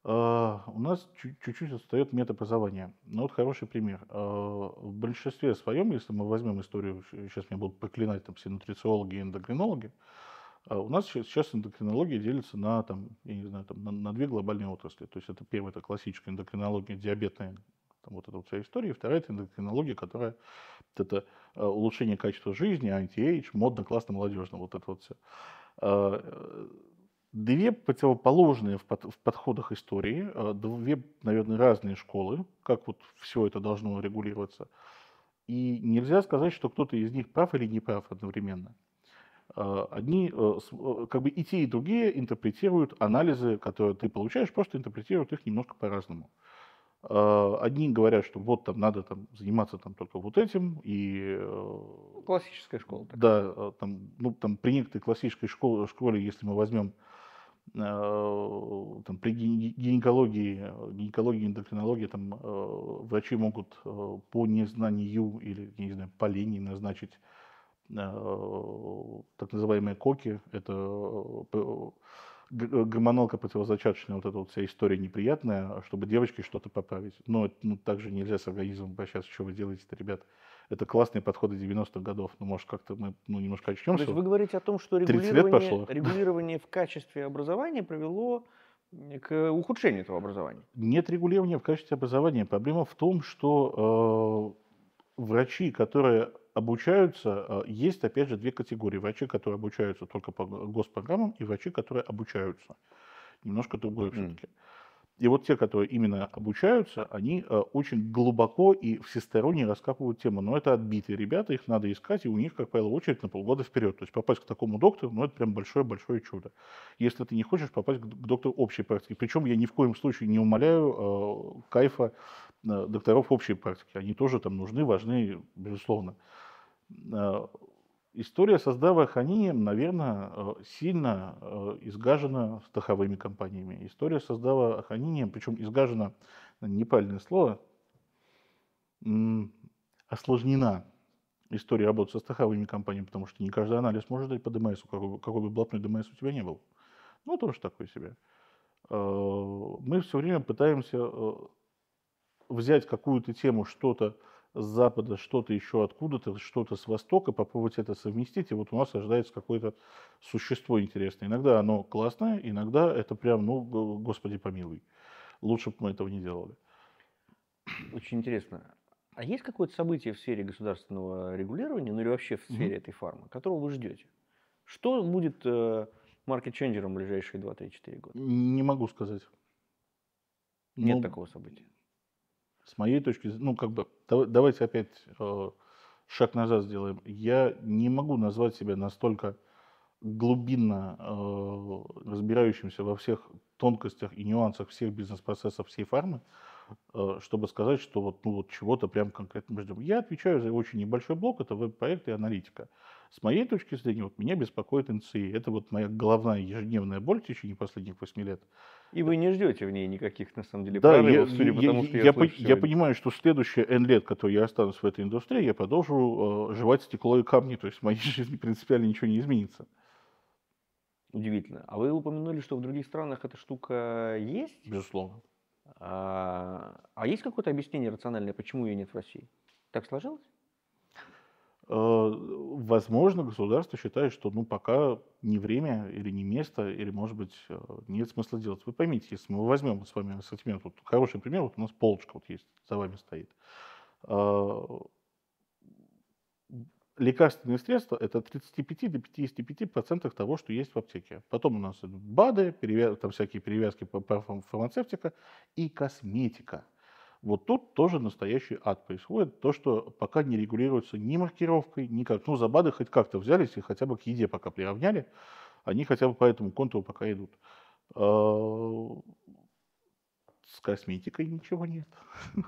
А, у нас чуть-чуть отстает метаобразование. Ну вот хороший пример. А, в большинстве своем, если мы возьмем историю, сейчас меня будут проклинать там все нутрициологи и эндокринологи, а у нас сейчас эндокринология делится на, там, я не знаю, там, на, на две глобальные отрасли. То есть это первая, это классическая эндокринология, диабетная, там, вот эта вот вся история. И вторая, это эндокринология, которая это а, улучшение качества жизни, антиэйдж, модно, классно, молодежно, вот это вот все. А, две противоположные в, под, в подходах истории, две, наверное, разные школы, как вот все это должно регулироваться. И нельзя сказать, что кто-то из них прав или не прав одновременно. А, одни, а, а, как бы и те, и другие интерпретируют анализы, которые ты получаешь, просто интерпретируют их немножко по-разному. Одни говорят, что вот там надо там, заниматься там только вот этим и классическая школа. Так. Да, там ну там при некоторой классической школе, школе, если мы возьмем там, при гинекологии, гинекологии, эндокринологии, там, врачи могут по незнанию или, не знаю, по линии назначить Э, так называемые коки, это э, э, гормоналка противозачаточная, вот эта вот вся история неприятная, чтобы девочке что-то поправить. Но ну, также нельзя с организмом обращаться, что вы делаете-то, ребят. Это классные подходы 90-х годов. Ну, может, как-то мы ну, немножко очнемся. То есть вы говорите о том, что регулирование, регулирование в качестве образования привело к ухудшению этого образования? Нет регулирования в качестве образования. Проблема в том, что э, врачи, которые обучаются, э, есть опять же две категории. Врачи, которые обучаются только по госпрограммам, и врачи, которые обучаются. Немножко другое mm. все-таки. И вот те, которые именно обучаются, они э, очень глубоко и всесторонне раскапывают тему. Но это отбитые ребята, их надо искать, и у них, как правило, очередь на полгода вперед. То есть попасть к такому доктору, ну это прям большое-большое чудо. Если ты не хочешь попасть к доктору общей практики. Причем я ни в коем случае не умоляю э, кайфа э, докторов общей практики. Они тоже там нужны, важны, безусловно. Э, история со здравоохранением, наверное, э, сильно э, изгажена страховыми компаниями. История со здравоохранением, причем изгажена, неправильное слово, осложнена история работы со страховыми компаниями, потому что не каждый анализ может дать по ДМС, какой, бы, какой бы блатной ДМС у тебя не был. Ну, тоже такой себе. Мы все время пытаемся взять какую-то тему, что-то, с запада, что-то еще откуда-то, что-то с востока, попробовать это совместить, и вот у нас рождается какое-то существо интересное. Иногда оно классное, иногда это прям, ну, господи помилуй, лучше бы мы этого не делали. Очень интересно. А есть какое-то событие в сфере государственного регулирования, ну или вообще в сфере mm-hmm. этой фармы, которого вы ждете? Что будет э, маркет-ченджером в ближайшие 2-3-4 года? Не могу сказать. Нет ну, такого события с моей точки зрения, ну, как бы, давайте опять э, шаг назад сделаем. Я не могу назвать себя настолько глубинно э, разбирающимся во всех тонкостях и нюансах всех бизнес-процессов всей фармы, э, чтобы сказать, что вот, ну, вот чего-то прям конкретно мы ждем. Я отвечаю за очень небольшой блок, это веб-проект и аналитика. С моей точки зрения, вот меня беспокоит НЦИ. Это вот моя головная ежедневная боль в течение последних 8 лет. И вы не ждете в ней никаких, на самом деле, да, прорывов, я, судя по тому, что я, я, по, я понимаю, что следующие N лет, которые я останусь в этой индустрии, я продолжу э, жевать стекло и камни. То есть в моей жизни принципиально ничего не изменится. Удивительно. А вы упомянули, что в других странах эта штука есть? Безусловно. А, а есть какое-то объяснение рациональное, почему ее нет в России? Так сложилось? Э, возможно, государство считает, что ну, пока не время или не место, или, может быть, э, нет смысла делать. Вы поймите, если мы возьмем с вами ассортимент, вот хороший пример, вот у нас полочка вот есть, за вами стоит. А, лекарственные средства – это 35 до 55 процентов того, что есть в аптеке. Потом у нас БАДы, перевяз... там всякие перевязки по фармацевтика и косметика – вот тут тоже настоящий ад происходит. То, что пока не регулируется ни маркировкой, ни как Ну, за бады хоть как-то взялись и хотя бы к еде пока приравняли. Они хотя бы по этому контуру пока идут. А, с косметикой ничего нет.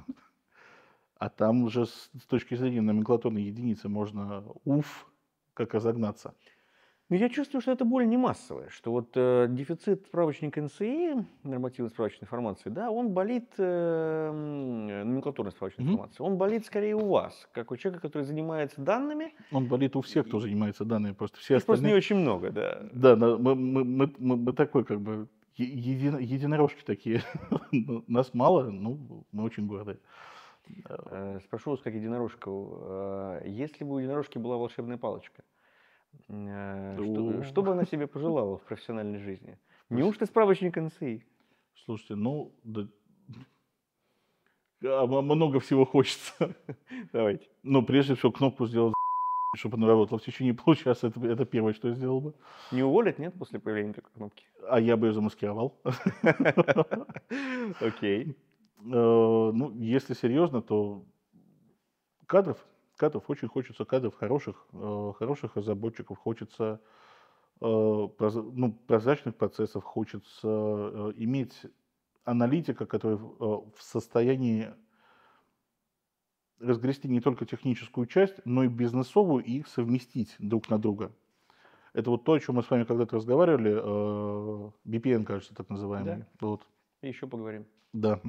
А там уже с точки зрения номенклатурной единицы можно уф как разогнаться. Но ну, я чувствую, что это боль не массовая, что вот э, дефицит справочника НСИ, нормативной справочной информации, да, он болит, э, номенклатурной справочной mm-hmm. информации, он болит скорее у вас, как у человека, который занимается данными. Он болит у всех, кто и, занимается данными, просто все остальные... Просто не очень много, да. Да, да мы, мы, мы, мы, мы такой как бы еди, единорожки такие. Ну, нас мало, ну, мы очень горды. Э, спрошу вас как единорожку, э, если бы у единорожки была волшебная палочка, Э, что, что бы она себе пожелала в профессиональной жизни? Неужто справочник НСИ? Слушайте, ну, да, а, много всего хочется. Давайте. Но ну, прежде всего кнопку сделать, чтобы она работала в течение получаса. Это, это первое, что я сделал бы. Не уволят, нет, после появления такой кнопки? А я бы ее замаскировал. Окей. Э, ну, если серьезно, то кадров кадров очень хочется кадров хороших, э, хороших разработчиков, хочется э, ну, прозрачных процессов, хочется э, иметь аналитика, которая в состоянии разгрести не только техническую часть, но и бизнесовую, и их совместить друг на друга. Это вот то, о чем мы с вами когда-то разговаривали, BPN, кажется, так называемый. Да? Вот. Еще поговорим. Да.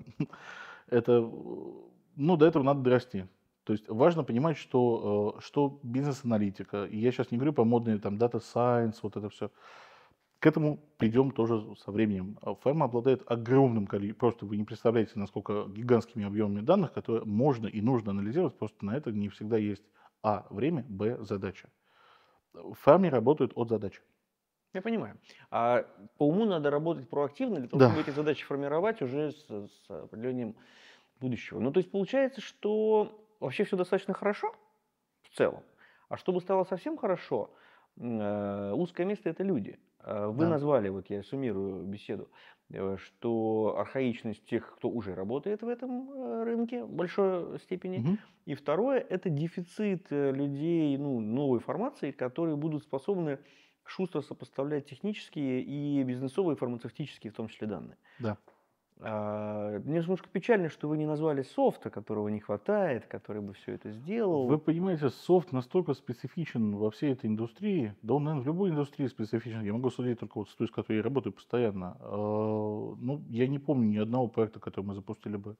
Это, ну, до этого надо дорасти. То есть важно понимать, что, э, что бизнес-аналитика, и я сейчас не говорю про модные там data science, вот это все, к этому придем тоже со временем. А Ферма обладает огромным количеством, просто вы не представляете, насколько гигантскими объемами данных, которые можно и нужно анализировать, просто на это не всегда есть а. время, б. задача. Фермы работают от задач. Я понимаю. А по уму надо работать проактивно для того, да. чтобы эти задачи формировать уже с, с определением будущего. Ну, то есть получается, что вообще все достаточно хорошо в целом. А чтобы стало совсем хорошо, э, узкое место это люди. Э, вы да. назвали, вот я суммирую беседу, э, что архаичность тех, кто уже работает в этом рынке в большой степени. Угу. И второе, это дефицит людей ну, новой формации, которые будут способны шустро сопоставлять технические и бизнесовые, фармацевтические в том числе данные. Да. А, мне немножко печально, что вы не назвали софта, которого не хватает, который бы все это сделал. Вы понимаете, софт настолько специфичен во всей этой индустрии, да он, наверное, в любой индустрии специфичен. Я могу судить только вот с той, с которой я работаю постоянно. А, ну, я не помню ни одного проекта, который мы запустили бы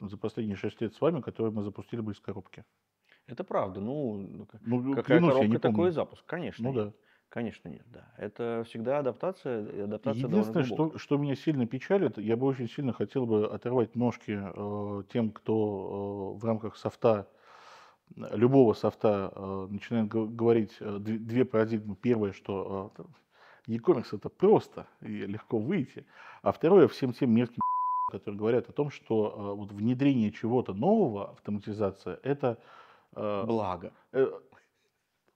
за последние шесть лет с вами, который мы запустили бы из коробки. Это правда. Ну, ну, ну какая клянусь, коробка, такой запуск, конечно. Ну да. Конечно, нет, да. Это всегда адаптация. адаптация Единственное, что, что меня сильно печалит, я бы очень сильно хотел бы оторвать ножки э, тем, кто э, в рамках софта, любого софта, э, начинает говорить э, две парадигмы. Первое, что э, e-commerce это просто и легко выйти. А второе, всем тем мерзким которые говорят о том, что э, вот внедрение чего-то нового, автоматизация, это... Э, Благо. Э,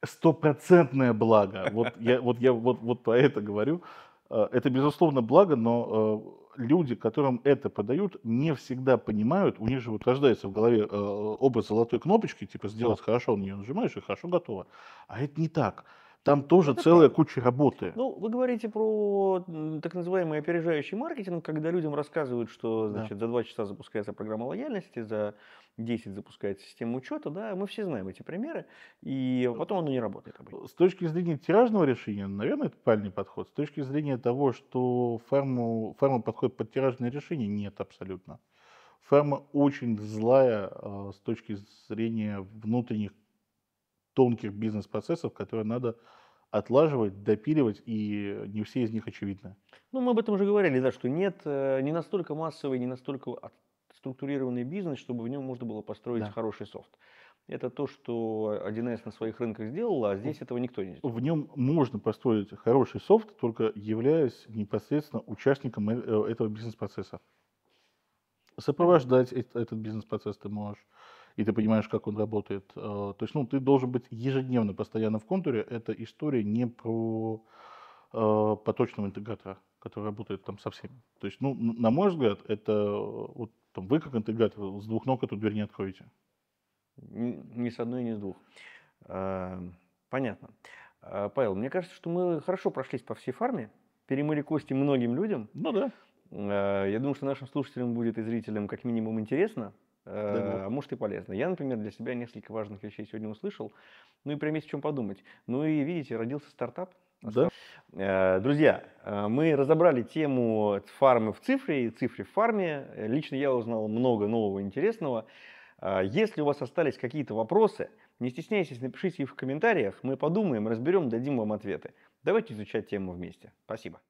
стопроцентное благо. Вот я, вот я вот, вот про это говорю. Э, это, безусловно, благо, но э, люди, которым это подают, не всегда понимают, у них же вот рождается в голове э, образ золотой кнопочки, типа сделать хорошо, на нее нажимаешь и хорошо готово. А это не так. Там тоже это целая правда. куча работы. Ну, вы говорите про так называемый опережающий маркетинг, когда людям рассказывают, что значит, да. за два часа запускается программа лояльности, за 10 запускается система учета. Да, мы все знаем эти примеры, и потом оно не работает. С точки зрения тиражного решения, наверное, это правильный подход. С точки зрения того, что фарму, фарма подходит под тиражное решение, нет абсолютно. Фарма очень злая а, с точки зрения внутренних тонких бизнес-процессов, которые надо отлаживать, допиливать, и не все из них очевидны. Ну, мы об этом уже говорили, да, что нет, э, не настолько массовый, не настолько структурированный бизнес, чтобы в нем можно было построить да. хороший софт. Это то, что 1С на своих рынках сделала, а здесь этого никто не сделал. В нем можно построить хороший софт, только являясь непосредственно участником э, этого бизнес-процесса. Сопровождать этот бизнес-процесс ты можешь и ты понимаешь, как он работает. А, то есть, ну, ты должен быть ежедневно, постоянно в контуре. Это история не про а, поточного интегратора, который работает там со всеми. То есть, ну, на мой взгляд, это вот там вы как интегратор с двух ног эту дверь не откроете. Ни с одной, ни с двух. А, понятно. Павел, мне кажется, что мы хорошо прошлись по всей фарме, перемыли кости многим людям. Ну да. Я думаю, что нашим слушателям будет и зрителям как минимум интересно да. Э, а может и полезно. Я, например, для себя несколько важных вещей сегодня услышал, ну и прям есть о чем подумать. Ну и, видите, родился стартап. А да. Э, друзья, э, мы разобрали тему фармы в цифре и цифры в фарме. Лично я узнал много нового интересного. Если у вас остались какие-то вопросы, не стесняйтесь, напишите их в комментариях. Мы подумаем, разберем, дадим вам ответы. Давайте изучать тему вместе. Спасибо.